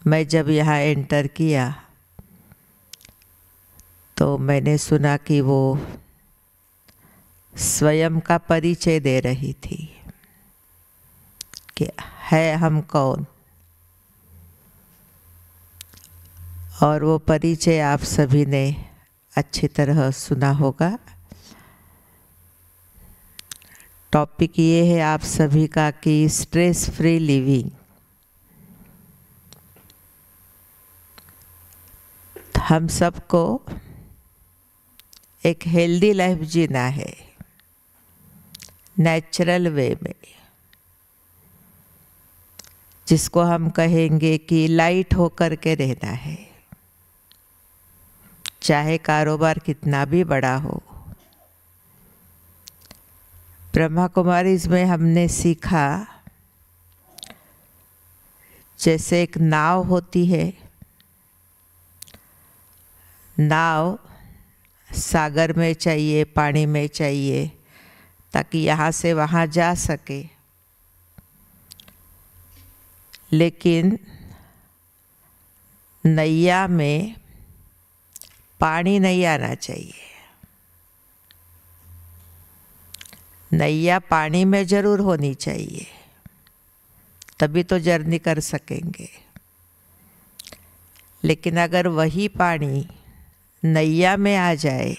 मैं जब यहाँ एंटर किया तो मैंने सुना कि वो स्वयं का परिचय दे रही थी कि है हम कौन और वो परिचय आप सभी ने अच्छी तरह सुना होगा टॉपिक ये है आप सभी का कि स्ट्रेस फ्री लिविंग हम सबको एक हेल्दी लाइफ जीना है नेचुरल वे में जिसको हम कहेंगे कि लाइट होकर के रहना है चाहे कारोबार कितना भी बड़ा हो ब्रह्मा कुमारी इसमें हमने सीखा जैसे एक नाव होती है नाव सागर में चाहिए पानी में चाहिए ताकि यहाँ से वहाँ जा सके लेकिन नैया में पानी नहीं आना चाहिए नैया पानी में ज़रूर होनी चाहिए तभी तो जर्नी कर सकेंगे लेकिन अगर वही पानी नैया में आ जाए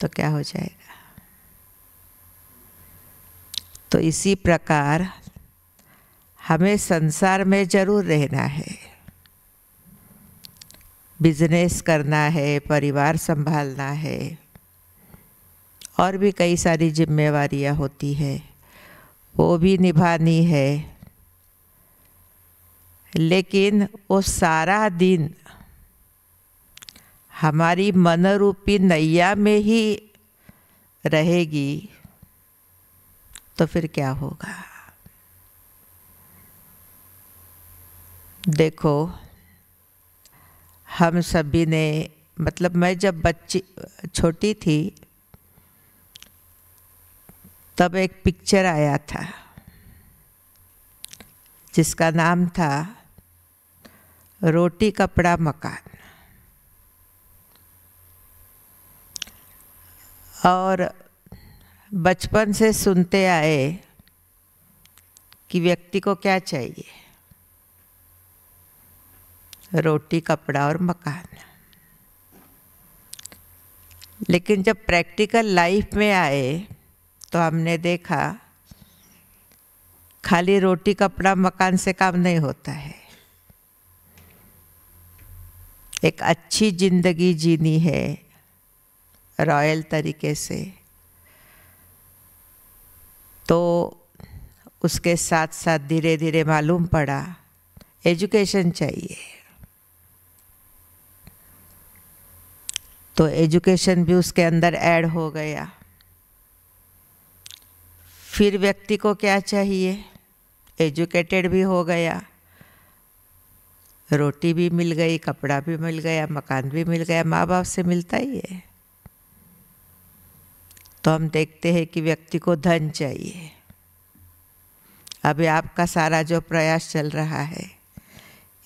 तो क्या हो जाएगा तो इसी प्रकार हमें संसार में जरूर रहना है बिजनेस करना है परिवार संभालना है और भी कई सारी जिम्मेवारियां होती है वो भी निभानी है लेकिन वो सारा दिन हमारी मन रूपी नैया में ही रहेगी तो फिर क्या होगा देखो हम सभी ने मतलब मैं जब बच्ची छोटी थी तब एक पिक्चर आया था जिसका नाम था रोटी कपड़ा मकान और बचपन से सुनते आए कि व्यक्ति को क्या चाहिए रोटी कपड़ा और मकान लेकिन जब प्रैक्टिकल लाइफ में आए तो हमने देखा खाली रोटी कपड़ा मकान से काम नहीं होता है एक अच्छी जिंदगी जीनी है रॉयल तरीके से तो उसके साथ साथ धीरे धीरे मालूम पड़ा एजुकेशन चाहिए तो एजुकेशन भी उसके अंदर ऐड हो गया फिर व्यक्ति को क्या चाहिए एजुकेटेड भी हो गया रोटी भी मिल गई कपड़ा भी मिल गया मकान भी मिल गया माँ बाप से मिलता ही है तो हम देखते हैं कि व्यक्ति को धन चाहिए अभी आपका सारा जो प्रयास चल रहा है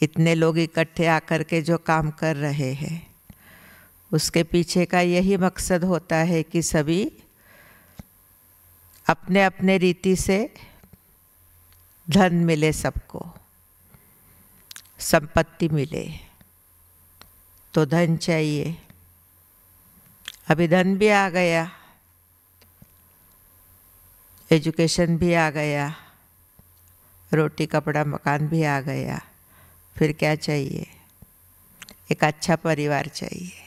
इतने लोग इकट्ठे आकर के जो काम कर रहे हैं उसके पीछे का यही मकसद होता है कि सभी अपने अपने रीति से धन मिले सबको संपत्ति मिले तो धन चाहिए अभी धन भी आ गया एजुकेशन भी आ गया रोटी कपड़ा मकान भी आ गया फिर क्या चाहिए एक अच्छा परिवार चाहिए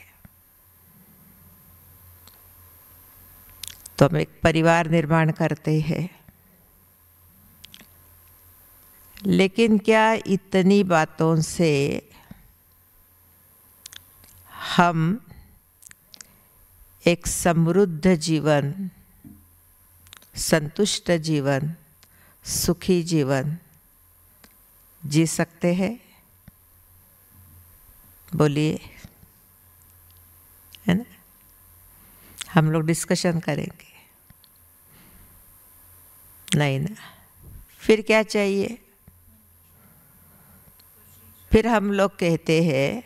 तो हम एक परिवार निर्माण करते हैं लेकिन क्या इतनी बातों से हम एक समृद्ध जीवन संतुष्ट जीवन सुखी जीवन जी सकते हैं बोलिए है ना हम लोग डिस्कशन करेंगे नहीं ना फिर क्या चाहिए फिर हम लोग कहते हैं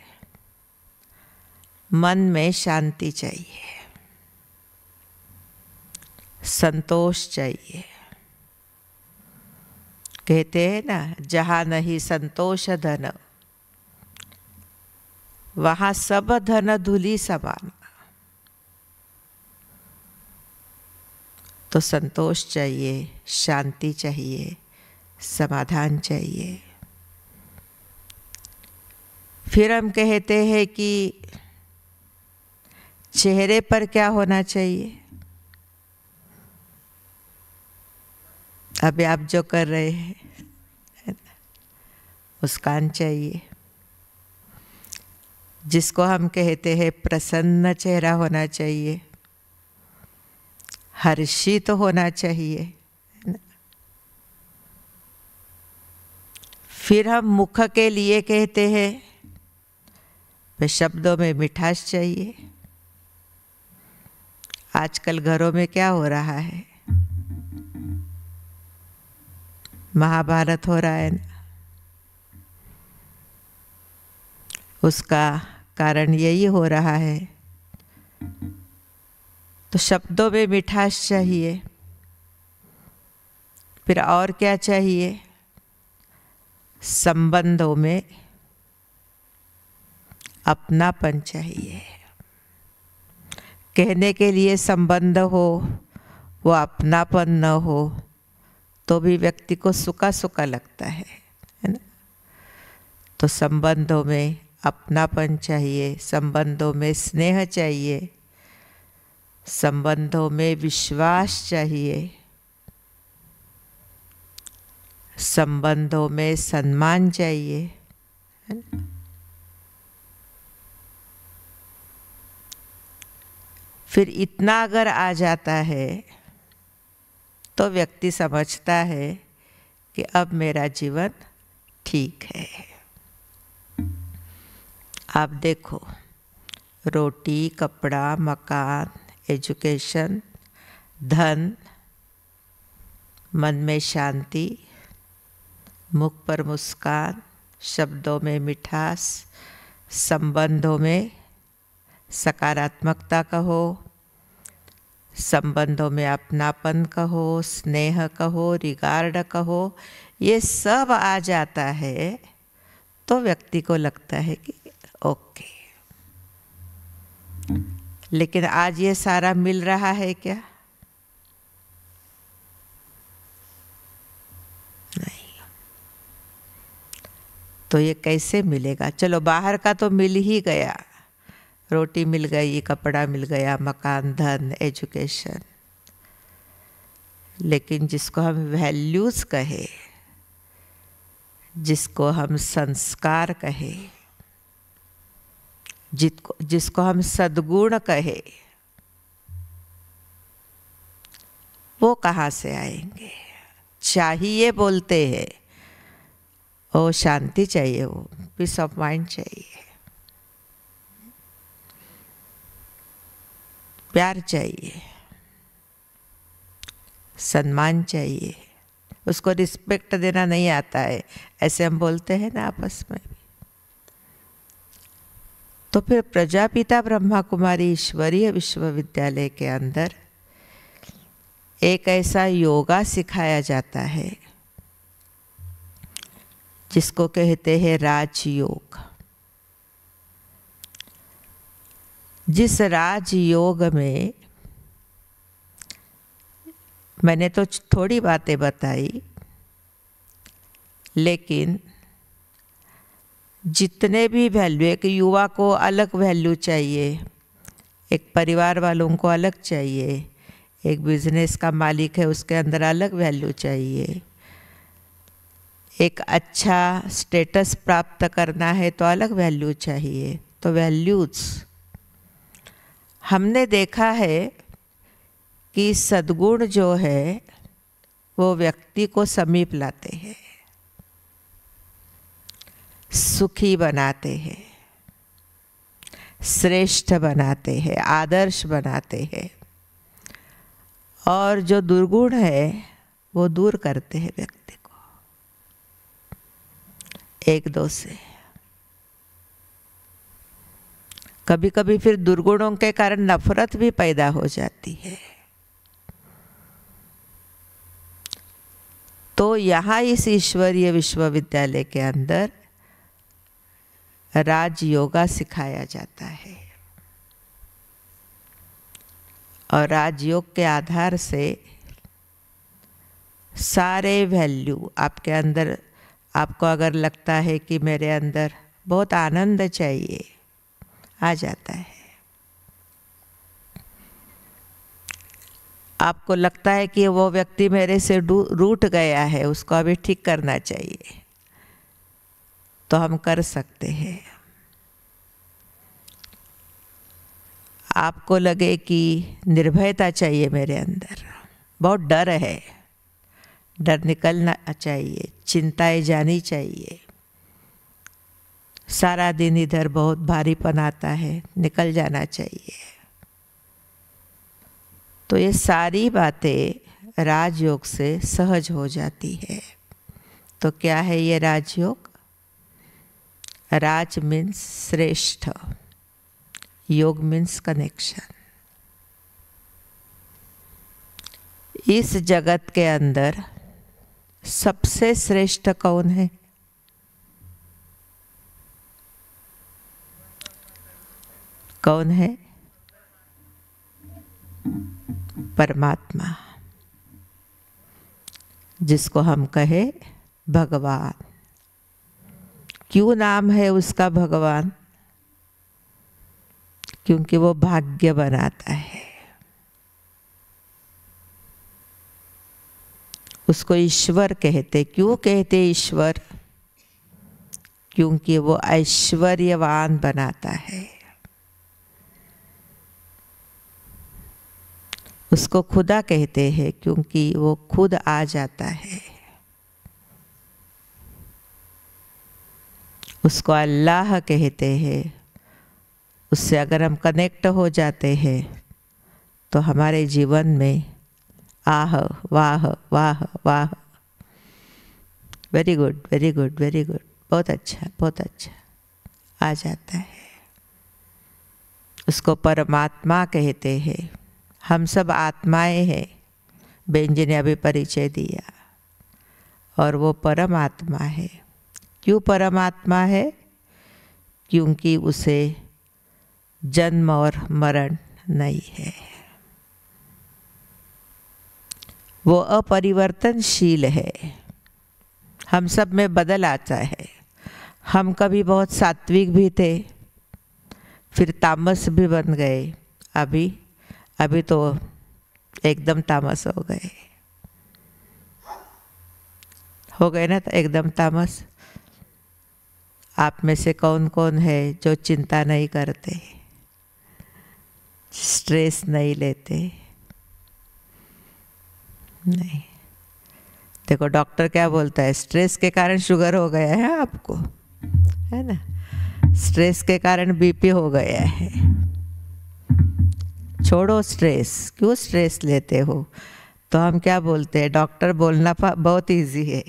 मन में शांति चाहिए संतोष चाहिए कहते हैं ना जहाँ नहीं संतोष धन वहाँ सब धन धुली समान तो संतोष चाहिए शांति चाहिए समाधान चाहिए फिर हम कहते हैं कि चेहरे पर क्या होना चाहिए अभी आप जो कर रहे हैं मुस्कान चाहिए जिसको हम कहते हैं प्रसन्न चेहरा होना चाहिए हर्षित तो होना चाहिए फिर हम मुख के लिए कहते हैं वे शब्दों में मिठास चाहिए आजकल घरों में क्या हो रहा है महाभारत हो रहा है उसका कारण यही हो रहा है तो शब्दों में मिठास चाहिए फिर और क्या चाहिए संबंधों में अपनापन चाहिए कहने के लिए संबंध हो वो अपनापन न हो तो भी व्यक्ति को सुखा सुखा लगता है है ना तो संबंधों में अपनापन चाहिए संबंधों में स्नेह चाहिए संबंधों में विश्वास चाहिए संबंधों में सम्मान चाहिए फिर इतना अगर आ जाता है तो व्यक्ति समझता है कि अब मेरा जीवन ठीक है आप देखो रोटी कपड़ा मकान एजुकेशन धन मन में शांति मुख पर मुस्कान शब्दों में मिठास संबंधों में सकारात्मकता का हो संबंधों में अपनापन कहो स्नेह कहो रिगार्ड कहो ये सब आ जाता है तो व्यक्ति को लगता है कि ओके लेकिन आज ये सारा मिल रहा है क्या नहीं तो ये कैसे मिलेगा चलो बाहर का तो मिल ही गया रोटी मिल गई कपड़ा मिल गया मकान धन एजुकेशन लेकिन जिसको हम वैल्यूज़ कहे जिसको हम संस्कार कहे जिसको जिसको हम सद्गुण कहे वो कहाँ से आएंगे चाहिए बोलते हैं ओ शांति चाहिए वो पीस ऑफ माइंड चाहिए प्यार चाहिए सम्मान चाहिए उसको रिस्पेक्ट देना नहीं आता है ऐसे हम बोलते हैं ना आपस में भी तो फिर प्रजापिता ब्रह्मा कुमारी ईश्वरीय विश्वविद्यालय के अंदर एक ऐसा योगा सिखाया जाता है जिसको कहते हैं राजयोग जिस राज योग में मैंने तो थोड़ी बातें बताई लेकिन जितने भी वैल्यू एक युवा को अलग वैल्यू चाहिए एक परिवार वालों को अलग चाहिए एक बिजनेस का मालिक है उसके अंदर अलग वैल्यू चाहिए एक अच्छा स्टेटस प्राप्त करना है तो अलग वैल्यू चाहिए तो वैल्यूज़ हमने देखा है कि सद्गुण जो है वो व्यक्ति को समीप लाते हैं सुखी बनाते हैं श्रेष्ठ बनाते हैं आदर्श बनाते हैं और जो दुर्गुण है वो दूर करते हैं व्यक्ति को एक दो से कभी कभी फिर दुर्गुणों के कारण नफरत भी पैदा हो जाती है तो यहाँ इस ईश्वरीय विश्वविद्यालय के अंदर राज योगा सिखाया जाता है और राजयोग के आधार से सारे वैल्यू आपके अंदर आपको अगर लगता है कि मेरे अंदर बहुत आनंद चाहिए आ जाता है आपको लगता है कि वो व्यक्ति मेरे से रूट गया है उसको अभी ठीक करना चाहिए तो हम कर सकते हैं आपको लगे कि निर्भयता चाहिए मेरे अंदर बहुत डर है डर निकलना चाहिए चिंताएं जानी चाहिए सारा दिन इधर बहुत भारीपन आता है निकल जाना चाहिए तो ये सारी बातें राजयोग से सहज हो जाती है तो क्या है ये राजयोग राज मीन्स श्रेष्ठ योग मीन्स कनेक्शन इस जगत के अंदर सबसे श्रेष्ठ कौन है कौन है परमात्मा जिसको हम कहे भगवान क्यों नाम है उसका भगवान क्योंकि वो भाग्य बनाता है उसको ईश्वर कहते क्यों कहते ईश्वर क्योंकि वो ऐश्वर्यवान बनाता है उसको खुदा कहते हैं क्योंकि वो खुद आ जाता है उसको अल्लाह कहते हैं उससे अगर हम कनेक्ट हो जाते हैं तो हमारे जीवन में आह वाह वाह वाह very good very good very good बहुत अच्छा बहुत अच्छा आ जाता है उसको परमात्मा कहते हैं हम सब आत्माएं हैं बेंजी ने अभी परिचय दिया और वो परमात्मा है क्यों परमात्मा है क्योंकि उसे जन्म और मरण नहीं है वो अपरिवर्तनशील है हम सब में बदल आता है हम कभी बहुत सात्विक भी थे फिर तामस भी बन गए अभी अभी तो एकदम तामस हो गए हो गए ना तो एकदम तामस आप में से कौन कौन है जो चिंता नहीं करते स्ट्रेस नहीं लेते नहीं देखो डॉक्टर क्या बोलता है स्ट्रेस के कारण शुगर हो गया है आपको है ना स्ट्रेस के कारण बीपी हो गया है छोड़ो स्ट्रेस क्यों स्ट्रेस लेते हो तो हम क्या बोलते हैं डॉक्टर बोलना बहुत ईजी है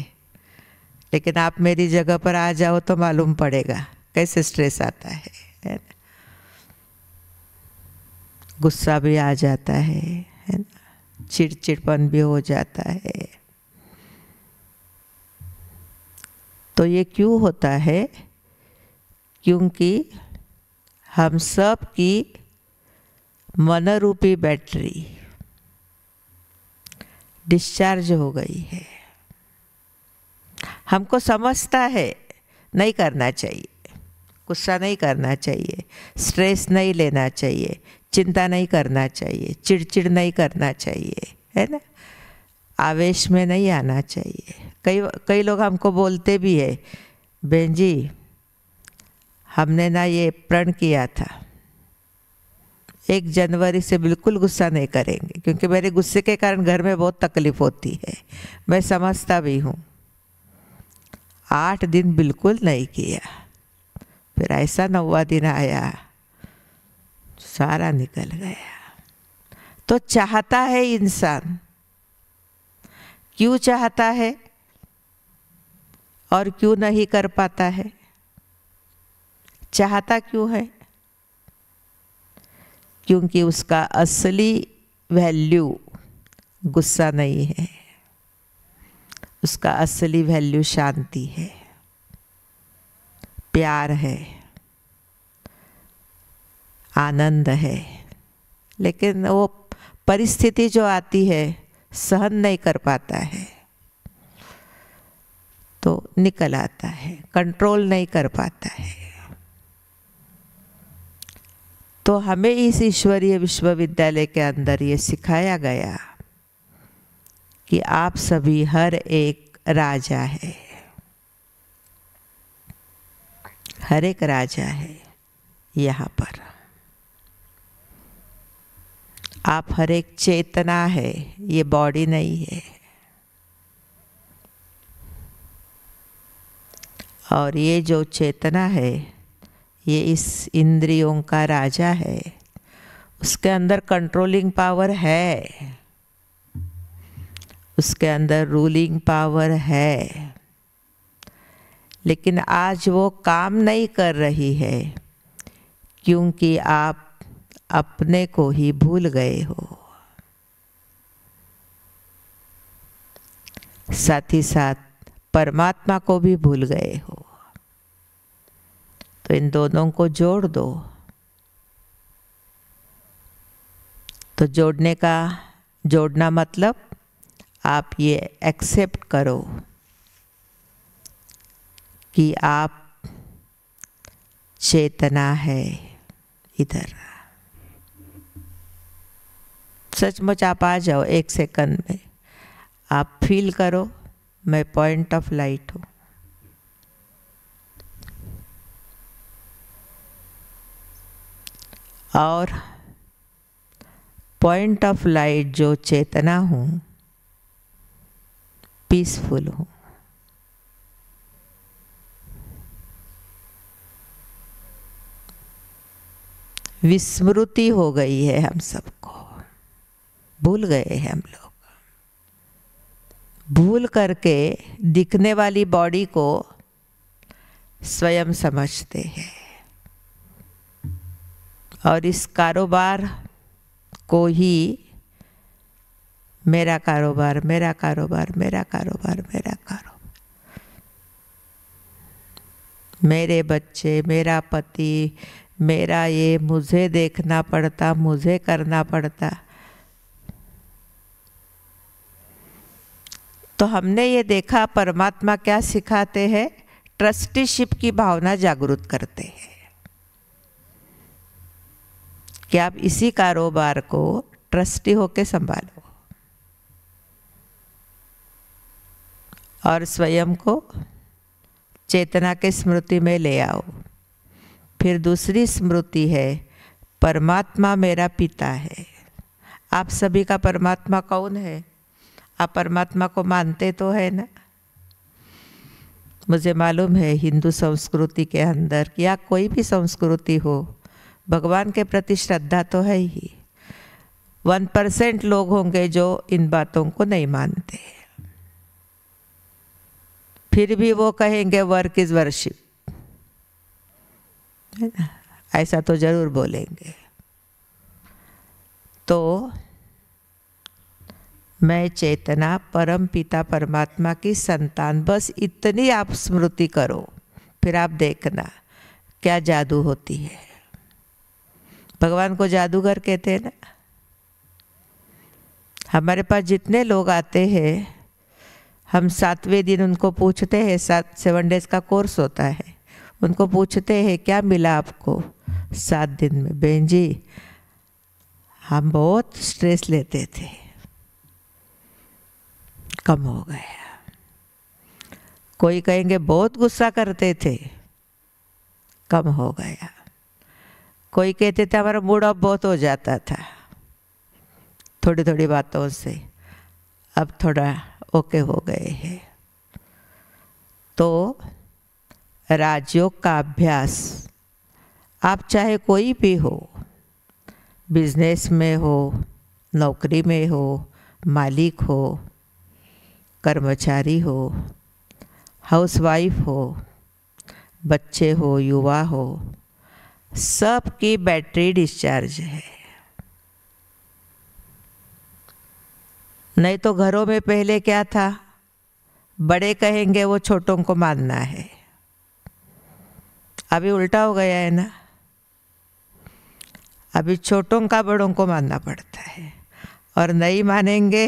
लेकिन आप मेरी जगह पर आ जाओ तो मालूम पड़ेगा कैसे स्ट्रेस आता है, है गुस्सा भी आ जाता है है ना चिड़चिड़पन भी हो जाता है तो ये क्यों होता है क्योंकि हम सब की मन रूपी बैटरी डिस्चार्ज हो गई है हमको समझता है नहीं करना चाहिए गुस्सा नहीं करना चाहिए स्ट्रेस नहीं लेना चाहिए चिंता नहीं करना चाहिए चिड़चिड़ नहीं करना चाहिए है ना आवेश में नहीं आना चाहिए कई कई लोग हमको बोलते भी है बहन जी हमने ना ये प्रण किया था एक जनवरी से बिल्कुल गुस्सा नहीं करेंगे क्योंकि मेरे गुस्से के कारण घर में बहुत तकलीफ होती है मैं समझता भी हूँ आठ दिन बिल्कुल नहीं किया फिर ऐसा नौवा दिन आया सारा निकल गया तो चाहता है इंसान क्यों चाहता है और क्यों नहीं कर पाता है चाहता क्यों है क्योंकि उसका असली वैल्यू गुस्सा नहीं है उसका असली वैल्यू शांति है प्यार है आनंद है लेकिन वो परिस्थिति जो आती है सहन नहीं कर पाता है तो निकल आता है कंट्रोल नहीं कर पाता है तो हमें इस ईश्वरीय विश्वविद्यालय के अंदर ये सिखाया गया कि आप सभी हर एक राजा है हर एक राजा है यहाँ पर आप हर एक चेतना है ये बॉडी नहीं है और ये जो चेतना है ये इस इंद्रियों का राजा है उसके अंदर कंट्रोलिंग पावर है उसके अंदर रूलिंग पावर है लेकिन आज वो काम नहीं कर रही है क्योंकि आप अपने को ही भूल गए हो साथ ही साथ परमात्मा को भी भूल गए हो तो इन दोनों को जोड़ दो तो जोड़ने का जोड़ना मतलब आप ये एक्सेप्ट करो कि आप चेतना है इधर सचमुच आप आ जाओ एक सेकंड में आप फील करो मैं पॉइंट ऑफ लाइट हूँ और पॉइंट ऑफ लाइट जो चेतना हूँ पीसफुल हूँ विस्मृति हो गई है हम सबको भूल गए हैं हम लोग भूल करके दिखने वाली बॉडी को स्वयं समझते हैं और इस कारोबार को ही मेरा कारोबार मेरा कारोबार मेरा कारोबार मेरा कारोबार मेरे बच्चे मेरा पति मेरा ये मुझे देखना पड़ता मुझे करना पड़ता तो हमने ये देखा परमात्मा क्या सिखाते हैं ट्रस्टीशिप की भावना जागृत करते हैं कि आप इसी कारोबार को ट्रस्टी होके संभालो और स्वयं को चेतना के स्मृति में ले आओ फिर दूसरी स्मृति है परमात्मा मेरा पिता है आप सभी का परमात्मा कौन है आप परमात्मा को मानते तो है ना मुझे मालूम है हिंदू संस्कृति के अंदर या कोई भी संस्कृति हो भगवान के प्रति श्रद्धा तो है ही वन परसेंट लोग होंगे जो इन बातों को नहीं मानते फिर भी वो कहेंगे वर्क इज वर्शिप है ना ऐसा तो जरूर बोलेंगे तो मैं चेतना परम पिता परमात्मा की संतान बस इतनी आप स्मृति करो फिर आप देखना क्या जादू होती है भगवान को जादूगर कहते हैं ना हमारे पास जितने लोग आते हैं हम सातवें दिन उनको पूछते हैं सात सेवन डेज का कोर्स होता है उनको पूछते हैं क्या मिला आपको सात दिन में बहन जी हम बहुत स्ट्रेस लेते थे कम हो गया कोई कहेंगे बहुत गुस्सा करते थे कम हो गया कोई कहते थे हमारा मूड ऑफ बहुत हो जाता था थोड़ी थोड़ी बातों से अब थोड़ा ओके हो गए हैं तो राजयोग का अभ्यास आप चाहे कोई भी हो बिजनेस में हो नौकरी में हो मालिक हो कर्मचारी हो हाउसवाइफ हो बच्चे हो युवा हो सबकी बैटरी डिस्चार्ज है नहीं तो घरों में पहले क्या था बड़े कहेंगे वो छोटों को मानना है अभी उल्टा हो गया है ना अभी छोटों का बड़ों को मानना पड़ता है और नहीं मानेंगे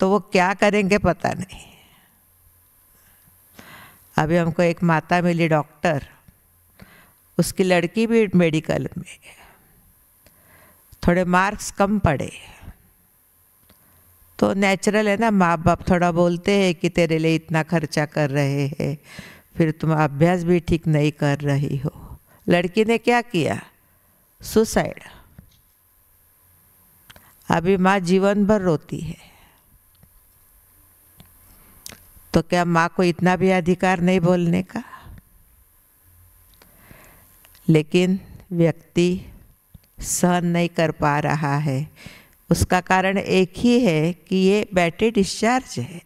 तो वो क्या करेंगे पता नहीं अभी हमको एक माता मिली डॉक्टर उसकी लड़की भी मेडिकल में थोड़े मार्क्स कम पड़े तो नेचुरल है ना माँ बाप थोड़ा बोलते हैं कि तेरे लिए इतना खर्चा कर रहे हैं फिर तुम अभ्यास भी ठीक नहीं कर रही हो लड़की ने क्या किया सुसाइड अभी माँ जीवन भर रोती है तो क्या माँ को इतना भी अधिकार नहीं बोलने का लेकिन व्यक्ति सहन नहीं कर पा रहा है उसका कारण एक ही है कि ये बैटरी डिस्चार्ज है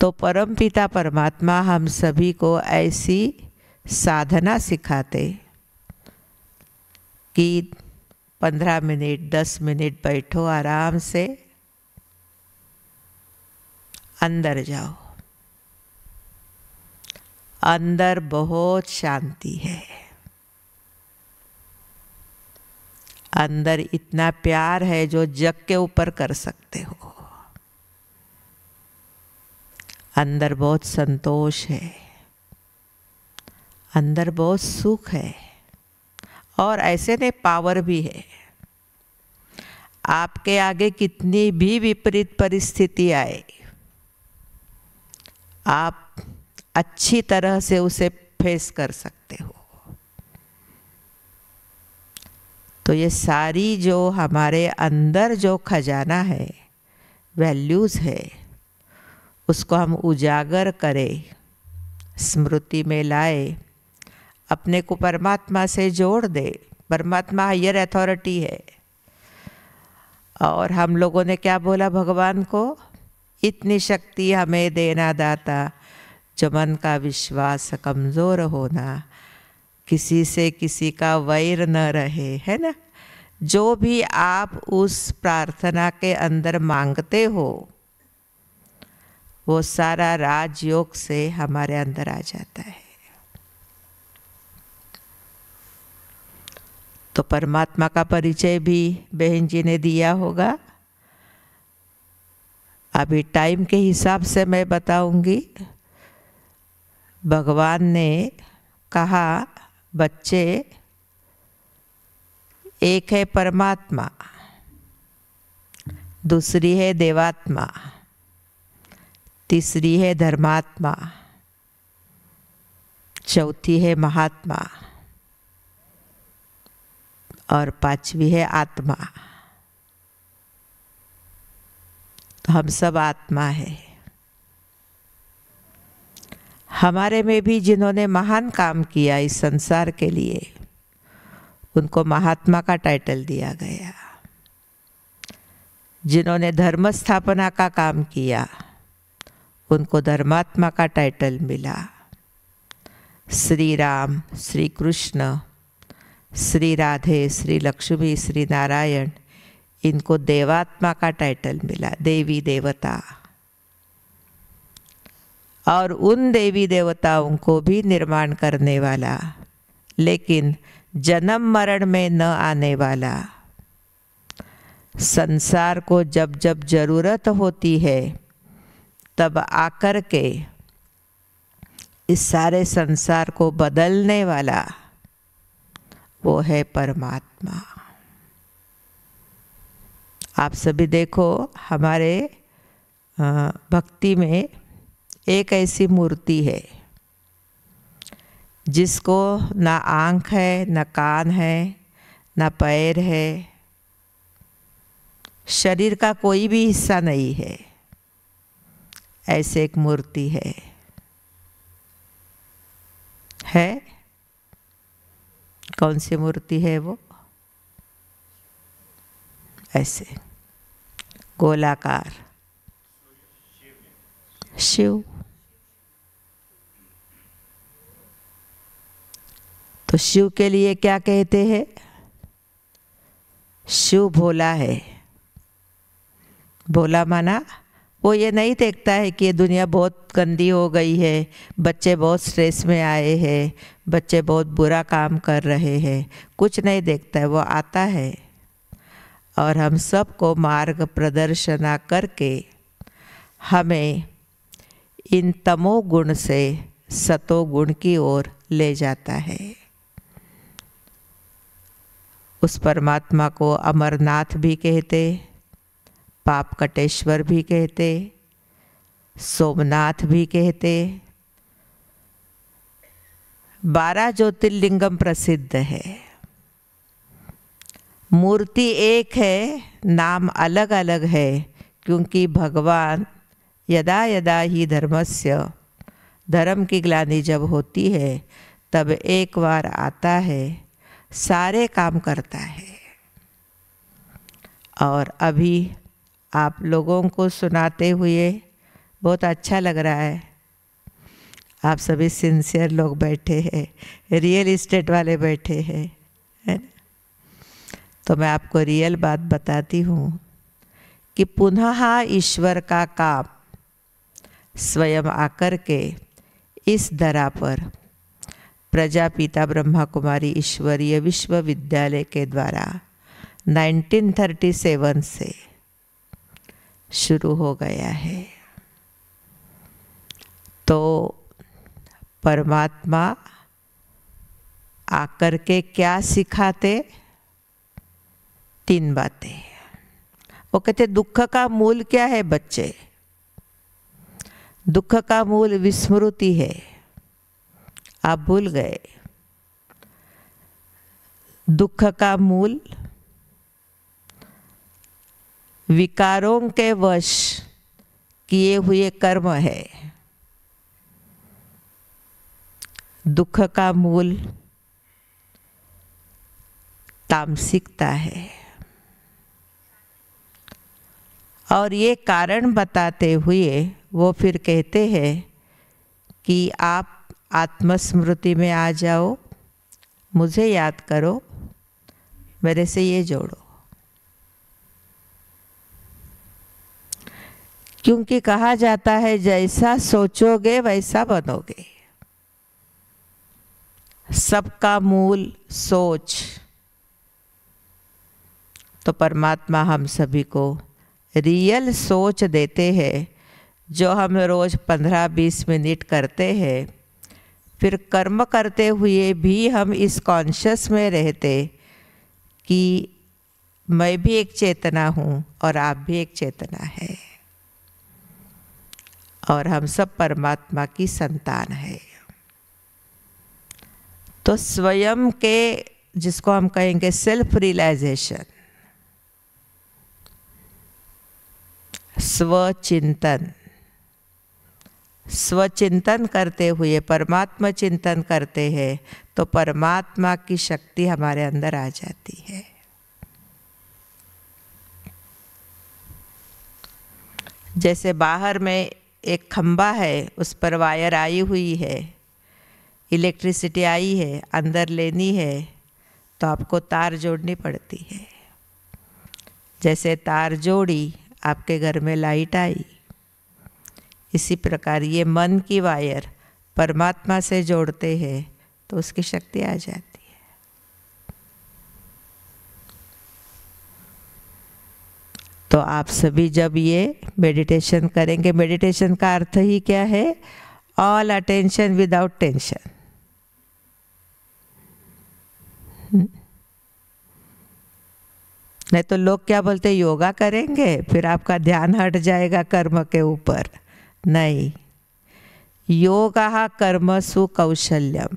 तो परम पिता परमात्मा हम सभी को ऐसी साधना सिखाते कि पंद्रह मिनट दस मिनट बैठो आराम से अंदर जाओ अंदर बहुत शांति है अंदर इतना प्यार है जो जग के ऊपर कर सकते हो अंदर बहुत संतोष है अंदर बहुत सुख है और ऐसे ने पावर भी है आपके आगे कितनी भी विपरीत परिस्थिति आए आप अच्छी तरह से उसे फेस कर सकते हो तो ये सारी जो हमारे अंदर जो खजाना है वैल्यूज़ है उसको हम उजागर करें स्मृति में लाए अपने को परमात्मा से जोड़ दे परमात्मा हायर अथॉरिटी है और हम लोगों ने क्या बोला भगवान को इतनी शक्ति हमें देना दाता जो मन का विश्वास कमज़ोर होना किसी से किसी का वैर न रहे है ना जो भी आप उस प्रार्थना के अंदर मांगते हो वो सारा राजयोग से हमारे अंदर आ जाता है तो परमात्मा का परिचय भी बहन जी ने दिया होगा अभी टाइम के हिसाब से मैं बताऊंगी भगवान ने कहा बच्चे एक है परमात्मा दूसरी है देवात्मा तीसरी है धर्मात्मा चौथी है महात्मा और पांचवी है आत्मा तो हम सब आत्मा है हमारे में भी जिन्होंने महान काम किया इस संसार के लिए उनको महात्मा का टाइटल दिया गया जिन्होंने धर्म स्थापना का काम किया उनको धर्मात्मा का टाइटल मिला श्री राम श्री कृष्ण श्री राधे श्री लक्ष्मी श्री नारायण इनको देवात्मा का टाइटल मिला देवी देवता और उन देवी देवताओं को भी निर्माण करने वाला लेकिन जन्म मरण में न आने वाला संसार को जब जब जरूरत होती है तब आकर के इस सारे संसार को बदलने वाला वो है परमात्मा आप सभी देखो हमारे भक्ति में एक ऐसी मूर्ति है जिसको ना आँख है ना कान है ना पैर है शरीर का कोई भी हिस्सा नहीं है ऐसे एक मूर्ति है है कौन सी मूर्ति है वो ऐसे गोलाकार शिव तो शिव के लिए क्या कहते हैं शिव भोला है भोला माना वो ये नहीं देखता है कि ये दुनिया बहुत गंदी हो गई है बच्चे बहुत स्ट्रेस में आए हैं बच्चे बहुत बुरा काम कर रहे हैं कुछ नहीं देखता है वो आता है और हम सबको मार्ग प्रदर्शना करके हमें इन तमोगुण से सतोगुण की ओर ले जाता है उस परमात्मा को अमरनाथ भी कहते पाप कटेश्वर भी कहते सोमनाथ भी कहते बारह ज्योतिर्लिंगम प्रसिद्ध है मूर्ति एक है नाम अलग अलग है क्योंकि भगवान यदा यदा ही धर्मस्य धर्म की ग्लानि जब होती है तब एक बार आता है सारे काम करता है और अभी आप लोगों को सुनाते हुए बहुत अच्छा लग रहा है आप सभी सिंसियर लोग बैठे हैं रियल इस्टेट वाले बैठे हैं है तो मैं आपको रियल बात बताती हूँ कि पुनः ईश्वर का काम स्वयं आकर के इस धरा पर प्रजापिता ब्रह्मा कुमारी ईश्वरीय विश्वविद्यालय के द्वारा 1937 से शुरू हो गया है तो परमात्मा आकर के क्या सिखाते तीन बातें वो कहते दुख का मूल क्या है बच्चे दुख का मूल विस्मृति है आप भूल गए दुख का मूल विकारों के वश किए हुए कर्म है दुख का मूल तामसिकता है और ये कारण बताते हुए वो फिर कहते हैं कि आप आत्मस्मृति में आ जाओ मुझे याद करो मेरे से ये जोड़ो क्योंकि कहा जाता है जैसा सोचोगे वैसा बनोगे सबका मूल सोच तो परमात्मा हम सभी को रियल सोच देते हैं जो हम रोज़ पंद्रह बीस मिनट करते हैं फिर कर्म करते हुए भी हम इस कॉन्शियस में रहते कि मैं भी एक चेतना हूँ और आप भी एक चेतना है और हम सब परमात्मा की संतान है तो स्वयं के जिसको हम कहेंगे सेल्फ रियलाइजेशन स्वचिंतन स्वचिंतन करते हुए परमात्मा चिंतन करते हैं तो परमात्मा की शक्ति हमारे अंदर आ जाती है जैसे बाहर में एक खम्बा है उस पर वायर आई हुई है इलेक्ट्रिसिटी आई है अंदर लेनी है तो आपको तार जोड़नी पड़ती है जैसे तार जोड़ी आपके घर में लाइट आई इसी प्रकार ये मन की वायर परमात्मा से जोड़ते हैं तो उसकी शक्ति आ जाती है तो आप सभी जब ये मेडिटेशन करेंगे मेडिटेशन का अर्थ ही क्या है ऑल अटेंशन विदाउट टेंशन नहीं तो लोग क्या बोलते योगा करेंगे फिर आपका ध्यान हट जाएगा कर्म के ऊपर नहीं योग कर्मसु कौशल्यम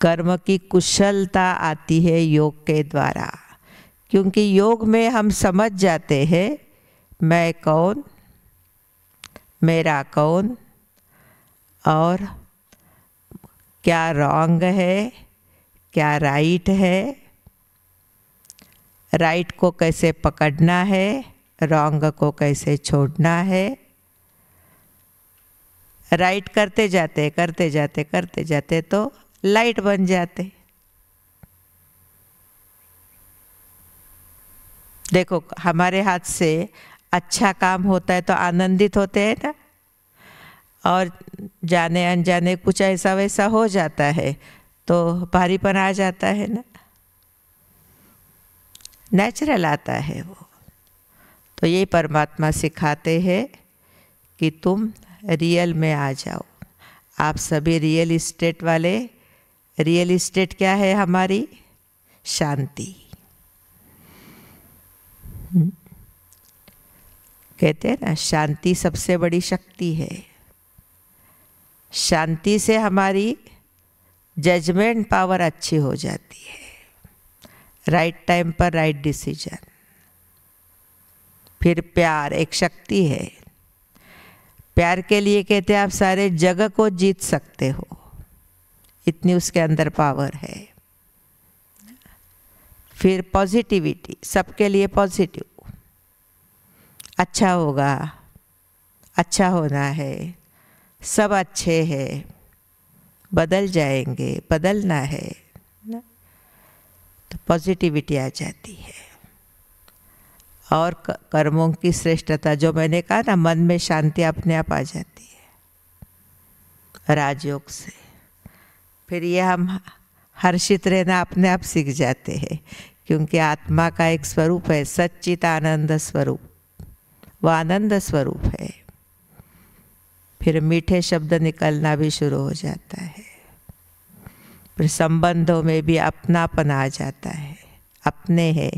कर्म की कुशलता आती है योग के द्वारा क्योंकि योग में हम समझ जाते हैं मैं कौन मेरा कौन और क्या रॉन्ग है क्या राइट है राइट को कैसे पकड़ना है रॉन्ग को कैसे छोड़ना है राइट करते जाते करते जाते करते जाते तो लाइट बन जाते देखो हमारे हाथ से अच्छा काम होता है तो आनंदित होते हैं ना और जाने अनजाने कुछ ऐसा वैसा हो जाता है तो भारीपन आ जाता है ना नेचुरल आता है वो तो ये परमात्मा सिखाते हैं कि तुम रियल में आ जाओ आप सभी रियल इस्टेट वाले रियल इस्टेट क्या है हमारी शांति कहते हैं ना शांति सबसे बड़ी शक्ति है शांति से हमारी जजमेंट पावर अच्छी हो जाती है राइट टाइम पर राइट डिसीजन फिर प्यार एक शक्ति है प्यार के लिए कहते आप सारे जगह को जीत सकते हो इतनी उसके अंदर पावर है फिर पॉजिटिविटी सबके लिए पॉजिटिव अच्छा होगा अच्छा होना है सब अच्छे हैं बदल जाएंगे बदलना है ना तो पॉजिटिविटी आ जाती है और कर्मों की श्रेष्ठता जो मैंने कहा ना मन में शांति अपने आप आ जाती है राजयोग से फिर ये हम हर्षित रहना अपने आप सीख जाते हैं क्योंकि आत्मा का एक स्वरूप है सच्चित आनंद स्वरूप वह आनंद स्वरूप है फिर मीठे शब्द निकलना भी शुरू हो जाता है फिर संबंधों में भी अपनापन आ जाता है अपने है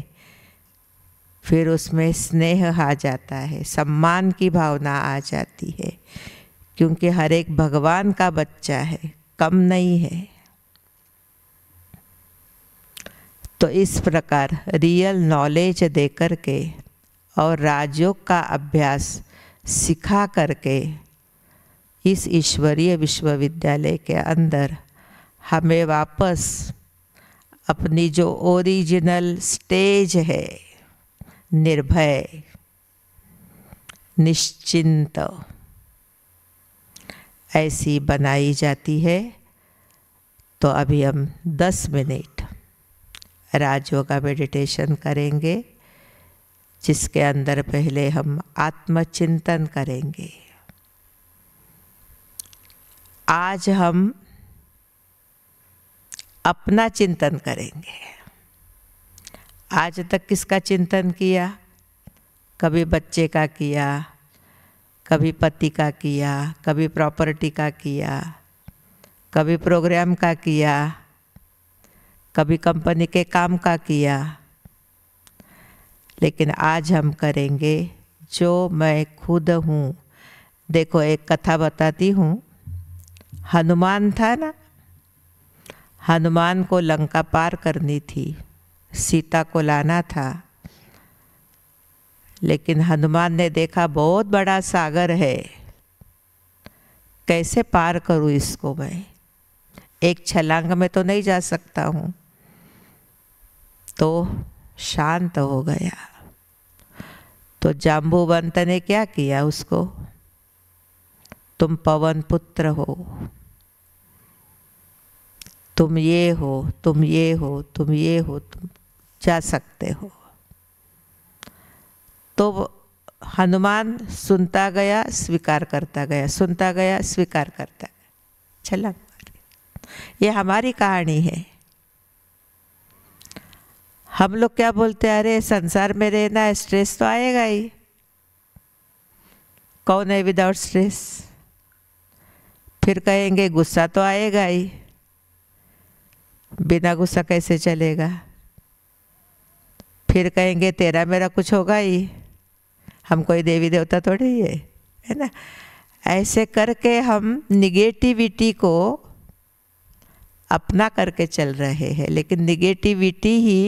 फिर उसमें स्नेह आ जाता है सम्मान की भावना आ जाती है क्योंकि हर एक भगवान का बच्चा है कम नहीं है तो इस प्रकार रियल नॉलेज दे कर के और राजयोग का अभ्यास सिखा करके इस ईश्वरीय विश्वविद्यालय के अंदर हमें वापस अपनी जो ओरिजिनल स्टेज है निर्भय निश्चिंत ऐसी बनाई जाती है तो अभी हम 10 मिनट राजयोग का मेडिटेशन करेंगे जिसके अंदर पहले हम आत्मचिंतन करेंगे आज हम अपना चिंतन करेंगे आज तक किसका चिंतन किया कभी बच्चे का किया कभी पति का किया कभी प्रॉपर्टी का किया कभी प्रोग्राम का किया कभी कंपनी के काम का किया लेकिन आज हम करेंगे जो मैं खुद हूँ देखो एक कथा बताती हूँ हनुमान था ना हनुमान को लंका पार करनी थी सीता को लाना था लेकिन हनुमान ने देखा बहुत बड़ा सागर है कैसे पार करूं इसको मैं एक छलांग में तो नहीं जा सकता हूं तो शांत हो गया तो जाम्बूवंत ने क्या किया उसको तुम पवन पुत्र हो तुम ये हो तुम ये हो तुम ये हो तुम जा सकते हो तो हनुमान सुनता गया स्वीकार करता गया सुनता गया स्वीकार करता गया चला ये हमारी कहानी है हम लोग क्या बोलते हैं अरे संसार में रहना है स्ट्रेस तो आएगा ही कौन है विदाउट स्ट्रेस फिर कहेंगे गुस्सा तो आएगा ही बिना गुस्सा कैसे चलेगा फिर कहेंगे तेरा मेरा कुछ होगा ही हम कोई देवी देवता थोड़ी है है ना ऐसे करके हम निगेटिविटी को अपना करके चल रहे हैं लेकिन निगेटिविटी ही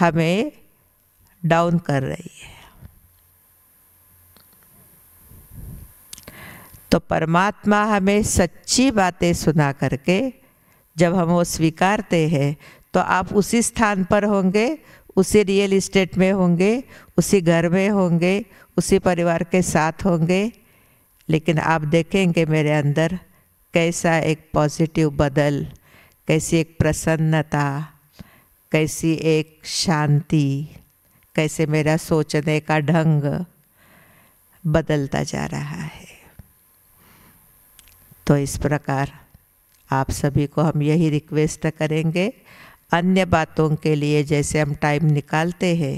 हमें डाउन कर रही है तो परमात्मा हमें सच्ची बातें सुना करके जब हम वो स्वीकारते हैं तो आप उसी स्थान पर होंगे उसी रियल इस्टेट में होंगे उसी घर में होंगे उसी परिवार के साथ होंगे लेकिन आप देखेंगे मेरे अंदर कैसा एक पॉजिटिव बदल कैसी एक प्रसन्नता कैसी एक शांति कैसे मेरा सोचने का ढंग बदलता जा रहा है तो इस प्रकार आप सभी को हम यही रिक्वेस्ट करेंगे अन्य बातों के लिए जैसे हम टाइम निकालते हैं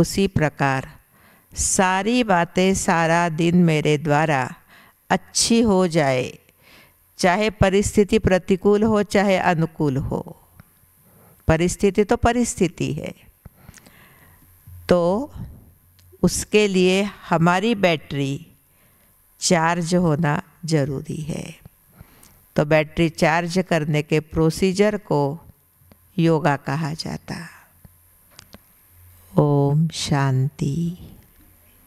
उसी प्रकार सारी बातें सारा दिन मेरे द्वारा अच्छी हो जाए चाहे परिस्थिति प्रतिकूल हो चाहे अनुकूल हो परिस्थिति तो परिस्थिति है तो उसके लिए हमारी बैटरी चार्ज होना ज़रूरी है तो बैटरी चार्ज करने के प्रोसीजर को योगा कहा जाता ओम शांति